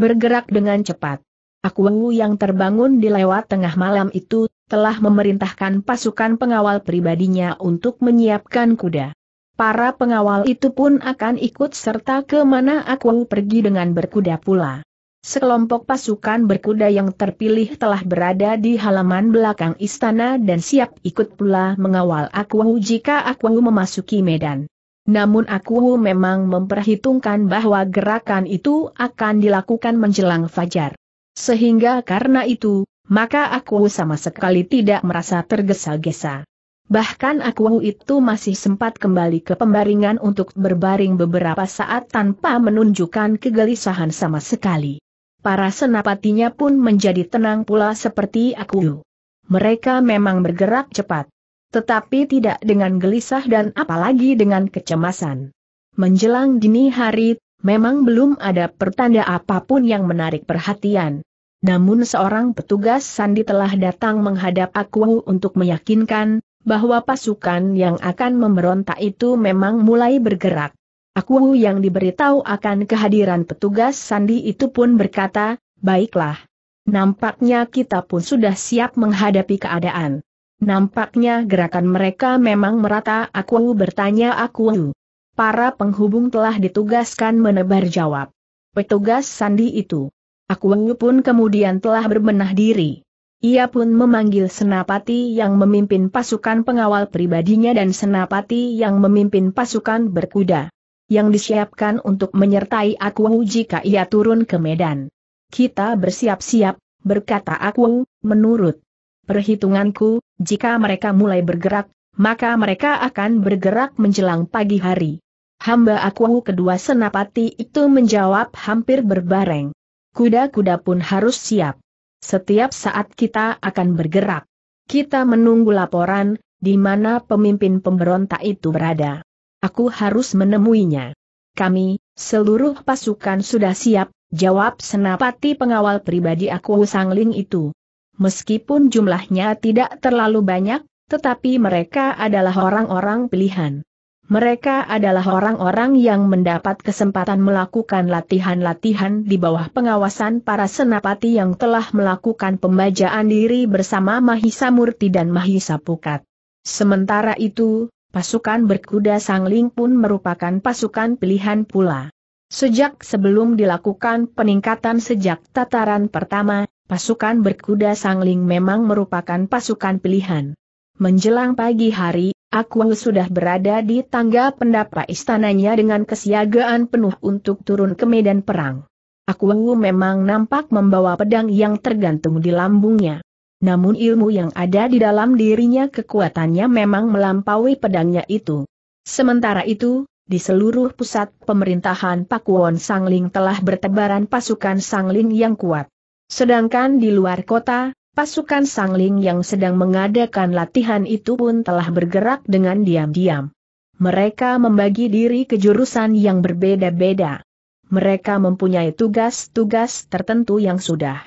bergerak dengan cepat. Aku yang terbangun di lewat tengah malam itu, telah memerintahkan pasukan pengawal pribadinya untuk menyiapkan kuda. Para pengawal itu pun akan ikut serta kemana mana aku pergi dengan berkuda pula. Sekelompok pasukan berkuda yang terpilih telah berada di halaman belakang istana dan siap ikut pula mengawal Akuhu jika Akuhu memasuki medan. Namun Akuhu memang memperhitungkan bahwa gerakan itu akan dilakukan menjelang fajar. Sehingga karena itu, maka Akuhu sama sekali tidak merasa tergesa-gesa. Bahkan Akuwu itu masih sempat kembali ke pembaringan untuk berbaring beberapa saat tanpa menunjukkan kegelisahan sama sekali para senapatinya pun menjadi tenang pula seperti aku. Mereka memang bergerak cepat. Tetapi tidak dengan gelisah dan apalagi dengan kecemasan. Menjelang dini hari, memang belum ada pertanda apapun yang menarik perhatian. Namun seorang petugas sandi telah datang menghadap aku untuk meyakinkan bahwa pasukan yang akan memberontak itu memang mulai bergerak. Aku yang diberitahu akan kehadiran petugas Sandi itu pun berkata, baiklah. Nampaknya kita pun sudah siap menghadapi keadaan. Nampaknya gerakan mereka memang merata aku bertanya aku. Para penghubung telah ditugaskan menebar jawab. Petugas Sandi itu. Aku pun kemudian telah berbenah diri. Ia pun memanggil Senapati yang memimpin pasukan pengawal pribadinya dan Senapati yang memimpin pasukan berkuda yang disiapkan untuk menyertai aku jika ia turun ke medan. Kita bersiap-siap, berkata aku, menurut perhitunganku, jika mereka mulai bergerak, maka mereka akan bergerak menjelang pagi hari. Hamba aku kedua senapati itu menjawab hampir berbareng. Kuda-kuda pun harus siap. Setiap saat kita akan bergerak. Kita menunggu laporan, di mana pemimpin pemberontak itu berada. Aku harus menemuinya. Kami, seluruh pasukan sudah siap, jawab senapati pengawal pribadi aku Sangling itu. Meskipun jumlahnya tidak terlalu banyak, tetapi mereka adalah orang-orang pilihan. Mereka adalah orang-orang yang mendapat kesempatan melakukan latihan-latihan di bawah pengawasan para senapati yang telah melakukan pembajaan diri bersama Mahisa Murti dan Mahisa Pukat. Sementara itu, pasukan berkuda Sangling pun merupakan pasukan pilihan pula. Sejak sebelum dilakukan peningkatan sejak tataran pertama, pasukan berkuda Sangling memang merupakan pasukan pilihan. Menjelang pagi hari, aku sudah berada di tangga pendapa istananya dengan kesiagaan penuh untuk turun ke medan perang. Aku memang nampak membawa pedang yang tergantung di lambungnya namun ilmu yang ada di dalam dirinya kekuatannya memang melampaui pedangnya itu. Sementara itu, di seluruh pusat pemerintahan Pakuwon Sangling telah bertebaran pasukan Sangling yang kuat. Sedangkan di luar kota, pasukan Sangling yang sedang mengadakan latihan itu pun telah bergerak dengan diam-diam. Mereka membagi diri ke jurusan yang berbeda-beda. Mereka mempunyai tugas-tugas tertentu yang sudah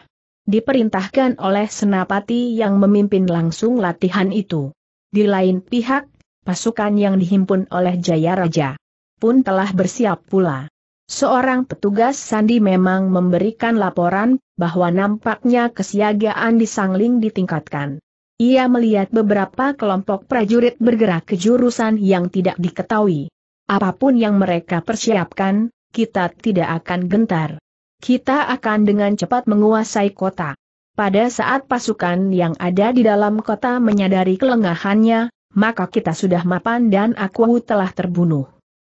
diperintahkan oleh senapati yang memimpin langsung latihan itu. Di lain pihak, pasukan yang dihimpun oleh Jaya Raja pun telah bersiap pula. Seorang petugas sandi memang memberikan laporan bahwa nampaknya kesiagaan di Sangling ditingkatkan. Ia melihat beberapa kelompok prajurit bergerak ke jurusan yang tidak diketahui. Apapun yang mereka persiapkan, kita tidak akan gentar kita akan dengan cepat menguasai kota. Pada saat pasukan yang ada di dalam kota menyadari kelengahannya, maka kita sudah mapan dan aku telah terbunuh.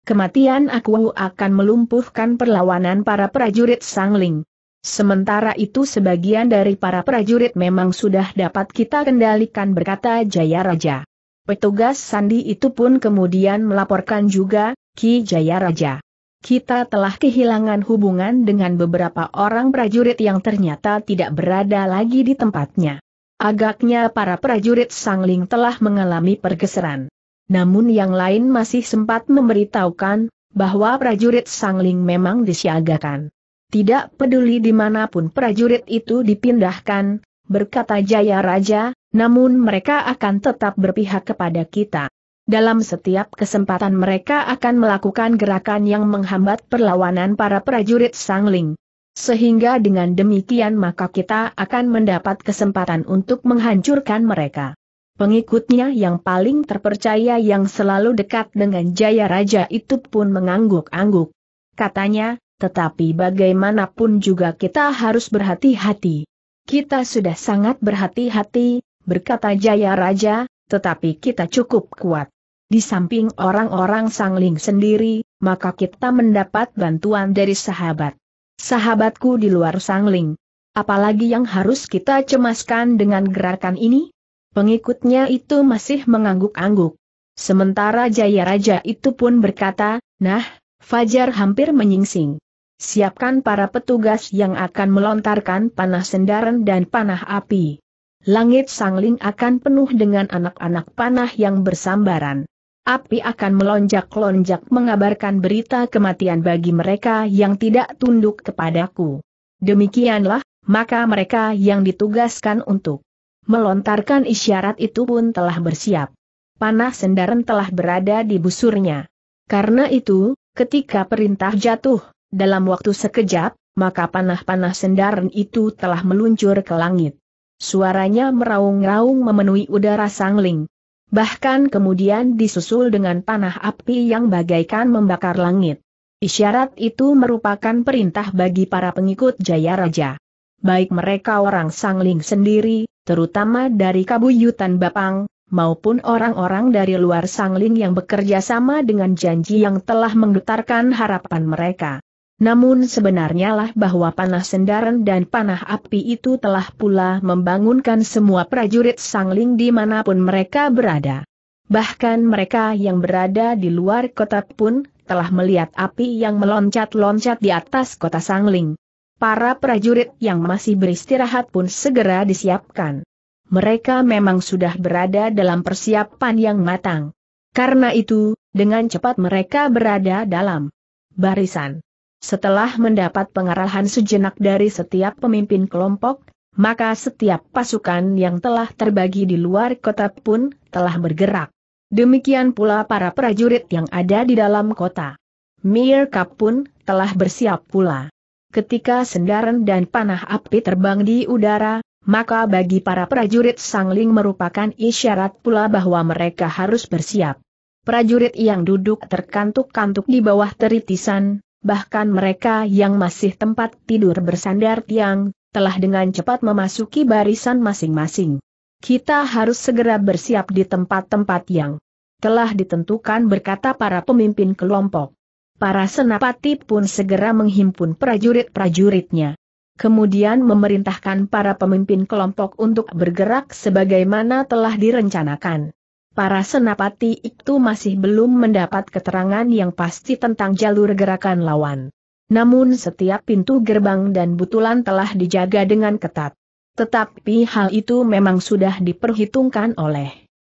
Kematian aku akan melumpuhkan perlawanan para prajurit sangling. Sementara itu sebagian dari para prajurit memang sudah dapat kita kendalikan berkata Jaya Raja. Petugas sandi itu pun kemudian melaporkan juga, Ki Jaya Raja kita telah kehilangan hubungan dengan beberapa orang prajurit yang ternyata tidak berada lagi di tempatnya. Agaknya para prajurit Sangling telah mengalami pergeseran. Namun yang lain masih sempat memberitahukan, bahwa prajurit Sangling memang disiagakan. Tidak peduli di dimanapun prajurit itu dipindahkan, berkata Jaya Raja, namun mereka akan tetap berpihak kepada kita. Dalam setiap kesempatan mereka akan melakukan gerakan yang menghambat perlawanan para prajurit sangling. Sehingga dengan demikian maka kita akan mendapat kesempatan untuk menghancurkan mereka. Pengikutnya yang paling terpercaya yang selalu dekat dengan Jaya Raja itu pun mengangguk-angguk. Katanya, tetapi bagaimanapun juga kita harus berhati-hati. Kita sudah sangat berhati-hati, berkata Jaya Raja, tetapi kita cukup kuat. Di samping orang-orang sangling sendiri, maka kita mendapat bantuan dari sahabat. Sahabatku di luar sangling. Apalagi yang harus kita cemaskan dengan gerakan ini? Pengikutnya itu masih mengangguk-angguk. Sementara Jaya Raja itu pun berkata, nah, Fajar hampir menyingsing. Siapkan para petugas yang akan melontarkan panah sendaran dan panah api langit sangling akan penuh dengan anak-anak panah yang bersambaran. Api akan melonjak-lonjak mengabarkan berita kematian bagi mereka yang tidak tunduk kepadaku. Demikianlah, maka mereka yang ditugaskan untuk melontarkan isyarat itu pun telah bersiap. Panah sendaran telah berada di busurnya. Karena itu, ketika perintah jatuh, dalam waktu sekejap, maka panah-panah sendaran itu telah meluncur ke langit. Suaranya meraung-raung memenuhi udara sangling. Bahkan kemudian disusul dengan panah api yang bagaikan membakar langit. Isyarat itu merupakan perintah bagi para pengikut Jaya Raja. Baik mereka orang sangling sendiri, terutama dari Kabuyutan Bapang, maupun orang-orang dari luar sangling yang bekerja sama dengan janji yang telah menggetarkan harapan mereka. Namun sebenarnya lah bahwa panah sendaran dan panah api itu telah pula membangunkan semua prajurit sangling dimanapun mereka berada. Bahkan mereka yang berada di luar kota pun telah melihat api yang meloncat-loncat di atas kota sangling. Para prajurit yang masih beristirahat pun segera disiapkan. Mereka memang sudah berada dalam persiapan yang matang. Karena itu, dengan cepat mereka berada dalam barisan. Setelah mendapat pengarahan sejenak dari setiap pemimpin kelompok, maka setiap pasukan yang telah terbagi di luar kota pun telah bergerak. Demikian pula para prajurit yang ada di dalam kota. Mirka pun telah bersiap pula. Ketika sendaran dan panah api terbang di udara, maka bagi para prajurit sangling merupakan isyarat pula bahwa mereka harus bersiap. Prajurit yang duduk terkantuk-kantuk di bawah teritisan, bahkan mereka yang masih tempat tidur bersandar tiang, telah dengan cepat memasuki barisan masing-masing. Kita harus segera bersiap di tempat-tempat yang telah ditentukan berkata para pemimpin kelompok. Para senapati pun segera menghimpun prajurit-prajuritnya. Kemudian memerintahkan para pemimpin kelompok untuk bergerak sebagaimana telah direncanakan. Para senapati itu masih belum mendapat keterangan yang pasti tentang jalur gerakan lawan. Namun setiap pintu gerbang dan butulan telah dijaga dengan ketat. Tetapi hal itu memang sudah diperhitungkan oleh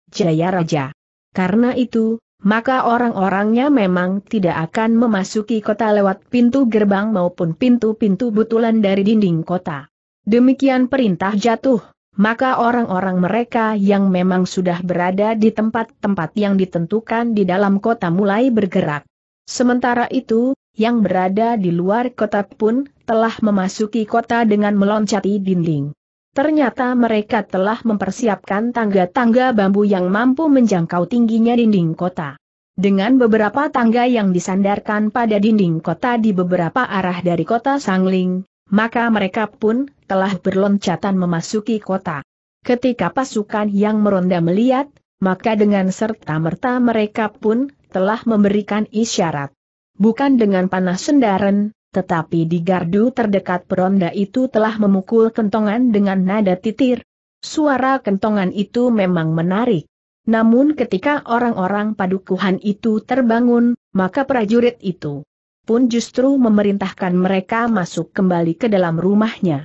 Jaya Raja. Karena itu, maka orang-orangnya memang tidak akan memasuki kota lewat pintu gerbang maupun pintu-pintu butulan dari dinding kota. Demikian perintah jatuh maka orang-orang mereka yang memang sudah berada di tempat-tempat yang ditentukan di dalam kota mulai bergerak. Sementara itu, yang berada di luar kota pun telah memasuki kota dengan meloncati dinding. Ternyata mereka telah mempersiapkan tangga-tangga bambu yang mampu menjangkau tingginya dinding kota. Dengan beberapa tangga yang disandarkan pada dinding kota di beberapa arah dari kota Sangling, maka mereka pun telah berloncatan memasuki kota. Ketika pasukan yang meronda melihat, maka dengan serta-merta mereka pun telah memberikan isyarat. Bukan dengan panah sendaren, tetapi di gardu terdekat peronda itu telah memukul kentongan dengan nada titir. Suara kentongan itu memang menarik. Namun ketika orang-orang padukuhan itu terbangun, maka prajurit itu pun justru memerintahkan mereka masuk kembali ke dalam rumahnya.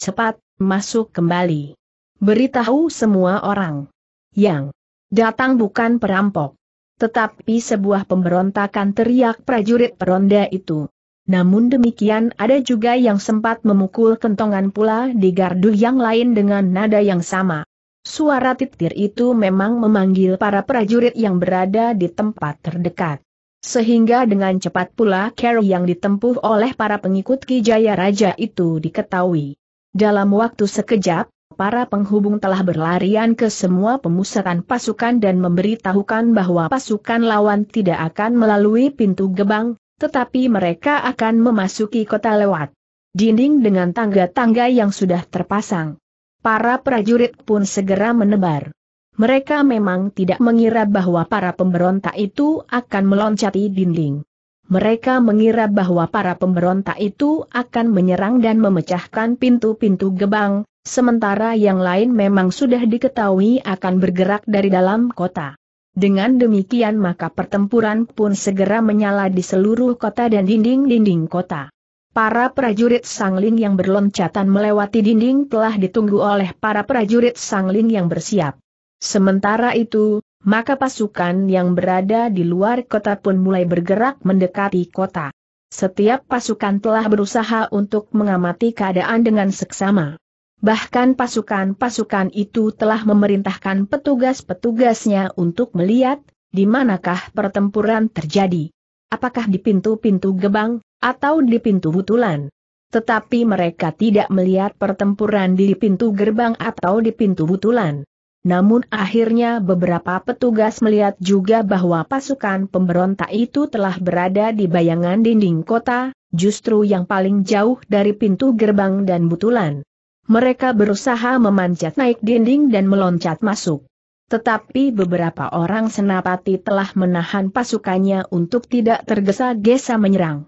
Cepat, masuk kembali. Beritahu semua orang yang datang bukan perampok, tetapi sebuah pemberontakan teriak prajurit peronda itu. Namun demikian ada juga yang sempat memukul kentongan pula di gardu yang lain dengan nada yang sama. Suara titir itu memang memanggil para prajurit yang berada di tempat terdekat. Sehingga dengan cepat pula cara yang ditempuh oleh para pengikut Ki Jaya Raja itu diketahui. Dalam waktu sekejap, para penghubung telah berlarian ke semua pemusatan pasukan dan memberitahukan bahwa pasukan lawan tidak akan melalui pintu gebang, tetapi mereka akan memasuki kota lewat dinding dengan tangga-tangga yang sudah terpasang. Para prajurit pun segera menebar mereka memang tidak mengira bahwa para pemberontak itu akan meloncati dinding. Mereka mengira bahwa para pemberontak itu akan menyerang dan memecahkan pintu-pintu gebang, sementara yang lain memang sudah diketahui akan bergerak dari dalam kota. Dengan demikian maka pertempuran pun segera menyala di seluruh kota dan dinding-dinding kota. Para prajurit sangling yang berloncatan melewati dinding telah ditunggu oleh para prajurit sangling yang bersiap. Sementara itu, maka pasukan yang berada di luar kota pun mulai bergerak mendekati kota. Setiap pasukan telah berusaha untuk mengamati keadaan dengan seksama. Bahkan pasukan-pasukan itu telah memerintahkan petugas-petugasnya untuk melihat di manakah pertempuran terjadi. Apakah di pintu-pintu gebang atau di pintu butulan? Tetapi mereka tidak melihat pertempuran di pintu gerbang atau di pintu butulan. Namun akhirnya beberapa petugas melihat juga bahwa pasukan pemberontak itu telah berada di bayangan dinding kota, justru yang paling jauh dari pintu gerbang dan butulan. Mereka berusaha memanjat naik dinding dan meloncat masuk. Tetapi beberapa orang senapati telah menahan pasukannya untuk tidak tergesa-gesa menyerang.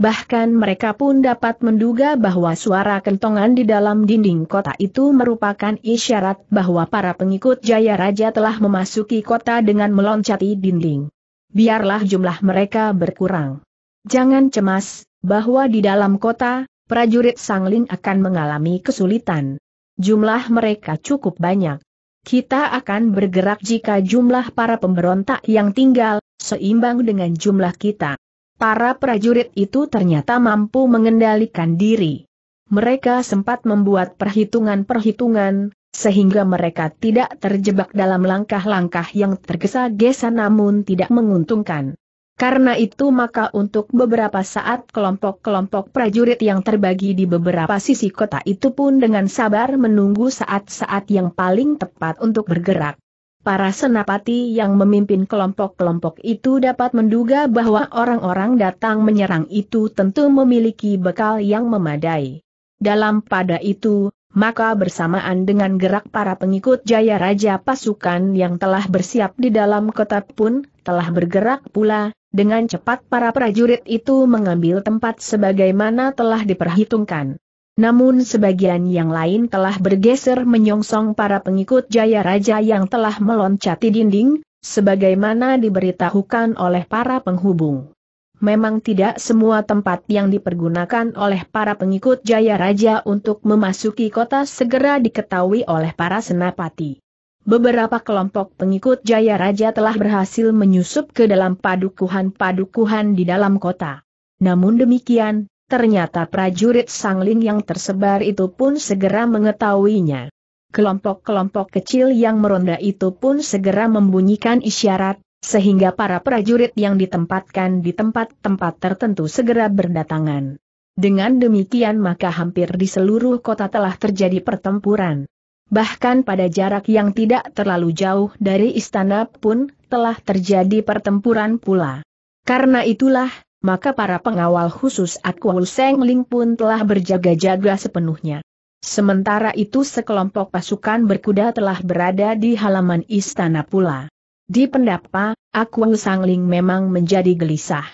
Bahkan mereka pun dapat menduga bahwa suara kentongan di dalam dinding kota itu merupakan isyarat bahwa para pengikut Jaya Raja telah memasuki kota dengan meloncati dinding. Biarlah jumlah mereka berkurang. Jangan cemas, bahwa di dalam kota, prajurit Sangling akan mengalami kesulitan. Jumlah mereka cukup banyak. Kita akan bergerak jika jumlah para pemberontak yang tinggal, seimbang dengan jumlah kita. Para prajurit itu ternyata mampu mengendalikan diri. Mereka sempat membuat perhitungan-perhitungan, sehingga mereka tidak terjebak dalam langkah-langkah yang tergesa-gesa namun tidak menguntungkan. Karena itu maka untuk beberapa saat kelompok-kelompok prajurit yang terbagi di beberapa sisi kota itu pun dengan sabar menunggu saat-saat yang paling tepat untuk bergerak. Para senapati yang memimpin kelompok-kelompok itu dapat menduga bahwa orang-orang datang menyerang itu tentu memiliki bekal yang memadai. Dalam pada itu, maka bersamaan dengan gerak para pengikut Jaya Raja pasukan yang telah bersiap di dalam kota pun telah bergerak pula, dengan cepat para prajurit itu mengambil tempat sebagaimana telah diperhitungkan. Namun sebagian yang lain telah bergeser menyongsong para pengikut Jaya Raja yang telah meloncati dinding, sebagaimana diberitahukan oleh para penghubung. Memang tidak semua tempat yang dipergunakan oleh para pengikut Jaya Raja untuk memasuki kota segera diketahui oleh para senapati. Beberapa kelompok pengikut Jaya Raja telah berhasil menyusup ke dalam padukuhan-padukuhan di dalam kota. Namun demikian, Ternyata prajurit sangling yang tersebar itu pun segera mengetahuinya. Kelompok-kelompok kecil yang meronda itu pun segera membunyikan isyarat, sehingga para prajurit yang ditempatkan di tempat-tempat tertentu segera berdatangan. Dengan demikian maka hampir di seluruh kota telah terjadi pertempuran. Bahkan pada jarak yang tidak terlalu jauh dari istana pun telah terjadi pertempuran pula. Karena itulah, maka para pengawal khusus Aku Seng Ling pun telah berjaga-jaga sepenuhnya. Sementara itu sekelompok pasukan berkuda telah berada di halaman istana pula. Di pendapa, Aku Ling memang menjadi gelisah.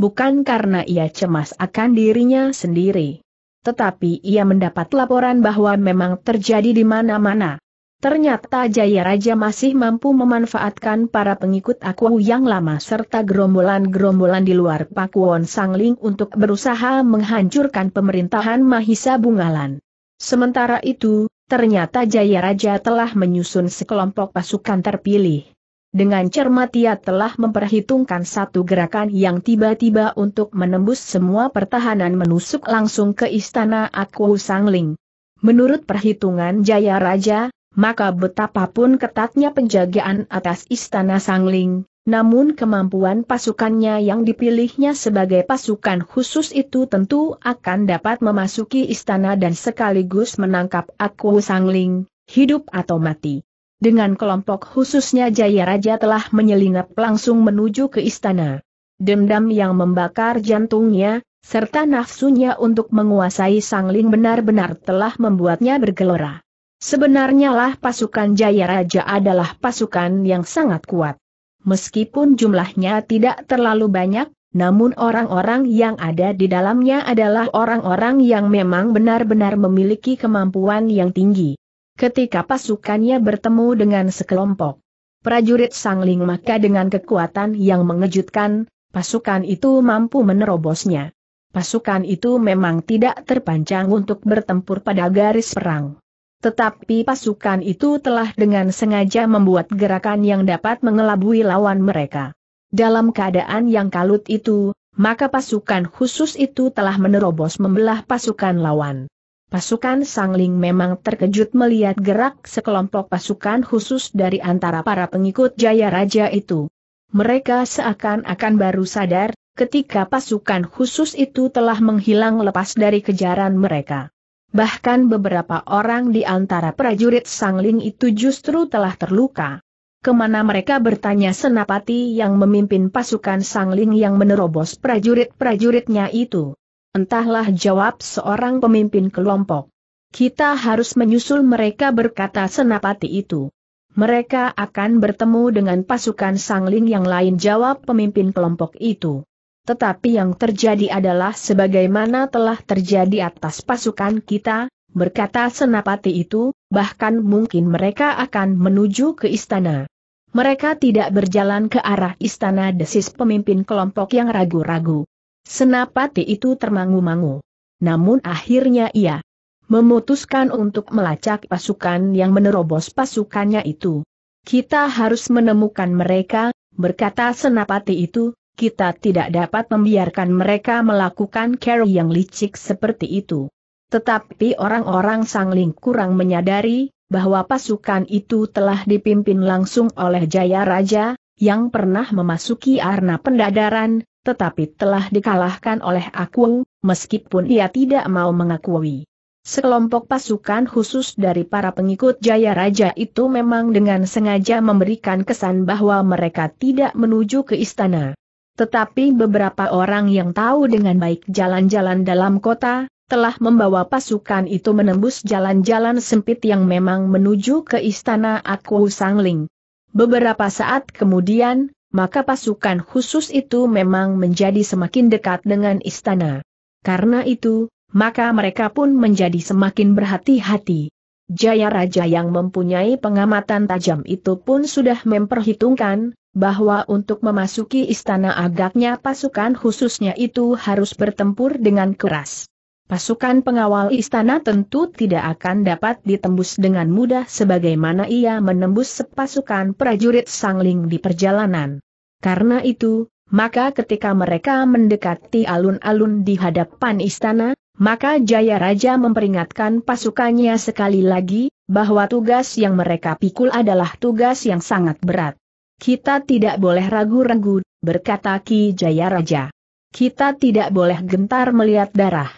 Bukan karena ia cemas akan dirinya sendiri. Tetapi ia mendapat laporan bahwa memang terjadi di mana-mana, Ternyata Jaya Raja masih mampu memanfaatkan para pengikut aku yang lama serta gerombolan-gerombolan di luar Pakuwon Sangling untuk berusaha menghancurkan pemerintahan Mahisa Bungalan. Sementara itu, ternyata Jaya Raja telah menyusun sekelompok pasukan terpilih. Dengan cermat ia telah memperhitungkan satu gerakan yang tiba-tiba untuk menembus semua pertahanan menusuk langsung ke istana Aku Sangling. Menurut perhitungan Jaya Raja, maka betapapun ketatnya penjagaan atas istana Sangling, namun kemampuan pasukannya yang dipilihnya sebagai pasukan khusus itu tentu akan dapat memasuki istana dan sekaligus menangkap aku Sangling, hidup atau mati. Dengan kelompok khususnya Jaya Raja telah menyelinap langsung menuju ke istana. Dendam yang membakar jantungnya, serta nafsunya untuk menguasai Sangling benar-benar telah membuatnya bergelora. Sebenarnya lah pasukan Jaya Raja adalah pasukan yang sangat kuat. Meskipun jumlahnya tidak terlalu banyak, namun orang-orang yang ada di dalamnya adalah orang-orang yang memang benar-benar memiliki kemampuan yang tinggi. Ketika pasukannya bertemu dengan sekelompok prajurit Sangling maka dengan kekuatan yang mengejutkan, pasukan itu mampu menerobosnya. Pasukan itu memang tidak terpanjang untuk bertempur pada garis perang. Tetapi pasukan itu telah dengan sengaja membuat gerakan yang dapat mengelabui lawan mereka. Dalam keadaan yang kalut itu, maka pasukan khusus itu telah menerobos membelah pasukan lawan. Pasukan Sangling memang terkejut melihat gerak sekelompok pasukan khusus dari antara para pengikut Jaya Raja itu. Mereka seakan-akan baru sadar, ketika pasukan khusus itu telah menghilang lepas dari kejaran mereka bahkan beberapa orang di antara prajurit Sangling itu justru telah terluka. Kemana mereka bertanya Senapati yang memimpin pasukan Sangling yang menerobos prajurit-prajuritnya itu. Entahlah jawab seorang pemimpin kelompok. Kita harus menyusul mereka berkata Senapati itu. Mereka akan bertemu dengan pasukan Sangling yang lain jawab pemimpin kelompok itu. Tetapi yang terjadi adalah sebagaimana telah terjadi atas pasukan kita, berkata senapati itu, bahkan mungkin mereka akan menuju ke istana. Mereka tidak berjalan ke arah istana desis pemimpin kelompok yang ragu-ragu. Senapati itu termangu-mangu. Namun akhirnya ia memutuskan untuk melacak pasukan yang menerobos pasukannya itu. Kita harus menemukan mereka, berkata senapati itu, kita tidak dapat membiarkan mereka melakukan carry yang licik seperti itu. Tetapi orang-orang Sangling kurang menyadari bahwa pasukan itu telah dipimpin langsung oleh Jaya Raja, yang pernah memasuki arna pendadaran, tetapi telah dikalahkan oleh aku, meskipun ia tidak mau mengakui. Sekelompok pasukan khusus dari para pengikut Jaya Raja itu memang dengan sengaja memberikan kesan bahwa mereka tidak menuju ke istana. Tetapi beberapa orang yang tahu dengan baik jalan-jalan dalam kota, telah membawa pasukan itu menembus jalan-jalan sempit yang memang menuju ke istana Aku Sangling. Beberapa saat kemudian, maka pasukan khusus itu memang menjadi semakin dekat dengan istana. Karena itu, maka mereka pun menjadi semakin berhati-hati. Jaya Raja yang mempunyai pengamatan tajam itu pun sudah memperhitungkan, bahwa untuk memasuki istana agaknya pasukan khususnya itu harus bertempur dengan keras. Pasukan pengawal istana tentu tidak akan dapat ditembus dengan mudah sebagaimana ia menembus sepasukan prajurit sangling di perjalanan. Karena itu, maka ketika mereka mendekati alun-alun di hadapan istana, maka Jaya Raja memperingatkan pasukannya sekali lagi, bahwa tugas yang mereka pikul adalah tugas yang sangat berat. Kita tidak boleh ragu-ragu, berkata Ki Jaya Raja. Kita tidak boleh gentar melihat darah.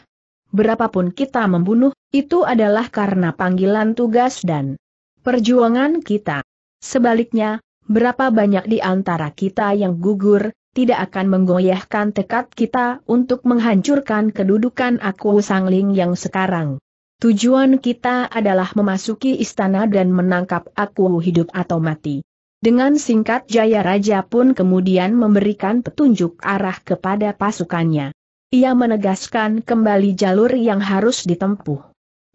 Berapapun kita membunuh, itu adalah karena panggilan tugas dan perjuangan kita. Sebaliknya, berapa banyak di antara kita yang gugur, tidak akan menggoyahkan tekad kita untuk menghancurkan kedudukan aku Sangling yang sekarang. Tujuan kita adalah memasuki istana dan menangkap aku hidup atau mati. Dengan singkat Jaya Raja pun kemudian memberikan petunjuk arah kepada pasukannya. Ia menegaskan kembali jalur yang harus ditempuh.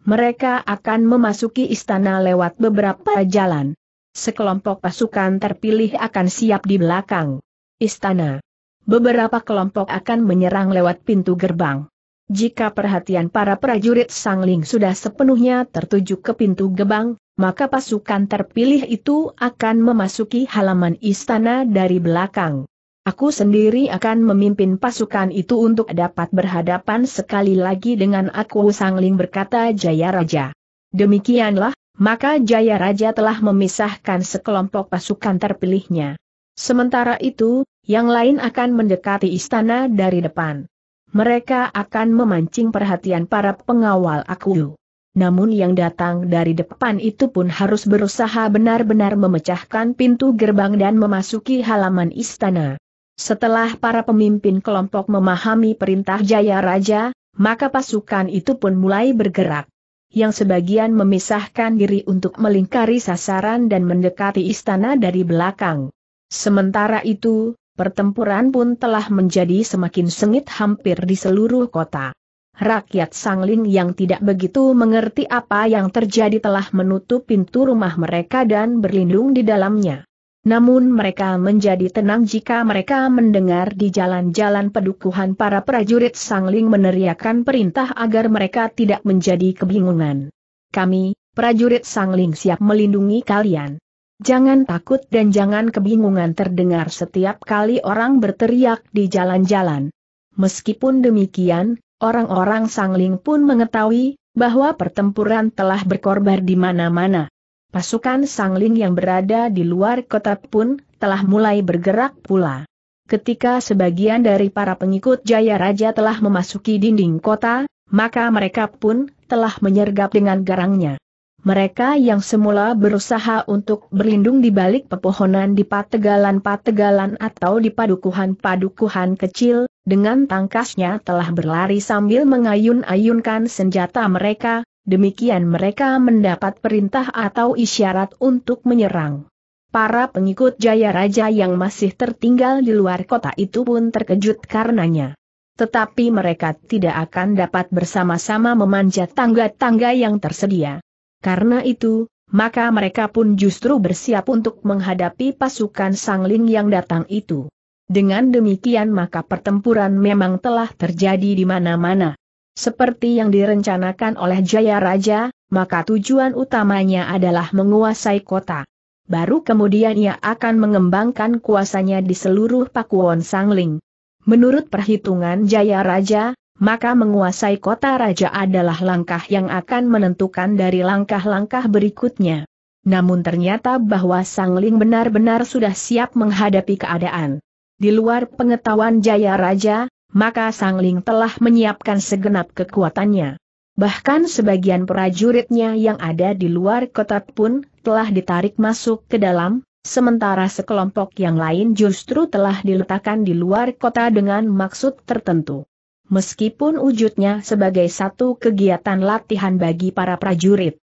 Mereka akan memasuki istana lewat beberapa jalan. Sekelompok pasukan terpilih akan siap di belakang istana. Beberapa kelompok akan menyerang lewat pintu gerbang. Jika perhatian para prajurit Sangling sudah sepenuhnya tertuju ke pintu gerbang, maka pasukan terpilih itu akan memasuki halaman istana dari belakang. Aku sendiri akan memimpin pasukan itu untuk dapat berhadapan sekali lagi dengan aku Sangling berkata Jaya Raja. Demikianlah, maka Jaya Raja telah memisahkan sekelompok pasukan terpilihnya. Sementara itu, yang lain akan mendekati istana dari depan. Mereka akan memancing perhatian para pengawal aku. Namun yang datang dari depan itu pun harus berusaha benar-benar memecahkan pintu gerbang dan memasuki halaman istana. Setelah para pemimpin kelompok memahami perintah Jaya Raja, maka pasukan itu pun mulai bergerak. Yang sebagian memisahkan diri untuk melingkari sasaran dan mendekati istana dari belakang Sementara itu, pertempuran pun telah menjadi semakin sengit hampir di seluruh kota. Rakyat Sangling yang tidak begitu mengerti apa yang terjadi telah menutup pintu rumah mereka dan berlindung di dalamnya. Namun mereka menjadi tenang jika mereka mendengar di jalan-jalan pedukuhan para prajurit Sangling meneriakkan perintah agar mereka tidak menjadi kebingungan. Kami, prajurit Sangling siap melindungi kalian. Jangan takut dan jangan kebingungan terdengar setiap kali orang berteriak di jalan-jalan. Meskipun demikian, orang-orang sangling pun mengetahui bahwa pertempuran telah berkorbar di mana-mana. Pasukan sangling yang berada di luar kota pun telah mulai bergerak pula. Ketika sebagian dari para pengikut Jaya Raja telah memasuki dinding kota, maka mereka pun telah menyergap dengan garangnya mereka yang semula berusaha untuk berlindung di balik pepohonan di pategalan-pategalan atau di padukuhan-padukuhan kecil, dengan tangkasnya telah berlari sambil mengayun-ayunkan senjata mereka, demikian mereka mendapat perintah atau isyarat untuk menyerang. Para pengikut Jaya Raja yang masih tertinggal di luar kota itu pun terkejut karenanya tetapi mereka tidak akan dapat bersama-sama memanjat tangga-tangga yang tersedia. Karena itu, maka mereka pun justru bersiap untuk menghadapi pasukan sangling yang datang itu. Dengan demikian maka pertempuran memang telah terjadi di mana-mana. Seperti yang direncanakan oleh Jaya Raja, maka tujuan utamanya adalah menguasai kota. Baru kemudian ia akan mengembangkan kuasanya di seluruh Pakuwon Sangling. Menurut perhitungan Jaya Raja, maka menguasai kota raja adalah langkah yang akan menentukan dari langkah-langkah berikutnya. Namun ternyata bahwa Sang Ling benar-benar sudah siap menghadapi keadaan. Di luar pengetahuan Jaya Raja, maka Sang Ling telah menyiapkan segenap kekuatannya. Bahkan sebagian prajuritnya yang ada di luar kota pun telah ditarik masuk ke dalam, sementara sekelompok yang lain justru telah diletakkan di luar kota dengan maksud tertentu meskipun wujudnya sebagai satu kegiatan latihan bagi para prajurit.